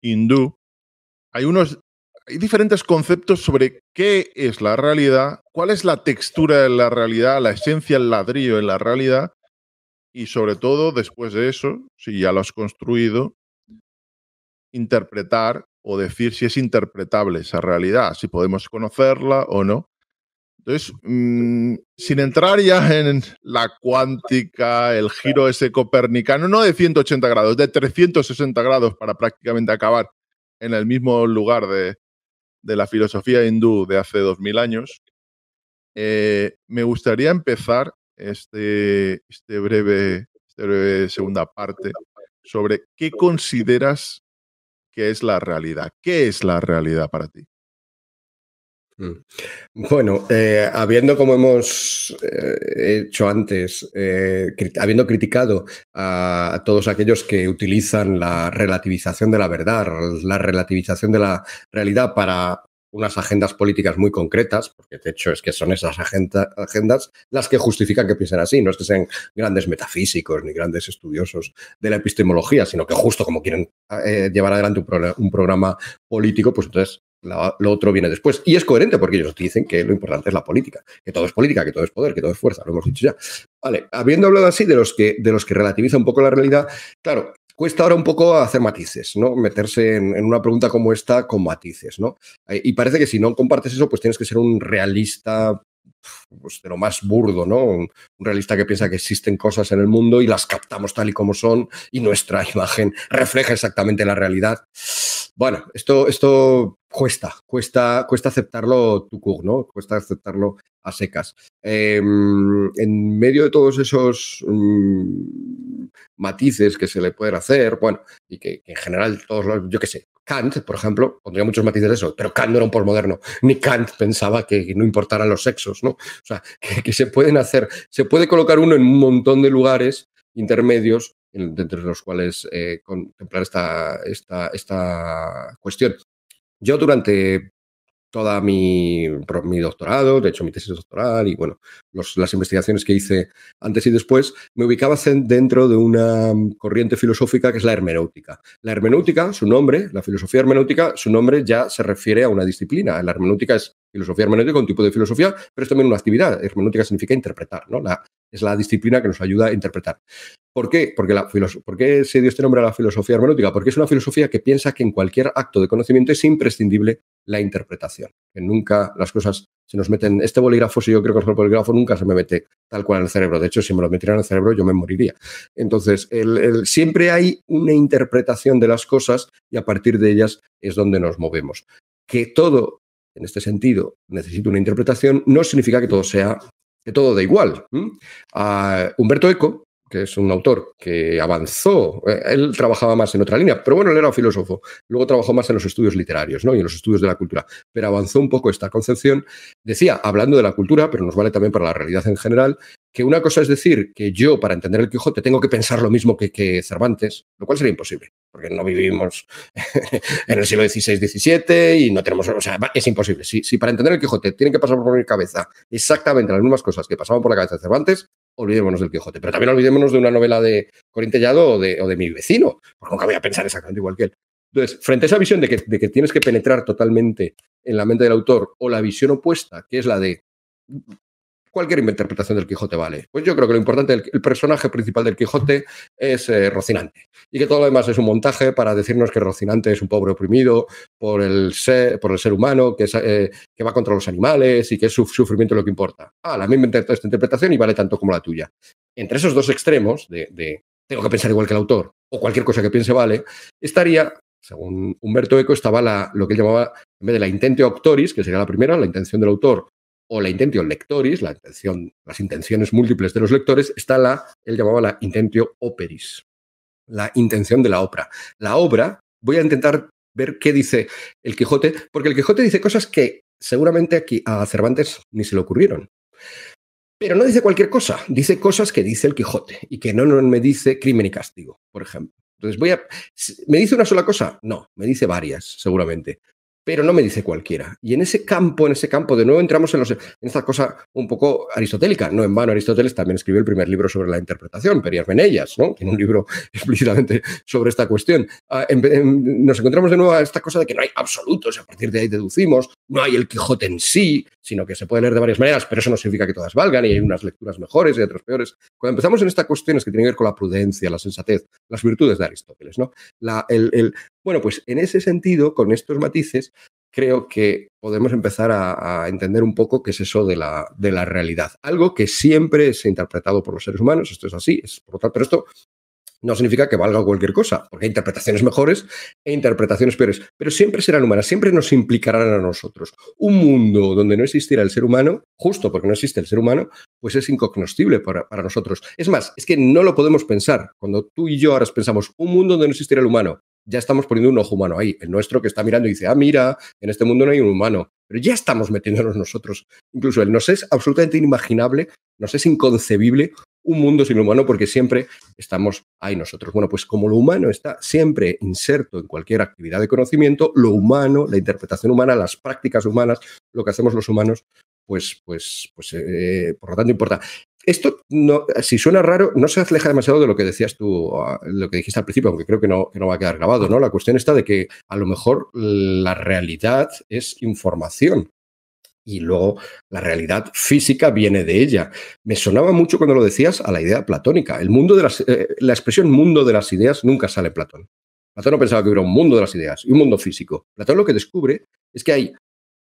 hindú, hay unos... Hay diferentes conceptos sobre qué es la realidad, cuál es la textura de la realidad, la esencia, el ladrillo en la realidad, y sobre todo, después de eso, si ya lo has construido, interpretar o decir si es interpretable esa realidad, si podemos conocerla o no. Entonces, mm, sin entrar ya en la cuántica, el giro ese copernicano, no de 180 grados, de 360 grados para prácticamente acabar en el mismo lugar de, la filosofía hindú de hace 2000 años, eh, me gustaría empezar este, este breve, este breve segunda parte sobre qué consideras que es la realidad. ¿Qué es la realidad para ti? Mm. Bueno, eh, habiendo, como hemos eh, hecho antes, eh, habiendo criticado a, todos aquellos que utilizan la relativización de la verdad, la relativización de la realidad para unas agendas políticas muy concretas, porque de hecho es que son esas agendas las que justifican que piensen así, no es que sean grandes metafísicos ni grandes estudiosos de la epistemología, sino que justo como quieren llevar adelante un programa político, pues entonces lo otro viene después. Y es coherente porque ellos dicen que lo importante es la política, que todo es política, que todo es poder, que todo es fuerza, lo hemos dicho ya. Vale, habiendo hablado así de los que, de los que relativiza un poco la realidad, claro, cuesta ahora un poco hacer matices, ¿no? Meterse en, una pregunta como esta con matices, ¿no? Eh, y parece que si no compartes eso, pues tienes que ser un realista pues, de lo más burdo, ¿no? Un, realista que piensa que existen cosas en el mundo y las captamos tal y como son y nuestra imagen refleja exactamente la realidad bueno, esto, esto cuesta, cuesta, cuesta aceptarlo ¿no? Cuesta aceptarlo a secas. Em, en medio de todos esos mm, matices que se le pueden hacer, bueno, y que, en general todos los, yo qué sé, Kant, por ejemplo, pondría muchos matices de eso, pero Kant no era un posmoderno, ni Kant pensaba que no importaran los sexos, ¿no? O sea, que, que se pueden hacer, se puede colocar uno en un montón de lugares intermedios dentro de los cuales eh, contemplar esta, esta, esta cuestión. Yo durante toda mi, mi, doctorado, de hecho mi tesis doctoral y bueno, las investigaciones que hice antes y después, me ubicaba dentro de una mm, corriente filosófica que es la hermenéutica. La hermenéutica, su nombre, la filosofía hermenéutica, su nombre ya se refiere a una disciplina. La hermenéutica es filosofía hermenéutica, un tipo de filosofía, pero es también una actividad. Hermenéutica significa interpretar, ¿no? La es la disciplina que nos ayuda a interpretar. ¿Por qué? Porque la ¿Por qué se dio este nombre a la filosofía hermenéutica? Porque es una filosofía que piensa que en cualquier acto de conocimiento es imprescindible la interpretación, que nunca las cosas se nos meten. Este bolígrafo, si yo creo que el bolígrafo nunca se me mete tal cual en el cerebro. De hecho, si me lo metieran en el cerebro, yo me moriría. Entonces, siempre hay una interpretación de las cosas y a partir de ellas es donde nos movemos. Que todo, en este sentido, necesita una interpretación, no significa que todo sea todo da igual. Ah, Humberto Eco que es un autor que avanzó. Eh, él trabajaba más en otra línea, pero bueno, él era filósofo. Luego trabajó más en los estudios literarios ¿no? y en los estudios de la cultura, pero avanzó un poco esta concepción. Decía, hablando de la cultura, pero nos vale también para la realidad en general, que una cosa es decir que yo, para entender el Quijote, tengo que pensar lo mismo que, que Cervantes, lo cual sería imposible, porque no vivimos en el siglo XVI-XVII y no tenemos, o sea, es imposible. Si, si para entender el Quijote tiene que pasar por mi cabeza exactamente las mismas cosas que pasaban por la cabeza de Cervantes, olvidémonos del Quijote, pero también olvidémonos de una novela de Corintellado o de, o de mi vecino, porque nunca voy a pensar exactamente igual que él. Entonces, frente a esa visión de que tienes que penetrar totalmente en la mente del autor o la visión opuesta, que es la de cualquier interpretación del Quijote vale. Pues yo creo que lo importante, el, personaje principal del Quijote es eh, Rocinante y que todo lo demás es un montaje para decirnos que Rocinante es un pobre oprimido por el ser, por el ser humano, que, eh, que va contra los animales y que es su sufrimiento lo que importa. Ah, la misma esta interpretación y vale tanto como la tuya. Entre esos dos extremos de, tengo que pensar igual que el autor o cualquier cosa que piense vale, estaría según Humberto Eco, estaba lo que él llamaba, en vez de la intente auctoris, que sería la primera, la intención del autor, o la intentio lectoris, la intención, las intenciones múltiples de los lectores, está la, él llamaba la intentio operis, la intención de la obra. La obra, voy a intentar ver qué dice el Quijote, porque el Quijote dice cosas que seguramente aquí a Cervantes ni se le ocurrieron. Pero no dice cualquier cosa, dice cosas que dice el Quijote y que no, no me dice crimen y castigo, por ejemplo. Entonces voy a. ¿Me dice una sola cosa? No, me dice varias, seguramente pero no me dice cualquiera. Y en ese campo, en ese campo, de nuevo entramos en, esta cosa un poco aristotélica. No en vano, Aristóteles también escribió el primer libro sobre la interpretación, Perias Menellas, ¿no? en un libro explícitamente sobre esta cuestión. Ah, nos encontramos de nuevo a esta cosa de que no hay absolutos, a partir de ahí deducimos, no hay el Quijote en sí, sino que se puede leer de varias maneras, pero eso no significa que todas valgan y hay unas lecturas mejores y otras peores. Cuando empezamos en estas cuestiones que tienen que ver con la prudencia, la sensatez, las virtudes de Aristóteles, ¿no? La, el, bueno, pues en ese sentido, con estos matices, creo que podemos empezar a, entender un poco qué es eso de la, de la realidad. Algo que siempre es interpretado por los seres humanos, esto es así, es, por lo tanto, pero esto no significa que valga cualquier cosa, porque hay interpretaciones mejores e interpretaciones peores, pero siempre serán humanas, siempre nos implicarán a nosotros. Un mundo donde no existiera el ser humano, justo porque no existe el ser humano, pues es incognoscible para, para nosotros. Es más, es que no lo podemos pensar. Cuando tú y yo ahora pensamos un mundo donde no existiera el humano, ya estamos poniendo un ojo humano ahí, el nuestro que está mirando y dice, ah, mira, en este mundo no hay un humano, pero ya estamos metiéndonos nosotros. Incluso él nos es absolutamente inimaginable, nos es inconcebible un mundo sin humano porque siempre estamos ahí nosotros. Bueno, pues como lo humano está siempre inserto en cualquier actividad de conocimiento, lo humano, la interpretación humana, las prácticas humanas, lo que hacemos los humanos, pues, pues, pues eh, por lo tanto importa. Esto, no, si suena raro, no se aleja demasiado de lo que decías tú, ah, lo que dijiste al principio, aunque creo que no, va a quedar grabado, ¿no? La cuestión está de que a lo mejor la realidad es información y luego la realidad física viene de ella. Me sonaba mucho cuando lo decías a la idea platónica. El mundo de las, eh, la expresión mundo de las ideas nunca sale Platón. Platón no pensaba que hubiera un mundo de las ideas y un mundo físico. Platón lo que descubre es que hay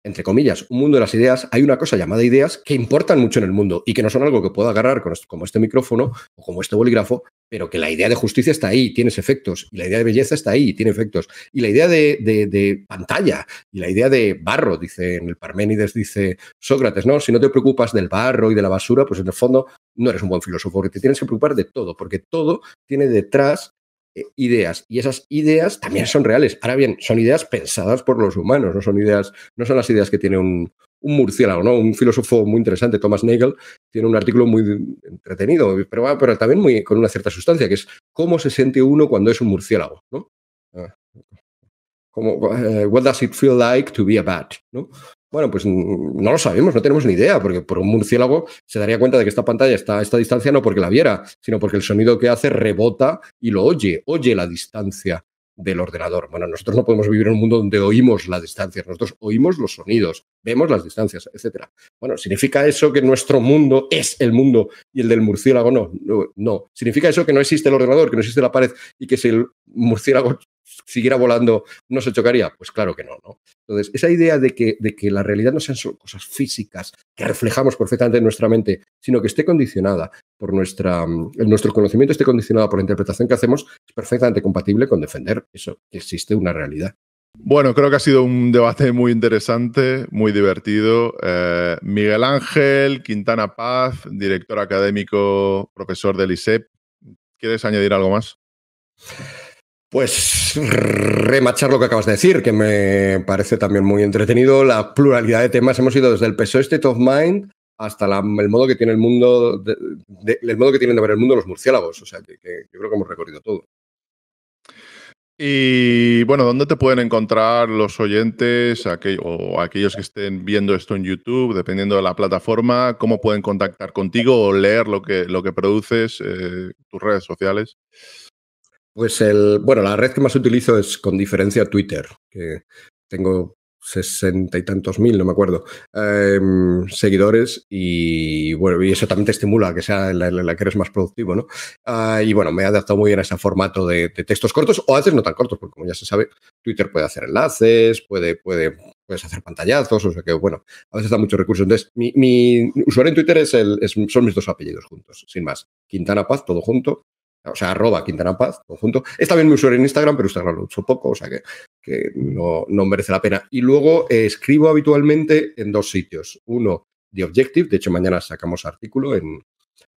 entre comillas, un mundo de las ideas, hay una cosa llamada ideas que importan mucho en el mundo y que no son algo que pueda agarrar con como este micrófono o como este bolígrafo, pero que la idea de justicia está ahí, tienes efectos, y la idea de belleza está ahí, tiene efectos, y la idea de, pantalla, y la idea de barro, dice en el Parménides, dice Sócrates, ¿no? Si no te preocupas del barro y de la basura, pues en el fondo no eres un buen filósofo, porque te tienes que preocupar de todo, porque todo tiene detrás eh, ideas y esas ideas también son reales. Ahora bien, son ideas pensadas por los humanos, no son ideas, no son las ideas que tiene un, murciélago, ¿no? Un filósofo muy interesante, Thomas Nagel, tiene un artículo muy entretenido, pero, pero también muy, con una cierta sustancia, que es cómo se siente uno cuando es un murciélago, ¿no? Ah, como, eh, what does it feel like to be a bat, ¿no? Bueno, pues mm, no lo sabemos, no tenemos ni idea, porque por un murciélago se daría cuenta de que esta pantalla está a esta distancia no porque la viera, sino porque el sonido que hace rebota y lo oye, oye la distancia del ordenador. Bueno, nosotros no podemos vivir en un mundo donde oímos la distancia, nosotros oímos los sonidos, vemos las distancias, etc. Bueno, ¿significa eso que nuestro mundo es el mundo y el del murciélago no? No. no. ¿Significa eso que no existe el ordenador, que no existe la pared y que si el murciélago siguiera volando, ¿no se chocaría? Pues claro que no, ¿no? Entonces, esa idea de que, de que la realidad no sean solo cosas físicas que reflejamos perfectamente en nuestra mente, sino que esté condicionada por nuestra, mm, nuestro conocimiento esté condicionado por la interpretación que hacemos, es perfectamente compatible con defender eso, que existe una realidad. Bueno, creo que ha sido un debate muy interesante, muy divertido. Eh, Miguel Ángel Quintana Paz, director académico, profesor del ISEP. ¿Quieres añadir algo más? Pues remachar lo que acabas de decir, que me parece también muy entretenido. La pluralidad de temas hemos ido desde el peso e, State of Mind hasta el modo que tiene el mundo, modo que tienen de ver el mundo los murciélagos. O sea, que, yo creo que hemos recorrido todo. Y bueno, ¿dónde te pueden encontrar los oyentes o aquellos que estén viendo esto en YouTube, dependiendo de la plataforma? ¿Cómo pueden contactar contigo o leer lo que, lo que produces, eh, tus redes sociales? Pues el, bueno, la red que más utilizo es con diferencia Twitter, que tengo sesenta y tantos mil, no me acuerdo, em, seguidores y bueno, y eso también te estimula que sea la, que eres más productivo, ¿no? Ah, y bueno, me he adaptado muy bien a ese formato de, textos cortos o a veces no tan cortos, porque como ya se sabe, Twitter puede hacer enlaces, puede, puede, puedes hacer pantallazos, o sea que bueno, a veces da muchos recursos. Entonces, mi, usuario en Twitter es, el, es son mis dos apellidos juntos, sin más. Quintana Paz, todo junto, o sea, arroba Quintana Paz, conjunto. Está bien mi usuario en Instagram, pero Instagram lo uso poco, o sea que, no, merece la pena. Y luego eh, escribo habitualmente en dos sitios. Uno, The Objective, de hecho mañana sacamos artículo, en,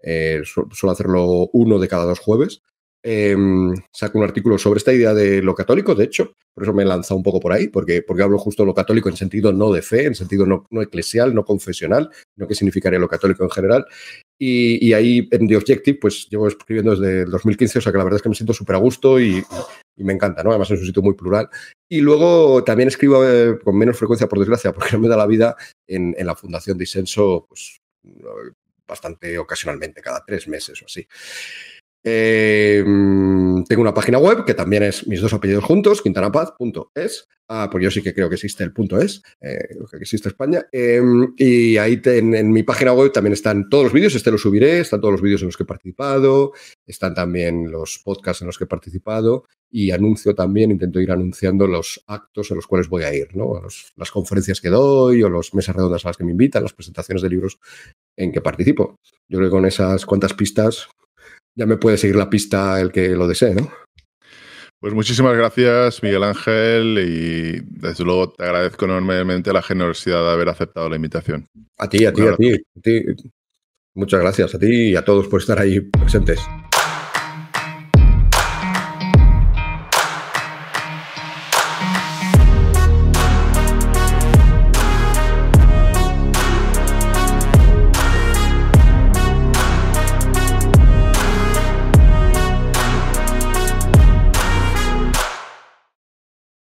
eh, suelo hacerlo uno de cada dos jueves, Em, saco un artículo sobre esta idea de lo católico, de hecho, por eso me he lanzado un poco por ahí, porque, porque hablo justo de lo católico en sentido no de fe, en sentido no, no eclesial, no confesional, no qué significaría lo católico en general. Y, ahí en The Objective, pues llevo escribiendo desde el 2015, o sea que la verdad es que me siento súper a gusto y, me encanta, ¿no? Además es un sitio muy plural. Y luego también escribo eh, con menos frecuencia, por desgracia, porque no me da la vida en, en la Fundación Disenso, pues bastante ocasionalmente, cada tres meses o así. Em, tengo una página web que también es mis dos apellidos juntos, quintanapaz.es. Ah, pues yo sí que creo que existe el punto es, eh, que existe España. Em, y ahí en mi página web también están todos los vídeos, este lo subiré, están todos los vídeos en los que he participado, están también los podcasts en los que he participado y anuncio también, intento ir anunciando los actos en los cuales voy a ir, ¿no? las conferencias que doy o las mesas redondas a las que me invitan, las presentaciones de libros en que participo. Yo creo que con esas cuantas pistas ya me puede seguir la pista el que lo desee, ¿no? Pues muchísimas gracias, Miguel Ángel, y desde luego te agradezco enormemente la generosidad de haber aceptado la invitación. A ti, a ti, a ti, a ti. Muchas gracias a ti y a todos por estar ahí presentes.